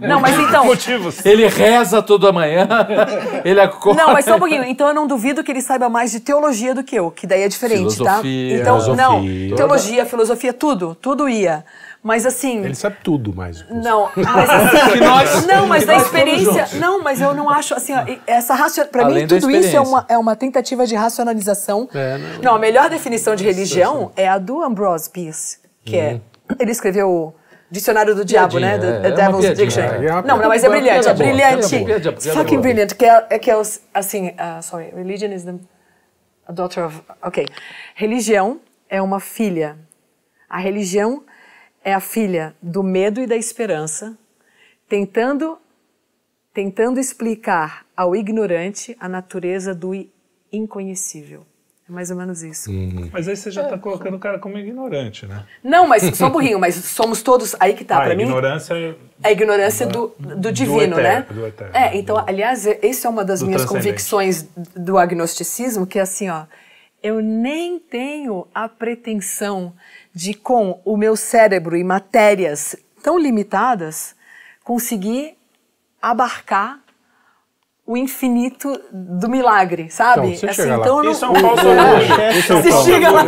Não, mas então... motivos. Ele reza toda manhã. ele acorda. Não, mas só um pouquinho. Então eu não duvido que ele saiba mais de teologia do que eu, que daí é diferente, tá? filosofia, tá? Então, filosofia. não, teologia, filosofia, tudo, tudo ia. Mas assim. Ele sabe tudo mais. Não, mas assim. nós, não, mas da experiência. Não, mas eu não acho. Assim, essa racional, Pra Além mim, tudo isso é uma, é uma tentativa de racionalização. É, não, né? não, a melhor definição de religião é a do Ambrose Pierce, que hum. é. Uhum. Ele escreveu Dicionário do Diabo, né? Do, é, é Devil's é Dictionary. É, é não, não, mas é brilhante, é, é brilhante. Fucking brilliant. Que é, é que é os, assim, uh, sorry, religion is the a daughter of, ok. Religião é uma filha. A religião é a filha do medo e da esperança, tentando tentando explicar ao ignorante a natureza do inconhecível. É mais ou menos isso. Uhum. Mas aí você já está é, tá colocando o cara como ignorante, né? Não, mas só burrinho, mas somos todos. Aí que tá, ah, para mim. Ignorância é a ignorância do, do divino, do eterno, né? Do eterno, é, então, aliás, essa é uma das minhas convicções do agnosticismo, que é assim, ó. Eu nem tenho a pretensão de, com o meu cérebro e matérias tão limitadas, conseguir abarcar o infinito do milagre, sabe? Então, assim, então eu não... Isso é um falso orgulho. É, se é chega lá,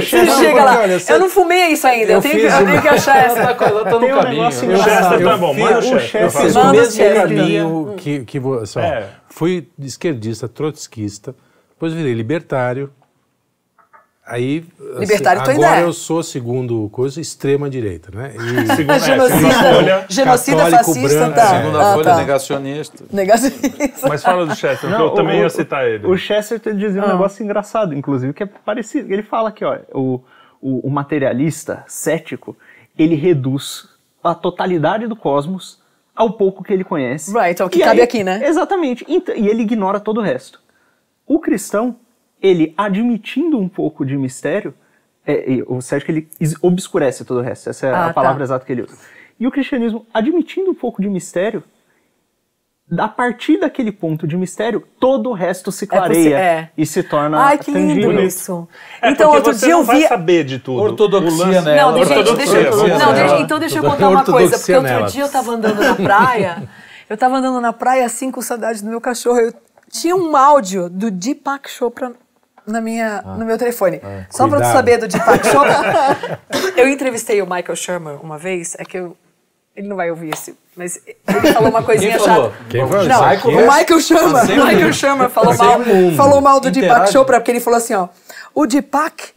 se chega lá. Eu não fumei isso ainda, eu, eu tenho, que, eu tenho que achar essa tá coisa, tá eu tô no caminho. Um eu, o Chester tá bom, o Chester. Eu fiz o mesmo caminho que, que você... É. Fui esquerdista, trotskista, depois virei libertário, Aí, Libertário assim, agora eu sou, segundo coisa, extrema-direita, né? E... É, genocida, genocida fascista, branco, tá. Né? Segunda ah, folha, tá. negacionista. Negacionista. Mas fala do Chester, Não, eu o, também o, ia citar ele. O Chester dizia ah. um negócio engraçado, inclusive, que é parecido. Ele fala que ó, o, o, o materialista cético, ele reduz a totalidade do cosmos ao pouco que ele conhece. Right, é o que e cabe aí, aqui, né? Exatamente. E ele ignora todo o resto. O cristão, ele admitindo um pouco de mistério, é, é, você acha que ele obscurece todo o resto, essa é ah, a tá. palavra exata que ele usa. E o cristianismo, admitindo um pouco de mistério, a partir daquele ponto de mistério, todo o resto se é clareia é e se torna Ai, que lindo tangível. isso. É então, outro dia eu vi... vai saber de tudo. Ortodoxia, né? Não, Gente, ortodoxia. Deixa, eu... não né? deixa, então deixa eu contar uma coisa. Porque outro dia eu estava andando na praia, eu estava andando na praia assim com saudade do meu cachorro. Eu tinha um áudio do Deepak Chopra na minha, ah. no meu telefone. Ah, Só para tu saber do Deepak Chopra. eu entrevistei o Michael Shermer uma vez, é que eu ele não vai ouvir isso, mas ele falou uma coisinha Quem falou? chata. Quem falou? Não, Michael, o Michael Shermer, o Michael Shermer falou mal, falou mal do Deepak Chopra, porque ele falou assim, ó, o Deepak,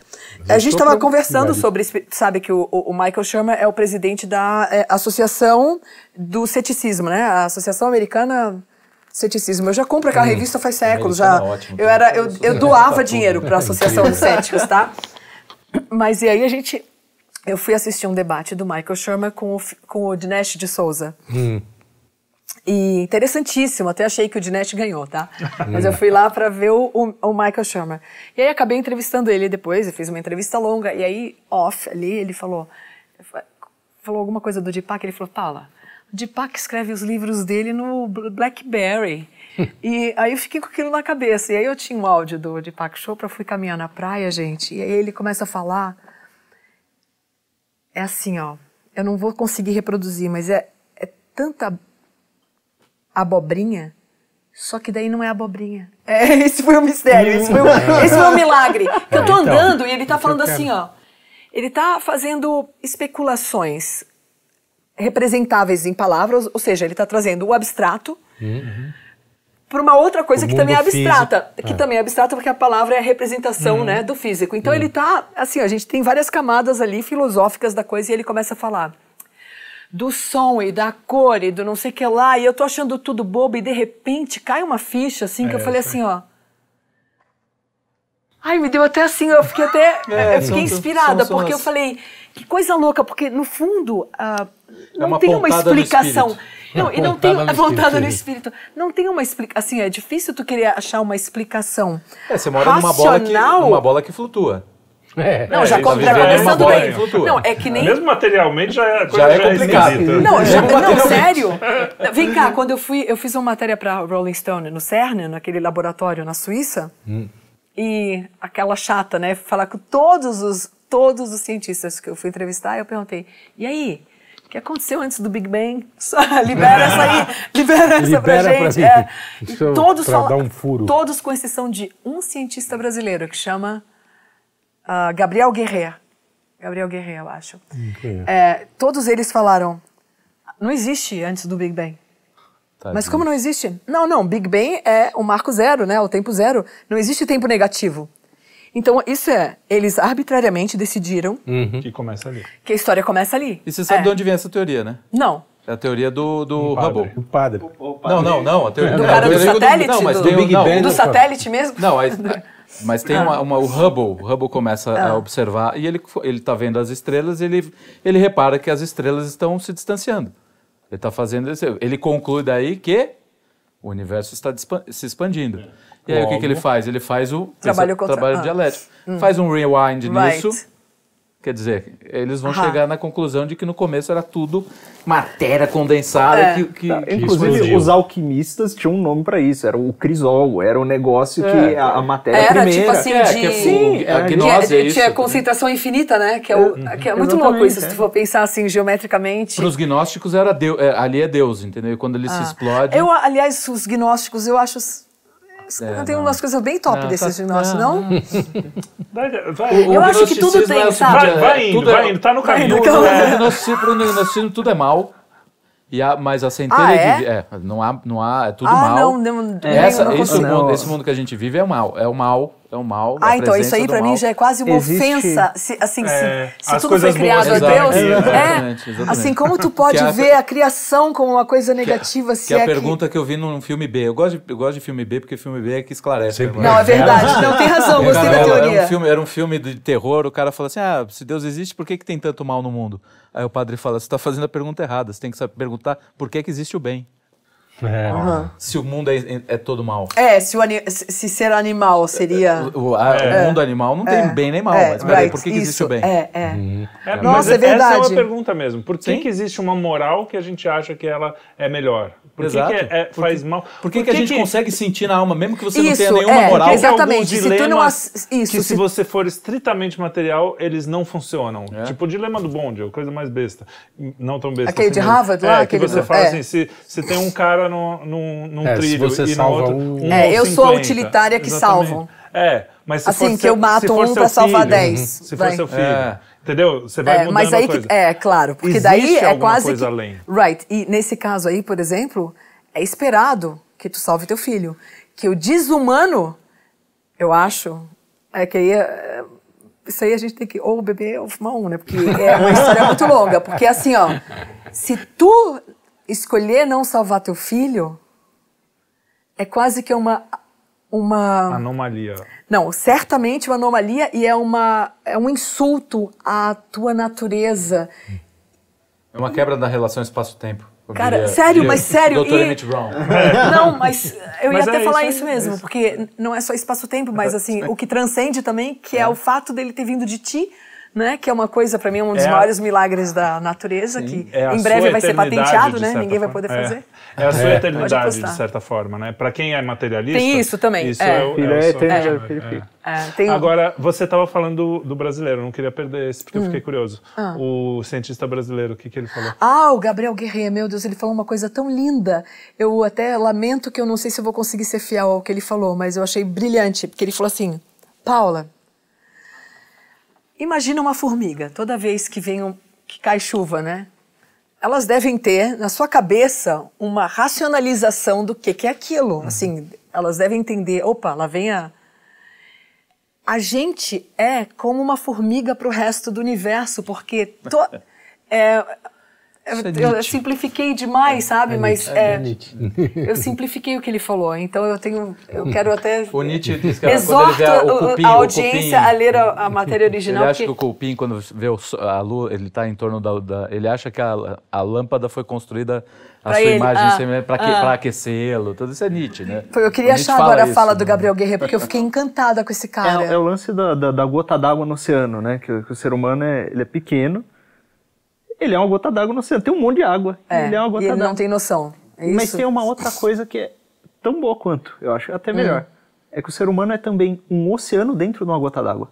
a gente estava é conversando sobre, sabe que o, o, Michael Shermer é o presidente da é, Associação do Ceticismo, né? A Associação Americana ceticismo. Eu já compro aquela hum, revista faz séculos, já. Ótimo, eu era eu, eu doava dinheiro para a Associação dos Céticos, tá? Mas e aí a gente eu fui assistir um debate do Michael Shermer com o, com o Dinesh de Souza. Hum. E interessantíssimo, até achei que o Dinesh ganhou, tá? Hum. Mas eu fui lá para ver o, o, o, Michael Shermer. E aí acabei entrevistando ele depois, eu fiz uma entrevista longa. E aí, off ali, ele falou, falou alguma coisa do Deepak, ele falou, Paula, Deepak escreve os livros dele no Blackberry. e aí eu fiquei com aquilo na cabeça. E aí eu tinha um áudio do Deepak Chopra, fui caminhar na praia, gente, e aí ele começa a falar. É assim, ó. Eu não vou conseguir reproduzir, mas é, é tanta abobrinha, só que daí não é abobrinha. É, esse foi o um mistério, esse foi o, um, esse foi um milagre. Eu tô é, então, andando e ele tá falando assim, ó. Ele tá fazendo especulações representáveis em palavras, ou seja, ele está trazendo o abstrato uhum. para uma outra coisa o que também é abstrata, físico. que é. também é abstrata porque a palavra é a representação uhum. né, do físico. Então uhum. ele está, assim, a gente tem várias camadas ali filosóficas da coisa e ele começa a falar do som e da cor e do não sei o que lá, e eu estou achando tudo bobo e de repente cai uma ficha assim que é eu falei tá. assim, ó, Ai, me deu até assim, eu fiquei até. É, eu fiquei inspirada, são, são porque as... eu falei, que coisa louca, porque no fundo ah, é não é uma tem uma explicação. Não, e não tem voltada espírito. no espírito. Não tem uma explicação. Assim, é difícil tu querer achar uma explicação. É, você mora racional. numa bola que, numa bola que flutua. É, não, é, já como começando bem. Não, é que nem... Mesmo materialmente já, é, já é já complicado. Então. não, já, é não, sério. Vem cá, quando eu fui, eu fiz uma matéria para Rolling Stone no CERN, naquele laboratório na Suíça. Hum. E aquela chata, né? Falar com todos os todos os cientistas que eu fui entrevistar, eu perguntei: e aí? O que aconteceu antes do Big Bang? Só, libera essa aí, libera essa libera pra gente. Pra é. E todos, um furo. todos com exceção de um cientista brasileiro que chama uh, Gabriel Guerreira. Gabriel Guerreira, eu acho. É, todos eles falaram: não existe antes do Big Bang. Tá Mas bem. como não existe? Não, não, Big Bang é o marco zero, né? O tempo zero. Não existe tempo negativo. Então, isso é, eles arbitrariamente decidiram uhum. que começa ali. Que a história começa ali. E você sabe é. de onde vem essa teoria, né? Não. É a teoria do, do um padre. Hubble. O padre. padre. Não, não, não. A teoria do, cara do satélite? não, mas do, Big não, Bang. Do satélite mesmo? Não, mas, mas tem uma, uma, o Hubble. O Hubble começa ah. a observar e ele ele está vendo as estrelas e ele, ele repara que as estrelas estão se distanciando. Ele está fazendo... Ele conclui daí que o universo está se expandindo. É. E aí o que, que ele faz? Ele faz o trabalho, pensa, trabalho ah. dialético. Hum. Faz um rewind right. nisso. Quer dizer, eles vão chegar na conclusão de que no começo era tudo matéria condensada é. que, que, tá. que, Inclusive, explodiu. os alquimistas tinham um nome para isso, era o crisol, era o negócio é. que a, a matéria era, tipo primeira... Tipo assim, é, de... que é Sim, a é. gnose é, isso. Tinha concentração infinita, né? Que é, o, uhum. que é muito Exatamente, louco isso, se tu for pensar assim, geometricamente. Para os gnósticos, era Deus, ali é Deus, entendeu? Quando ele ah. se explode... Eu, aliás, os gnósticos, eu acho é, tem não. umas coisas bem top não, desses tá, ginásio, não? não? Vai, o, eu o acho que tudo tem, é sabe? Vai, vai indo, tudo é vai indo, tá no caminho. Indo, né? O gnosticismo tudo é mal. E a, mas a centelha ah, é? de. É? é, não há, não há, é tudo ah, mal. Não, não, essa, não, esse, mundo, esse mundo que a gente vive é o mal. É o mal tão mal. Ah, então isso aí para mim já é quase uma Existe, ofensa. Se, assim, é, se, se tudo foi criado a Deus. É, exatamente, né? exatamente. Assim, como tu pode é a, ver a criação como uma coisa é- negativa? Que, se que é a é pergunta que... que... eu vi num filme B. Eu gosto, de, eu gosto de filme B porque filme B é que esclarece. Não, né? não é verdade. Não, tem razão. Gostei da teoria. Era um, filme, era um filme de terror. O cara fala assim, ah, se Deus existe, por que, que tem tanto mal no mundo? Aí o padre fala, você está fazendo a pergunta errada. Você tem que perguntar por que, que existe o bem. Uhum. Se o mundo é, é todo mal. É, se, o se, se ser animal seria. É, o, a, é. o mundo animal não tem é. bem nem mal, mas peraí, right. por que, que existe o bem? É, é. Hum. Nossa, mas é verdade. Essa é uma pergunta mesmo. Por que, que existe uma moral que a gente acha que ela é melhor? Por Exato. que, que é, é faz mal? Por que, por que, que a gente consegue sentir na alma, mesmo que você isso, não tenha nenhuma é, moral? Exatamente. Se tu não ass... isso, que se... se... você for estritamente material, eles não funcionam. É. Tipo o dilema do bonde, a coisa mais besta. Não tão besta. Aquele assim, de Harvard lá? É, aquele que você do... fala é. assim, se, se tem um cara no, no, num é, trilho e no outro... Um... Um é, eu 50. sou a utilitária que salvam. É, mas assim, que seu, eu mato um para salvar dez. Uhum. Se vai. for seu filho. É. Entendeu? Você vai é, mudando mas aí que, É, claro. Porque Existe daí é quase coisa que, além. Right. E nesse caso aí, por exemplo, é esperado que tu salve teu filho. Que o desumano, eu acho, é que aí... É, isso aí a gente tem que ou beber ou fumar um, né? Porque é uma história muito longa. Porque assim, ó, se tu escolher não salvar teu filho, é quase que uma uma. Anomalia. Não, certamente uma anomalia e é, uma, é um insulto à tua natureza. É uma quebra da relação espaço-tempo. Cara, diria, sério, diria, mas sério. E... Emmett Brown. Não, mas eu ia até é falar isso, isso é mesmo, isso. porque não é só espaço-tempo, mas assim, o que transcende também, que é. é. o fato dele ter vindo de ti, né? Que é uma coisa, para mim, um dos é maiores milagres da natureza, Sim. que em breve vai ser patenteado, né? Ninguém forma. vai poder fazer. É a sua é. eternidade, de certa forma, né? Para quem é materialista. Tem isso também. Isso é, é, é, é filho é, é, filho, é tem... Agora, você estava falando do, do, brasileiro, não queria perder esse, porque hum. eu fiquei curioso. Ah. O cientista brasileiro, o que, que ele falou? Ah, o Gabriel Guerreiro, meu Deus, ele falou uma coisa tão linda. Eu até lamento que eu não sei se eu vou conseguir ser fiel ao que ele falou, mas eu achei brilhante, porque ele falou assim: Paula, imagina uma formiga, toda vez que vem um, que cai chuva, né? elas devem ter na sua cabeça uma racionalização do que, que é aquilo. Uhum. Assim, elas devem entender, opa, lá vem a. A gente é como uma formiga para o resto do universo, porque to... é, eu, é eu, simplifiquei demais, é, sabe? É Mas é, eu simplifiquei o que ele falou. Então eu tenho, eu quero até o Nietzsche diz que exorto o cupim, a audiência a ler a, a, matéria original. Ele acha porque... que o cupim quando vê o, a lua, ele está em torno da, da, ele acha que a, a lâmpada foi construída a pra sua ele, imagem ah, para ah, aquecê-lo. Tudo isso é Nietzsche, né? Eu queria achar agora isso, a fala né? do Gabriel Guerreiro, porque eu fiquei encantada com esse cara. É, é o lance da, da, da gota d'água no oceano, né? Que, que, o ser humano é, ele é pequeno ele é uma gota d'água no oceano. Tem um monte de água. É, ele é uma gota d'água. não tem noção. É Mas tem uma outra coisa que é tão boa quanto, eu acho, até melhor. Hum. É que o ser humano é também um oceano dentro de uma gota d'água.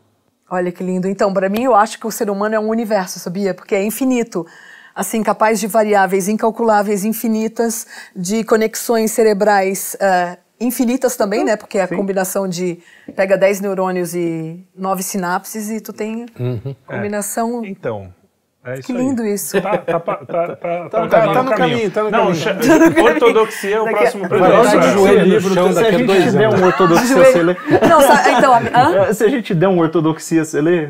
Olha que lindo. Então, para mim, eu acho que o ser humano é um universo, sabia? Porque é infinito assim, capaz de variáveis incalculáveis, infinitas, de conexões cerebrais uh, infinitas também, né? Porque a Sim. combinação de pega 10 neurônios e 9 sinapses e tu tem uhum. combinação. É. Então, é que lindo aí. isso. Tá, tá, no caminho, tá no não, caminho. ortodoxia é o próximo projeto. Vai de joelho no então, se a gente der um ortodoxia, você lê. Não, então, Se a gente der um ortodoxia, você lê...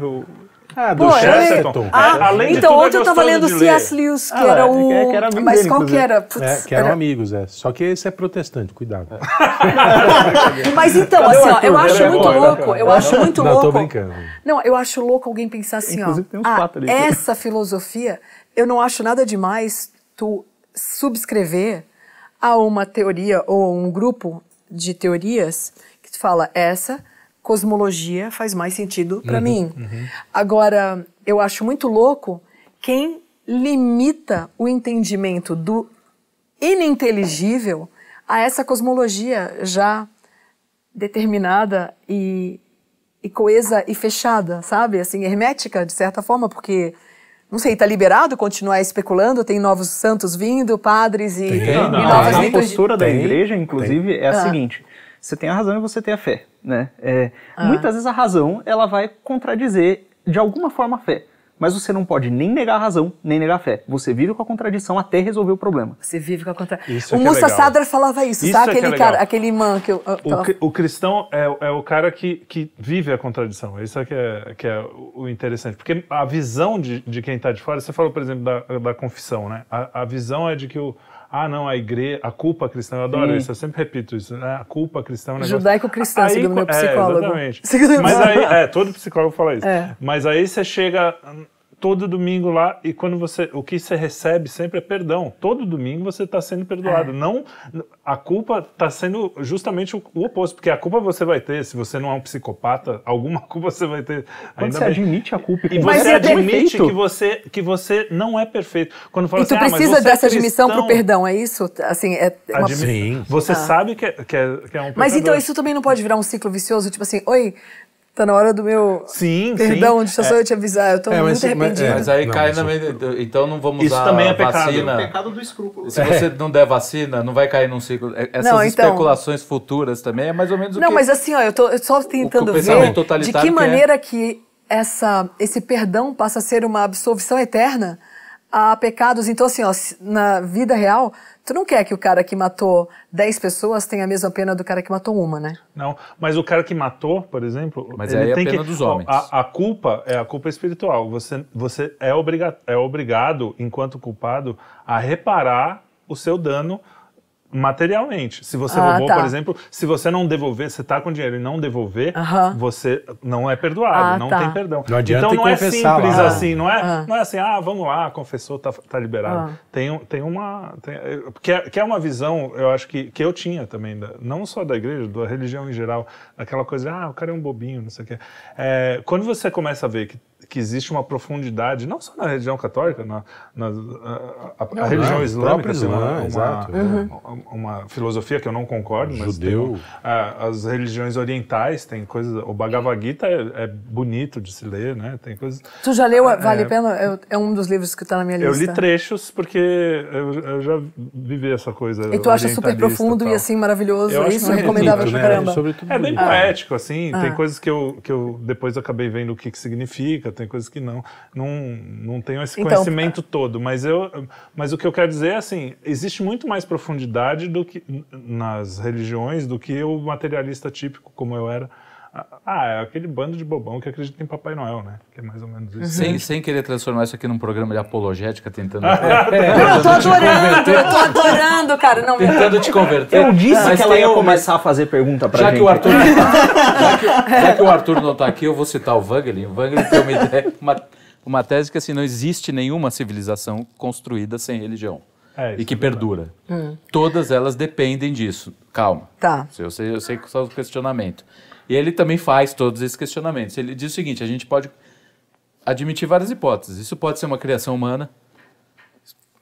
Ah, do Pô, Chesterton. Ah, é, ah, além então, é ontem eu estava lendo C.S. Lewis, que ah, era é, o... que era Mas qual que né? era? É, Putz, é, que eram era... amigos, é. Só que esse é protestante, cuidado. Mas então, Cadê assim, ó, eu acho muito louco, eu acho muito louco... Não, tô brincando. Não, eu acho louco alguém pensar assim, ó... Ah, essa filosofia, eu não acho nada demais tu subscrever a uma teoria ou um grupo de teorias que tu fala, essa cosmologia faz mais sentido para uhum, mim. Uhum. Agora, eu acho muito louco quem limita o entendimento do ininteligível a essa cosmologia já determinada e, e coesa e fechada, sabe? Assim, hermética, de certa forma, porque não sei, está liberado continuar especulando? Tem novos santos vindo, padres e, tem, e não, novas é A postura da igreja, inclusive, tem. é a ah. seguinte: você tem a razão e você tem a fé né? É, ah. Muitas vezes a razão ela vai contradizer de alguma forma a fé. Mas você não pode nem negar a razão, nem negar a fé. Você vive com a contradição até resolver o problema. Você vive com a contradição. o é Musa é falava isso, isso sabe? É, é aquele, é cara, aquele imã que eu. eu o, o, cristão é, é, o cara que, que vive a contradição. Isso é que é, que é o interessante. Porque a visão de, de quem está de fora, você falou, por exemplo, da, da confissão, né? A, a visão é de que o, ah, não, a igreja, a culpa cristã, eu adoro Sim. isso, eu sempre repito isso, né? A culpa cristã é um negócio... Judaico-cristã, segundo meu é, psicólogo. É, exatamente. Mas aí, é, todo psicólogo fala isso. É. Mas aí você chega hum, todo domingo lá e quando você o que você recebe sempre é perdão. Todo domingo você está sendo perdoado. É. Não a culpa está sendo justamente o, o, oposto, porque a culpa você vai ter se você não é um psicopata, alguma culpa você vai ter. Quando você bem. admite a culpa, e você é admite que você que você não é perfeito. Quando fala e assim, ah, precisa ah, dessa é admissão para o perdão, é isso? Assim é uma... Admi... Sim. Você ah. sabe que é, que, é, que é um. Pecador. Mas então isso também não pode virar um ciclo vicioso, tipo assim, oi, tá na hora do meu sim, perdão, sim. deixa só é. eu te avisar, eu tô é, muito arrependido. Mas, é, mas aí não, cai mas na minha, então não vamos isso também é pecado, É pecado do escrúpulo. Se você é. não der vacina, não vai cair num ciclo. É, essas não, então, especulações futuras também é mais ou menos o Não, que, mas assim, ó, eu tô eu só tentando ver de que maneira que essa esse perdão passa a ser uma absolvição eterna a pecados. Então assim, ó, na vida real, Tu não quer que o cara que matou 10 pessoas tenha a mesma pena do cara que matou uma, né? Não, mas o cara que matou, por exemplo, mas ele aí é tem a pena que, dos homens. A, a, culpa é a culpa espiritual. Você, você é, obriga, é obrigado, enquanto culpado, a reparar o seu dano materialmente. Se você ah, roubou, tá. por exemplo, se você não devolver, você tá com dinheiro e não devolver, uh -huh. você não é perdoado, ah, não tá. tem perdão. Não adianta então não é simples lá. Ah. assim, não é, ah. não é assim, ah, vamos lá, confessou, tá, tá liberado. Ah. Tem, tem uma. Tem, é, que, é, que é uma visão, eu acho que, que eu tinha também, da, não só da igreja, da religião em geral, aquela coisa, ah, o cara é um bobinho, não sei o quê. É, quando você começa a ver que que existe uma profundidade, não só na religião católica, na, na a, a, a não, né? religião não, islâmica, assim, uma, exato, uma, uhum. uma, uma, filosofia que eu não concordo, mas Judeu. Tem, a, as religiões orientais tem coisas, o Bhagavad Gita é, é, bonito de se ler, né? Tem coisas. Tu já leu? É, vale a é, pena? É um dos livros que está na minha lista. Eu li trechos porque eu, eu já vivi essa coisa. E tu acha super profundo e, e assim maravilhoso? Eu é isso, é recomendável né? pra né? caramba. É, é bem poético, assim. Ah. Tem coisas que eu, que eu depois acabei vendo o que, que significa tem coisas que não. Não, não tenho esse então, conhecimento então, todo, mas, eu, mas o que eu quero dizer é assim: existe muito mais profundidade do que nas religiões do que o materialista típico, como eu era, ah, é aquele bando de bobão que acredita em Papai Noel, né? Que é mais ou menos isso. Sem, sem querer transformar isso aqui num programa de apologética, tentando. é, é, eu tô adorando, eu tô adorando, cara. Não, tentando te converter. Eu disse Mas que ela ia eu... começar a fazer pergunta pra já gente. Que o Arthur, tá- já, que, já que o Arthur não tá aqui, eu vou citar o Wangelin. O Wangelin tem uma ideia, uma, uma tese que assim, não existe nenhuma civilização construída sem religião. É, e que é perdura. Hum. Todas elas dependem disso. Calma. Tá. Eu sei, eu sei que só é o questionamento. E ele também faz todos esses questionamentos. Ele diz o seguinte: a gente pode admitir várias hipóteses. Isso pode ser uma criação humana,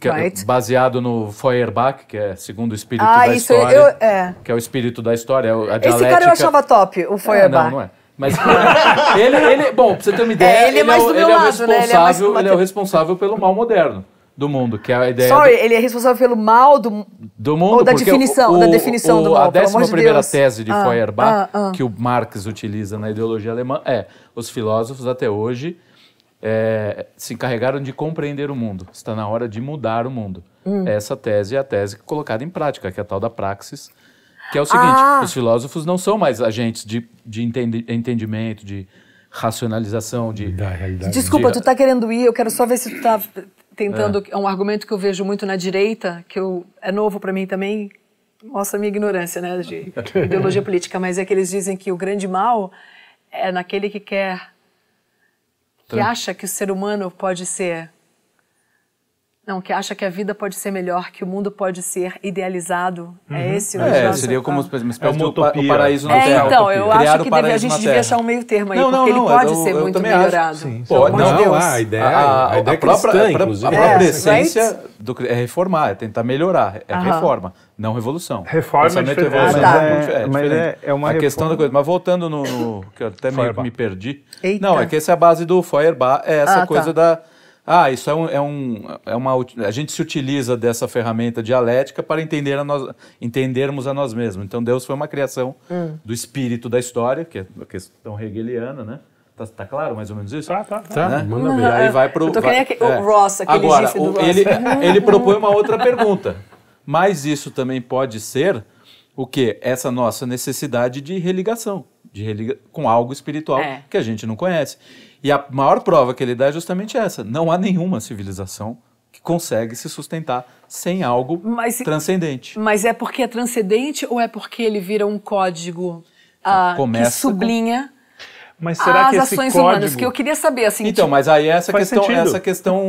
é Right. É baseado no Feuerbach, que é segundo o espírito ah, da isso história, eu, é. que é o espírito da história, é a Esse cara eu achava top, o Feuerbach. É, não, não é. Mas ele, ele, bom, pra você ter uma é, ideia, ele é o responsável pelo mal moderno do mundo, que é a ideia. Sorry, do... ele é responsável pelo mal do, do mundo. Ou da definição, o, o, da definição o, do mal. A décima de primeira Deus. tese de ah, Feuerbach ah, ah. que o Marx utiliza na ideologia alemã é: os filósofos até hoje é, se encarregaram de compreender o mundo. Está na hora de mudar o mundo. Hum. Essa tese é a tese colocada em prática, que é a tal da praxis, que é o seguinte: ah. os filósofos não são mais agentes de, de entendi, entendimento, de racionalização de. Da realidade. Desculpa, de... tu tá querendo ir, eu quero só ver se tu tá tentando. É. é. um argumento que eu vejo muito na direita, que eu, é novo para mim também, mostra a minha ignorância né, de ideologia política, mas é que eles dizem que o grande mal é naquele que quer. que acha que o ser humano pode ser não, que acha que a vida pode ser melhor, que o mundo pode ser idealizado. É uhum. É esse o É, seria como uma espécie é uma utopia. o paraíso na é, Terra. Então, eu Criar acho que deve, a gente devia achar um meio termo aí, não, porque não, ele pode eu, ser eu muito melhorado. Acho, sim, pode, não, Deus. Ah, a ideia, a, a ideia é a cristã, é própria, inclusive. A própria é, essência do, é reformar, é tentar melhorar, é reforma, não revolução. Reforma é diferente. Ah, tá. é, é, mas é, é uma a reforma. questão da coisa. Mas voltando no, no que eu até meio que me perdi. Não, é que essa é a base do Feuerbach, é essa ah, tá. coisa da ah, isso é, um, é, um, é uma. A gente se utiliza dessa ferramenta dialética para entender a nós, entendermos a nós mesmos. Então, Deus foi uma criação hum. do espírito da história, que é a questão hegeliana, né? Tá, tá, claro mais ou menos isso? Tá, tá. tá. Né? Tá, manda ver. Aí vai pro. Eu tô vai, que, é. o Ross, aquele Agora, Ross. Ele, ele propõe uma outra pergunta. Mas isso também pode ser o quê? Essa nossa necessidade de religação, de religa com algo espiritual é. que a gente não conhece. E a maior prova que ele dá é justamente essa: não há nenhuma civilização que consegue se sustentar sem algo mas, transcendente. Mas é porque é transcendente ou é porque ele vira um código ah, que sublinha? Com... Mas será que esse ações código... humanas que eu queria saber assim. Então, mas aí é essa questão, sentido. essa questão,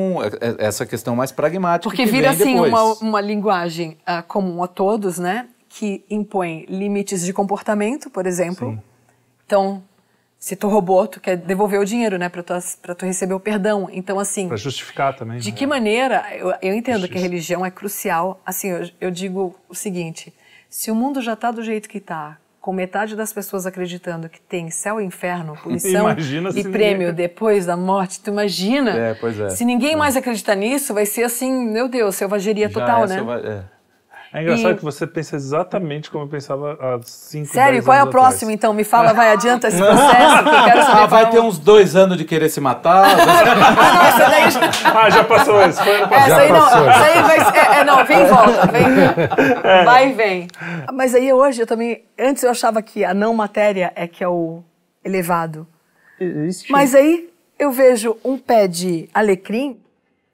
é, essa questão mais pragmática. Porque vira assim uma, uma, linguagem uh, comum a todos, né? Que impõe limites de comportamento, por exemplo. Sim. Então, se tu roubou, tu quer devolver o dinheiro, né, para tu, pra tu receber o perdão. Então, assim. Para justificar também. De né? que maneira? Eu, eu entendo Justiça. que a religião é crucial. Assim, eu, eu digo o seguinte: se o mundo já está do jeito que está, com metade das pessoas acreditando que tem céu e inferno, punição imagina e prêmio ninguém... depois da morte, tu imagina? É, pois é. Se ninguém é. mais acreditar nisso, vai ser assim, meu Deus, selvageria já total, é né? Selva... É. É engraçado e... que você pensa exatamente como eu pensava há cinco Sério, qual é o próximo então? Me fala, vai, adianta esse processo que eu quero saber. Ah, vai um... É ter uns dois anos de querer se matar. Ah, ah, já passou esse. Foi ano passado. Essa aí não, aí vai é, é, não, vem e volta, vem. É. Vai e vem. Mas aí hoje eu também, antes eu achava que a não matéria é que é o elevado. Existe. Mas aí eu vejo um pé de alecrim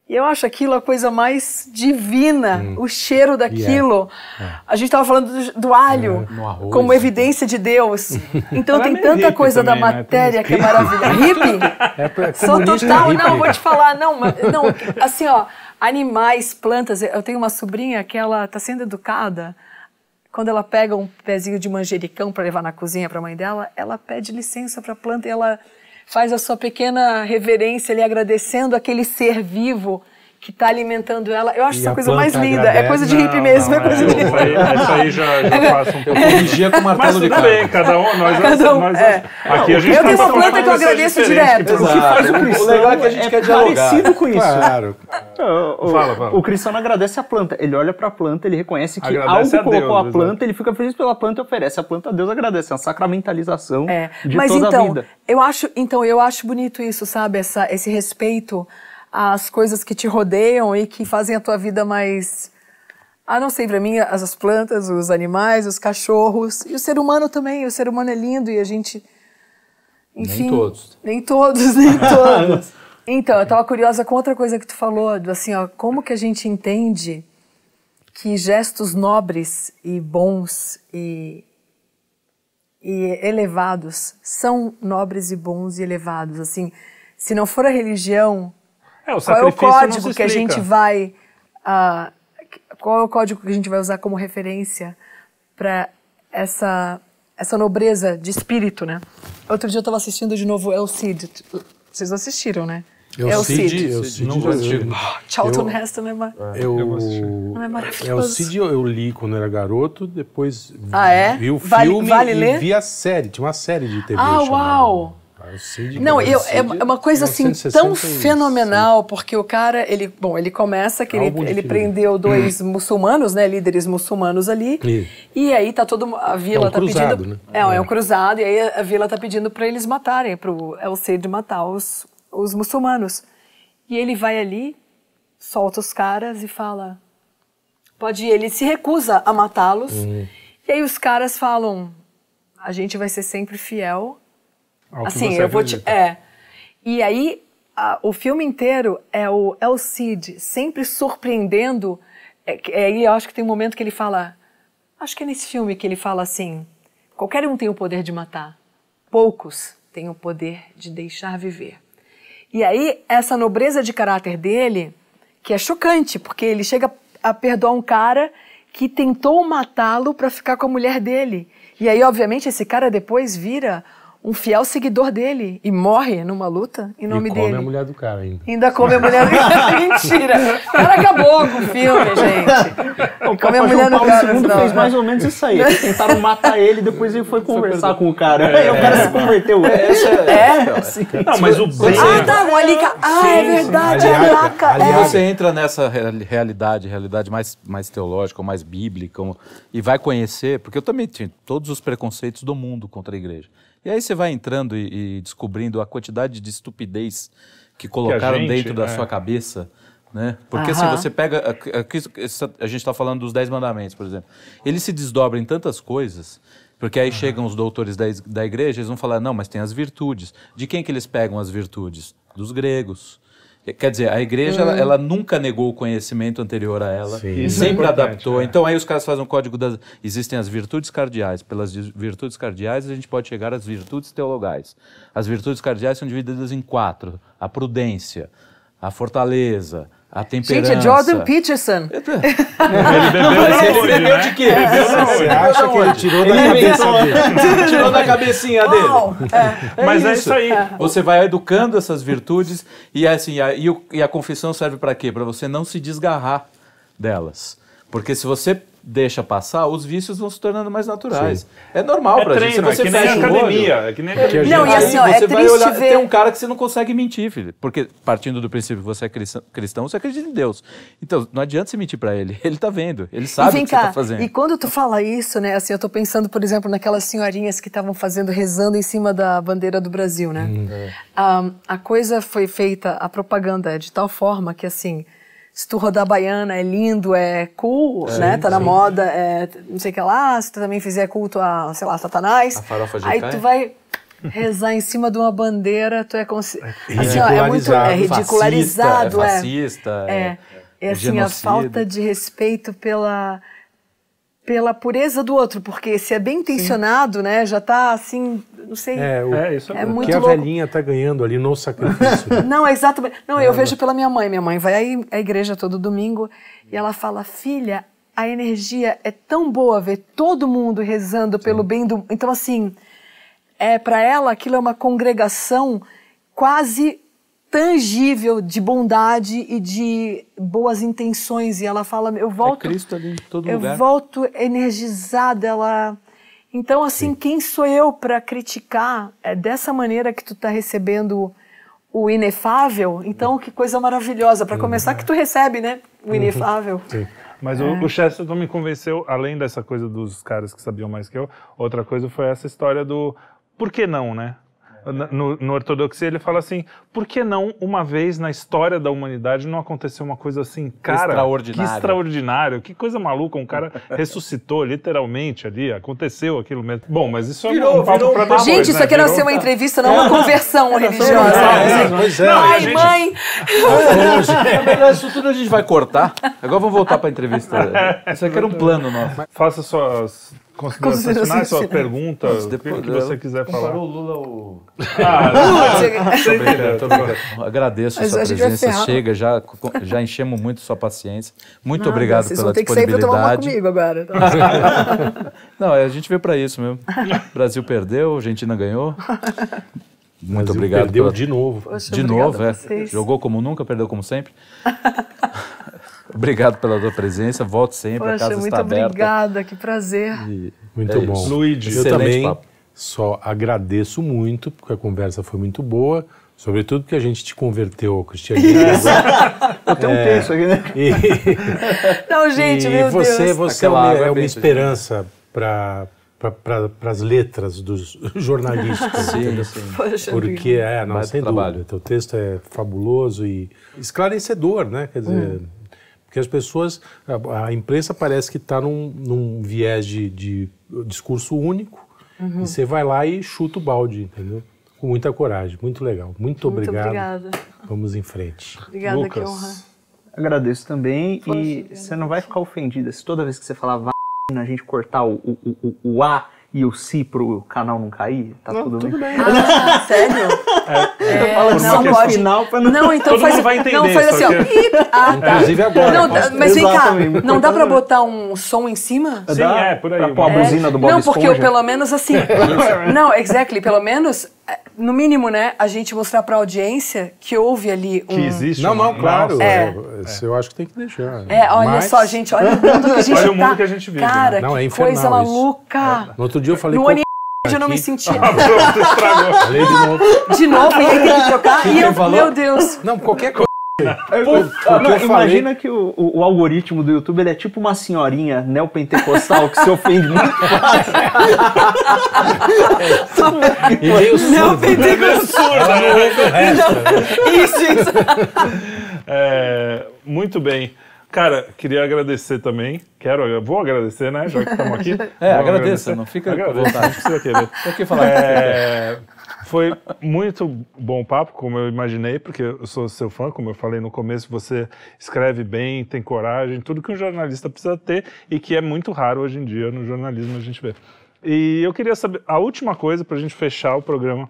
e eu acho aquilo a coisa mais divina, hum. o cheiro é. daquilo. Yeah. É. A gente estava falando do, do alho é, como evidência de Deus. Então tem tanta coisa também, da né? matéria né? que é maravilhosa. hippie? É, Sou total, hippie. não, vou te falar, não, não, assim, ó, animais, plantas. Eu tenho uma sobrinha que ela está sendo educada. Quando ela pega um pezinho de manjericão para levar na cozinha para a mãe dela, ela pede licença para a planta e ela faz a sua pequena reverência ali agradecendo aquele ser vivo que está alimentando ela. Eu acho e essa coisa mais linda. É agradece. É coisa de hippie mesmo. Não, é coisa é, de... isso, aí, isso aí já, já passa um pouco. Eu corrigia com o martelo Mas de bem, cada um, nós, cada um, é. aqui a gente Eu tenho uma planta que eu agradeço direto. o que faz o cristão o legal é, que a gente é quer dialogar. parecido com isso. Né? Claro. O, o, fala, fala. o cristão agradece a planta. Ele olha para a planta, ele reconhece que agradece algo a colocou Deus, a planta, né? ele fica feliz pela planta e oferece a planta a Deus agradece. É uma sacramentalização é. de Mas toda então, a vida. Eu acho, então, eu acho bonito isso, sabe? Essa, esse respeito as coisas que te rodeiam e que fazem a tua vida mais. Ah, não sei, para mim, as plantas, os animais, os cachorros e o ser humano também. O ser humano é lindo e a gente. Enfim, nem todos. Nem todos, nem todos. então, eu estava curiosa com outra coisa que tu falou, assim, ó, como que a gente entende que gestos nobres e bons e, e elevados são nobres e bons e elevados, assim, se não for a religião, é, o qual é o código que a gente vai. Uh, qual é o código que a gente vai usar como referência para essa, essa nobreza de espírito, né? Outro dia eu estava assistindo de novo El Cid. Vocês assistiram, né? El Cid, Cid. Eu Cid, é é, não assisti. Charlton Heston é, mar... eu, é maravilhoso. El Cid eu, li quando era garoto, depois ah, é? vi o vale, filme vale e ler? vi a série. Tinha uma série de TV Ah, chamada. uau! Ah, não, eu, é, é uma coisa assim tão fenomenal, sim. porque o cara, ele, bom, ele começa que ele, ele prendeu hum. dois hum. muçulmanos, né, líderes muçulmanos ali, e, e aí tá todo a vila é um tá cruzado, pedindo, né? é, é, é um cruzado e aí a vila tá pedindo para eles matarem, para o El Cid matar os, os muçulmanos. E ele vai ali, solta os caras e fala, pode ir. ele se recusa a matá-los. Hum. E aí os caras falam, a gente vai ser sempre fiel assim, eu vou te, é. E aí o filme inteiro é o é o Cid sempre surpreendendo. É, é, e eu acho que tem um momento que ele fala, acho que é nesse filme que ele fala assim, qualquer um tem o poder de matar, poucos têm o poder de deixar viver. E aí essa nobreza de caráter dele, que é chocante, porque ele chega a perdoar um cara que tentou matá-lo para ficar com a mulher dele. E aí, obviamente, esse cara depois vira um fiel seguidor dele e morre numa luta em nome e come dele. come a mulher do cara ainda. Ainda come a mulher do cara. Mentira! O cara acabou com o filme, gente. O come a mulher Paulo do cara. II não, fez né? mais ou menos isso aí. Tentaram matar ele, depois ele foi conversar com o cara. É, é, o cara é. se converteu. É, é, é, é. Não, mas o bem... É ah, tá, o Alica. Ah, sim, é verdade, aliaca. aliaca. aliaca. É. Você entra nessa realidade, realidade mais, mais teológica, mais bíblica, e vai conhecer, porque eu também tinha todos os preconceitos do mundo contra a igreja. E aí você vai entrando e, e descobrindo a quantidade de estupidez que colocaram que gente, dentro da é... sua cabeça. Né? Porque se assim, você pega. Aqui, é, é, tá, a gente está falando dos Dez Mandamentos, por exemplo. Eles se desdobram em tantas coisas. Porque aí chegam os doutores da, da igreja, eles vão falar, não, mas tem as virtudes. De quem que eles pegam as virtudes? Dos gregos. Quer dizer, a igreja hum. ela, ela, nunca negou o conhecimento anterior a ela, Sim. É sempre é adaptou. É. Então aí os caras fazem um código das. Existem as virtudes cardeais. Pelas virtudes cardeais a gente pode chegar às virtudes teologais. As virtudes cardeais são divididas em quatro: a prudência, a fortaleza, a temperança. Gente, é Jordan Peterson. É, ele bebeu, não, né? ele bebeu de quê? Você acha que ele tirou da cabeça dele? tirou da cabecinha dele. É. Mas é isso, é isso aí. É. Você vai educando essas virtudes e assim a, e, o, e a confissão serve para quê? Para você não se desgarrar delas. Porque se você deixa passar, os vícios vão se tornando mais naturais. Sim. É normal é pra treino, gente. Se você é que nem a academia, olho, é que nem é academia. Não, e assim, ó, é você é vai olhar, ver... tem um cara que você não consegue mentir, filho. Porque partindo do princípio que você é cristão, você acredita em Deus. Então, não adianta você mentir para ele. Ele tá vendo, ele sabe o que cá, você tá fazendo. E quando tu fala isso, né, assim, eu tô pensando, por exemplo, naquelas senhorinhas que estavam fazendo, rezando em cima da bandeira do Brasil, né? Hum, é. um, a coisa foi feita, a propaganda, é de tal forma que, assim, se tu rodar baiana é lindo, é cool, é, né? Tá na moda, é não sei o que lá. Se tu também fizer culto a, sei lá, Satanás. A farofa de Aí tu vai rezar em cima de uma bandeira, tu é consci... É assim, ó, é muito é ridicularizado, fascista, é. é. Fascista, é, é, é, é assim, genocida. a falta de respeito pela pela pureza do outro, porque se é bem intencionado, Sim. né, já tá assim não sei. É, o, é, isso é, é muito que a louco. velhinha está ganhando ali no sacrifício. Né? não, é exatamente. Não, eu vejo pela minha mãe. Minha mãe vai à igreja todo domingo e ela fala, filha, a energia é tão boa ver todo mundo rezando Sim. pelo bem do. Então, assim, é para ela aquilo é uma congregação quase tangível de bondade e de boas intenções. E ela fala, eu é volto. É Cristo ali em todo eu lugar. Eu volto energizada, ela então, assim, Sim. quem sou eu para criticar é, dessa maneira que tu está recebendo o inefável? Então, que coisa maravilhosa. Para começar, que tu recebe, né? O uhum. inefável. Sim. Mas é. o, o Chesterton me convenceu, além dessa coisa dos caras que sabiam mais que eu, outra coisa foi essa história do por que não, né? É. No, no ortodoxia ele fala assim, por que não, uma vez na história da humanidade, não aconteceu uma coisa assim, cara? Extraordinário. Que extraordinário, que coisa maluca. Um cara ressuscitou literalmente ali, aconteceu aquilo mesmo. Bom, mas isso virou, é um papo pra Gente, isso né? aqui virou... não é uma entrevista, não é uma conversão religiosa. É, é, Ai, mãe! Esse tudo a gente vai cortar. Agora vamos voltar pra entrevista. Isso aqui era um plano nosso. Faça suas considerações finais, sua pergunta, o que você quiser falar. Comparou o Lula o... Ah, Agradeço a sua presença. Chega, já, já enchemos muito sua paciência. Muito Nada, ah, obrigado pela disponibilidade. vão ter que sempre tomar uma comigo agora. Então. Não, é, a gente veio para isso mesmo. O Brasil perdeu, a Argentina ganhou. Muito Brasil obrigado. Perdeu pela... de novo. Poxa, de novo, é. Jogou como nunca, perdeu como sempre. obrigado pela tua presença. Volto sempre. Poxa, a casa está aberta. obrigada. Que prazer. E... É muito é bom. Luiz eu também papo. só agradeço muito, porque a conversa foi muito boa. Sobretudo porque a gente te converteu ao cristianismo. tenho um texto é, aqui, né? E, Não, gente, e meu você, Deus. Você é Aquela é, é uma, é uma esperança para para as letras dos jornalistas. Sim, sim. Porque, é, não, sem trabalho. dúvida, teu texto é fabuloso e esclarecedor, né? Quer dizer, hum. porque as pessoas, a, a imprensa parece que está num, num, viés de, de discurso único uhum. e você vai lá e chuta o balde, entendeu? com muita coragem. Muito legal. Muito, Muito obrigado. Obrigada. Vamos em frente. Obrigada, Lucas, que honra. Agradeço também. Poxa, e você não vai ficar ofendida se toda vez que você falar vacina, a gente cortar o, o, o, o A e o C pro canal não cair, tá não, tudo, tudo bem. bem. Ah, sério? É, é, é, fala assim, não, pode. Final não... não, então Todo faz, vai entender, não, faz assim, ó. Que... Ah, tá. Inclusive agora. Não, mas vem cá, não dá pra botar um som em cima? Sim, dá, é, por aí. Pra pôr a buzina é. do Bob Não, porque eu, pelo menos assim... não, exactly, pelo menos é, no mínimo, né, a gente mostrar para a audiência que houve ali um... Que existe. Não, não, claro. É. Eu, isso eu acho que tem que deixar. É, olha Mas... só, gente, olha o mundo que a gente Olha tá... o mundo que a gente vive. Né? Cara, né? não, é que é coisa maluca. No outro dia eu falei... No com... Hoje eu não me senti. Ah, pronto, estragou. Falei de novo. De novo, e aí tem que trocar. e eu meu Deus. Não, qualquer coisa. É, Puta, não, imagina que o, o, o, algoritmo do YouTube ele é tipo uma senhorinha neopentecostal que se ofende muito fácil. é. é. Neopentecostal. Ela né? Isso, isso. É, muito bem. Cara, queria agradecer também. Quero, vou agradecer, né? Já que estamos aqui. É, agradeça, não fica. Agradeça, não precisa querer. Por que falar? É, que foi muito bom papo, como eu imaginei, porque eu sou seu fã, como eu falei no começo, você escreve bem, tem coragem, tudo que um jornalista precisa ter e que é muito raro hoje em dia no jornalismo a gente vê. E eu queria saber, a última coisa para a gente fechar o programa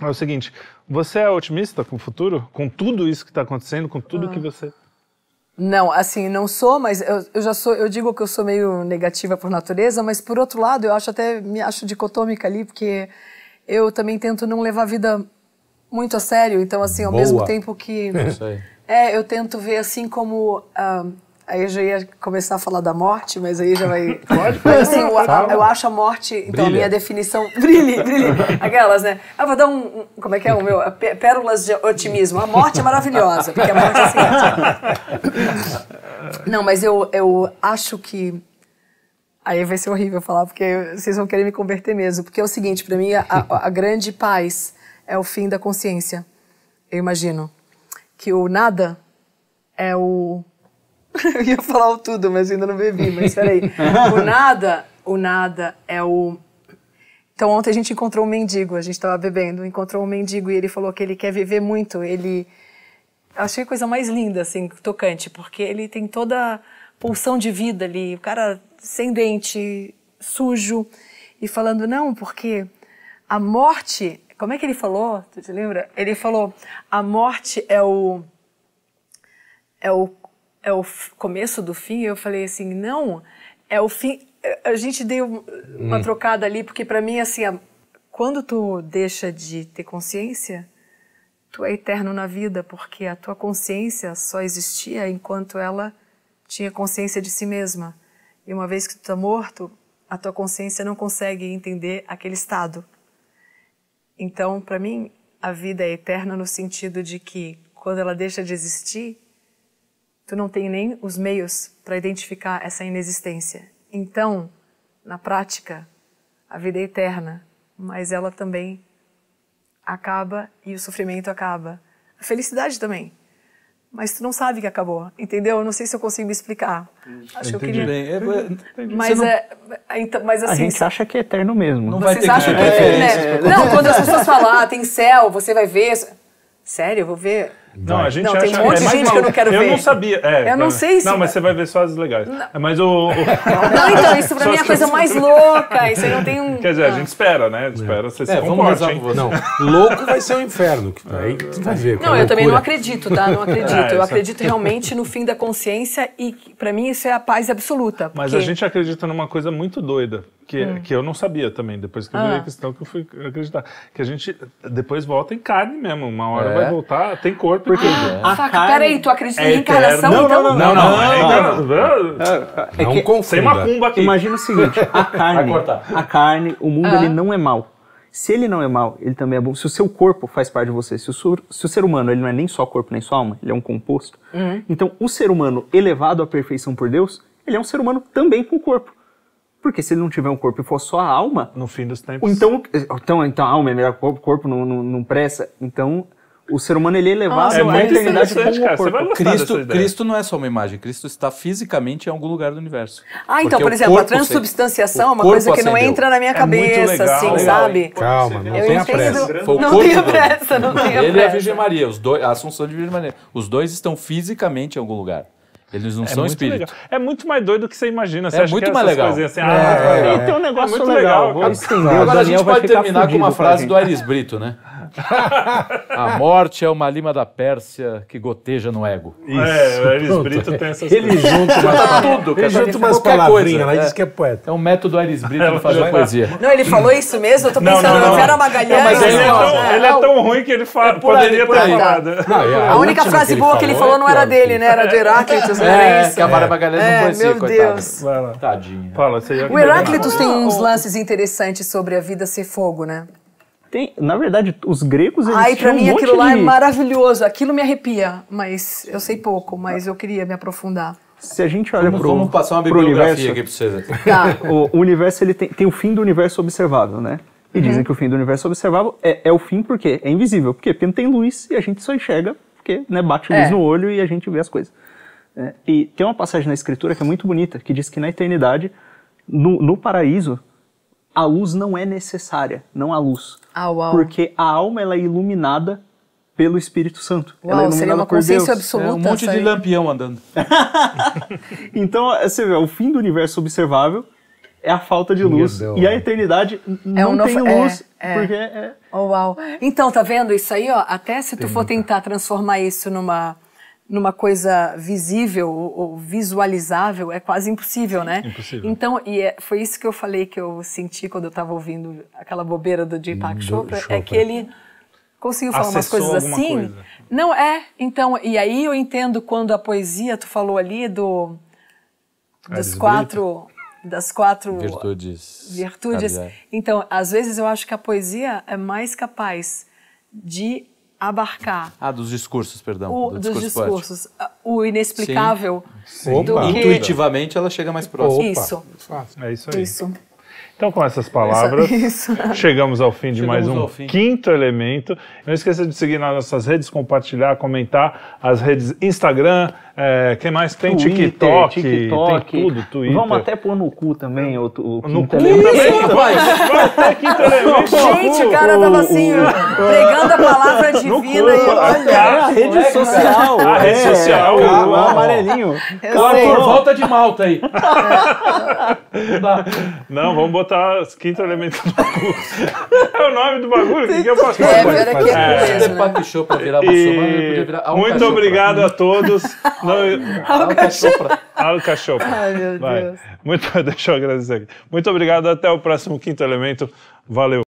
é o seguinte: você é otimista com o futuro? Com tudo isso que está acontecendo, com tudo ah. que você. Não, assim, não sou, mas eu, eu, já sou, eu digo que eu sou meio negativa por natureza, mas por outro lado, eu acho até, me acho dicotômica ali, porque eu também tento não levar a vida muito a sério. Então, assim, ao Boa. mesmo tempo que. É, é, eu tento ver assim como. Uh, aí eu já ia começar a falar da morte, mas aí já vai. Pode, mas, assim, eu, eu, acho a morte. Então, brilha. a minha definição. Brilhe, brilhe. Aquelas, né? Ah, vou dar um. Como é que é o meu? Pérolas de otimismo. A morte é maravilhosa, porque a morte é assim. É não, mas eu, eu acho que Aí vai ser horrível falar, porque vocês vão querer me converter mesmo. Porque é o seguinte, para mim, a, a grande paz é o fim da consciência. Eu imagino. Que o nada é o. Eu ia falar o tudo, mas ainda não bebi, mas peraí. o nada, o nada é o. Então ontem a gente encontrou um mendigo, a gente estava bebendo, encontrou um mendigo e ele falou que ele quer viver muito. Ele. Achei a coisa mais linda, assim, tocante, porque ele tem toda a pulsão de vida ali. O cara sem dente, sujo, e falando, não, porque a morte. Como é que ele falou? Tu te lembra? Ele falou: a morte é o. É o, é o começo do fim. Eu falei assim: não, é o fim. A gente deu uma hum. trocada ali, porque para mim, assim, a, quando tu deixa de ter consciência, tu é eterno na vida, porque a tua consciência só existia enquanto ela tinha consciência de si mesma. E uma vez que tu está morto, a tua consciência não consegue entender aquele estado. Então, para mim, a vida é eterna no sentido de que quando ela deixa de existir, tu não tem nem os meios para identificar essa inexistência. Então, na prática, a vida é eterna, mas ela também acaba e o sofrimento acaba. A felicidade também mas tu não sabe que acabou, entendeu? Eu não sei se eu consigo me explicar. Acho que eu queria... É, é mas, não... É, é, então, mas assim... A gente acha que é eterno mesmo. Não vocês vai ter acham que, é, é, eterno, né? Não, quando as pessoas falam, ah, tem céu, você vai ver... Sério, eu vou ver... Não, a gente não, acha... Tem um monte é de gente que eu não quero eu ver. Eu não sabia. É, eu não sei se... Não, mas tá- você vai ver só as legais. Não. É, mas o... o... Não, então, isso pra mim é a coisa mais louca. Isso aí não tem um... Quer dizer, a ah. gente espera, né? Espera você é, se comporte, hein? Não, louco vai ser o um inferno. Que aí tu ah. vai ver. Não, eu é também não acredito, tá? Não acredito. Eu acredito realmente no fim da consciência e para mim isso é a paz absoluta. Mas a gente acredita numa coisa muito doida que, hum. que eu não sabia também, depois que eu vi a ah. questão que eu fui acreditar. Que a gente depois volta em carne mesmo. Uma hora é. vai voltar, tem corpo. Porque ah, é. saca, carne peraí, tu acredita é em encarnação? Não, então? não, não, não. não, não, não, não, não, é Sem macumba aqui. Imagina o seguinte, a carne, a carne o mundo, ah. ele não é mal. Se ele não é mal, ele também é bom. Se o seu corpo faz parte de você, se o, sur, se o ser humano ele não é nem só corpo nem só alma, ele é um composto. Uhum. Então, o ser humano elevado à perfeição por Deus, ele é um ser humano também com corpo. Porque se ele não tiver um corpo e for só a alma. No fim dos tempos. Então, então, então a alma é melhor corpo, o corpo não, não, não pressa. Então, o ser humano ele é elevado ah, é eternidade como cara, corpo. Você vai Cristo, Cristo não é só uma imagem, Cristo está fisicamente em algum lugar do universo. Ah, então, por exemplo, a transubstanciação é uma coisa que acendeu. não entra na minha é cabeça, legal, assim, legal, sabe? Calma, não tenha pressa. Não tenha é pressa, não tenha pressa. Ele e a Virgem Maria, os dois, a Assunção de Virgem Maria, os dois estão fisicamente em algum lugar. Eles não é são espíritos. É muito mais doido do que você imagina. Você é muito é mais legal. Assim, é, ah, é, tem um negócio é muito legal. legal. Agora a gente pode terminar com uma frase do Aires Brito, né? a morte é uma lima da Pérsia que goteja no ego. Isso. É, o Aires Brito tem essas ele coisas. Junta umas tudo, cara, ele junta umas palavrinhas, né? diz que é poeta. É um método Aires Brito de fazer poesia. Não, ele falou isso mesmo? Eu tô pensando, não, não, não. Vera Magalhães. mas ele, é tão, ele é tão ruim que ele fala, é poderia é ter aí. É a, única frase boa que ele falou é não era dele, né? Era de Heráclitos, É, isso. Que a Magalhães não conhecia, coitada. Tadinha. Fala, o Heráclitos tem uns lances interessantes sobre a vida ser fogo, né? Tem, na verdade, os gregos eles Ai, pra mim um aquilo lá de... é maravilhoso. Aquilo me arrepia, mas eu sei pouco, mas eu queria me aprofundar. Se a gente olha vamos, pro Vamos passar uma bibliografia aqui pra vocês. Tá. O, o, universo ele tem, tem o fim do universo observável, né? E uhum. dizem que o fim do universo observável é, é o fim porque é invisível. Porque, porque não tem luz e a gente só enxerga porque né, bate luz é. no olho e a gente vê as coisas. É, e tem uma passagem na escritura que é muito bonita, que diz que na eternidade, no, no paraíso, a luz não é necessária, não há luz. Ah, porque a alma ela é iluminada pelo Espírito Santo. Uau, ela é seria uma consciência Deus. absoluta. É um monte de lampião andando. então, você vê, o fim do universo observável é a falta de luz. Deus, e a eternidade é não um novo, tem é, luz, é, porque é... Oh, uau. Então, tá vendo isso aí? Ó, até se tu tem for tentar transformar isso numa numa coisa visível ou, visualizável é quase impossível, né? Impossível. Então, e é, foi isso que eu falei que eu senti quando eu estava ouvindo aquela bobeira do Deepak Chopra, é que ele conseguiu falar Acessou umas coisas assim. Coisa. Não é, então, e aí eu entendo quando a poesia tu falou ali do dos quatro das quatro virtudes. Virtudes. Então, às vezes eu acho que a poesia é mais capaz de abarcar. Ah, dos discursos, perdão. O, do discurso dos discursos. Poético. O inexplicável. Sim. Sim. Intuitivamente que... ela chega mais próxima. Isso. É isso aí. Isso. Então, com essas palavras, isso, isso. chegamos ao fim de chegamos mais um quinto elemento. Não esqueça de seguir nas nossas redes, compartilhar, comentar as redes Instagram, é, quem mais tem Twitter, TikTok, TikTok, tem tudo, Twitter. Vamos até pôr no cu também é. o, o no quinto elemento. rapaz! Gente, o cara tava assim, pregando a palavra divina. Cu, olha, a rede né? social. A rede é, social. O amarelinho. por volta de malta aí. Não, vamos botar quinto elemento no cu. É o nome do bagulho, o que, que eu posso fazer? É, era que é, é. Né? Papichou virar e... Muito obrigado a todos. Não, eu... Alcachofra. Ai, meu Vai. Deus. Muito, deixa eu agradecer aqui. Muito obrigado. Até o próximo Quinto Elemento. Valeu.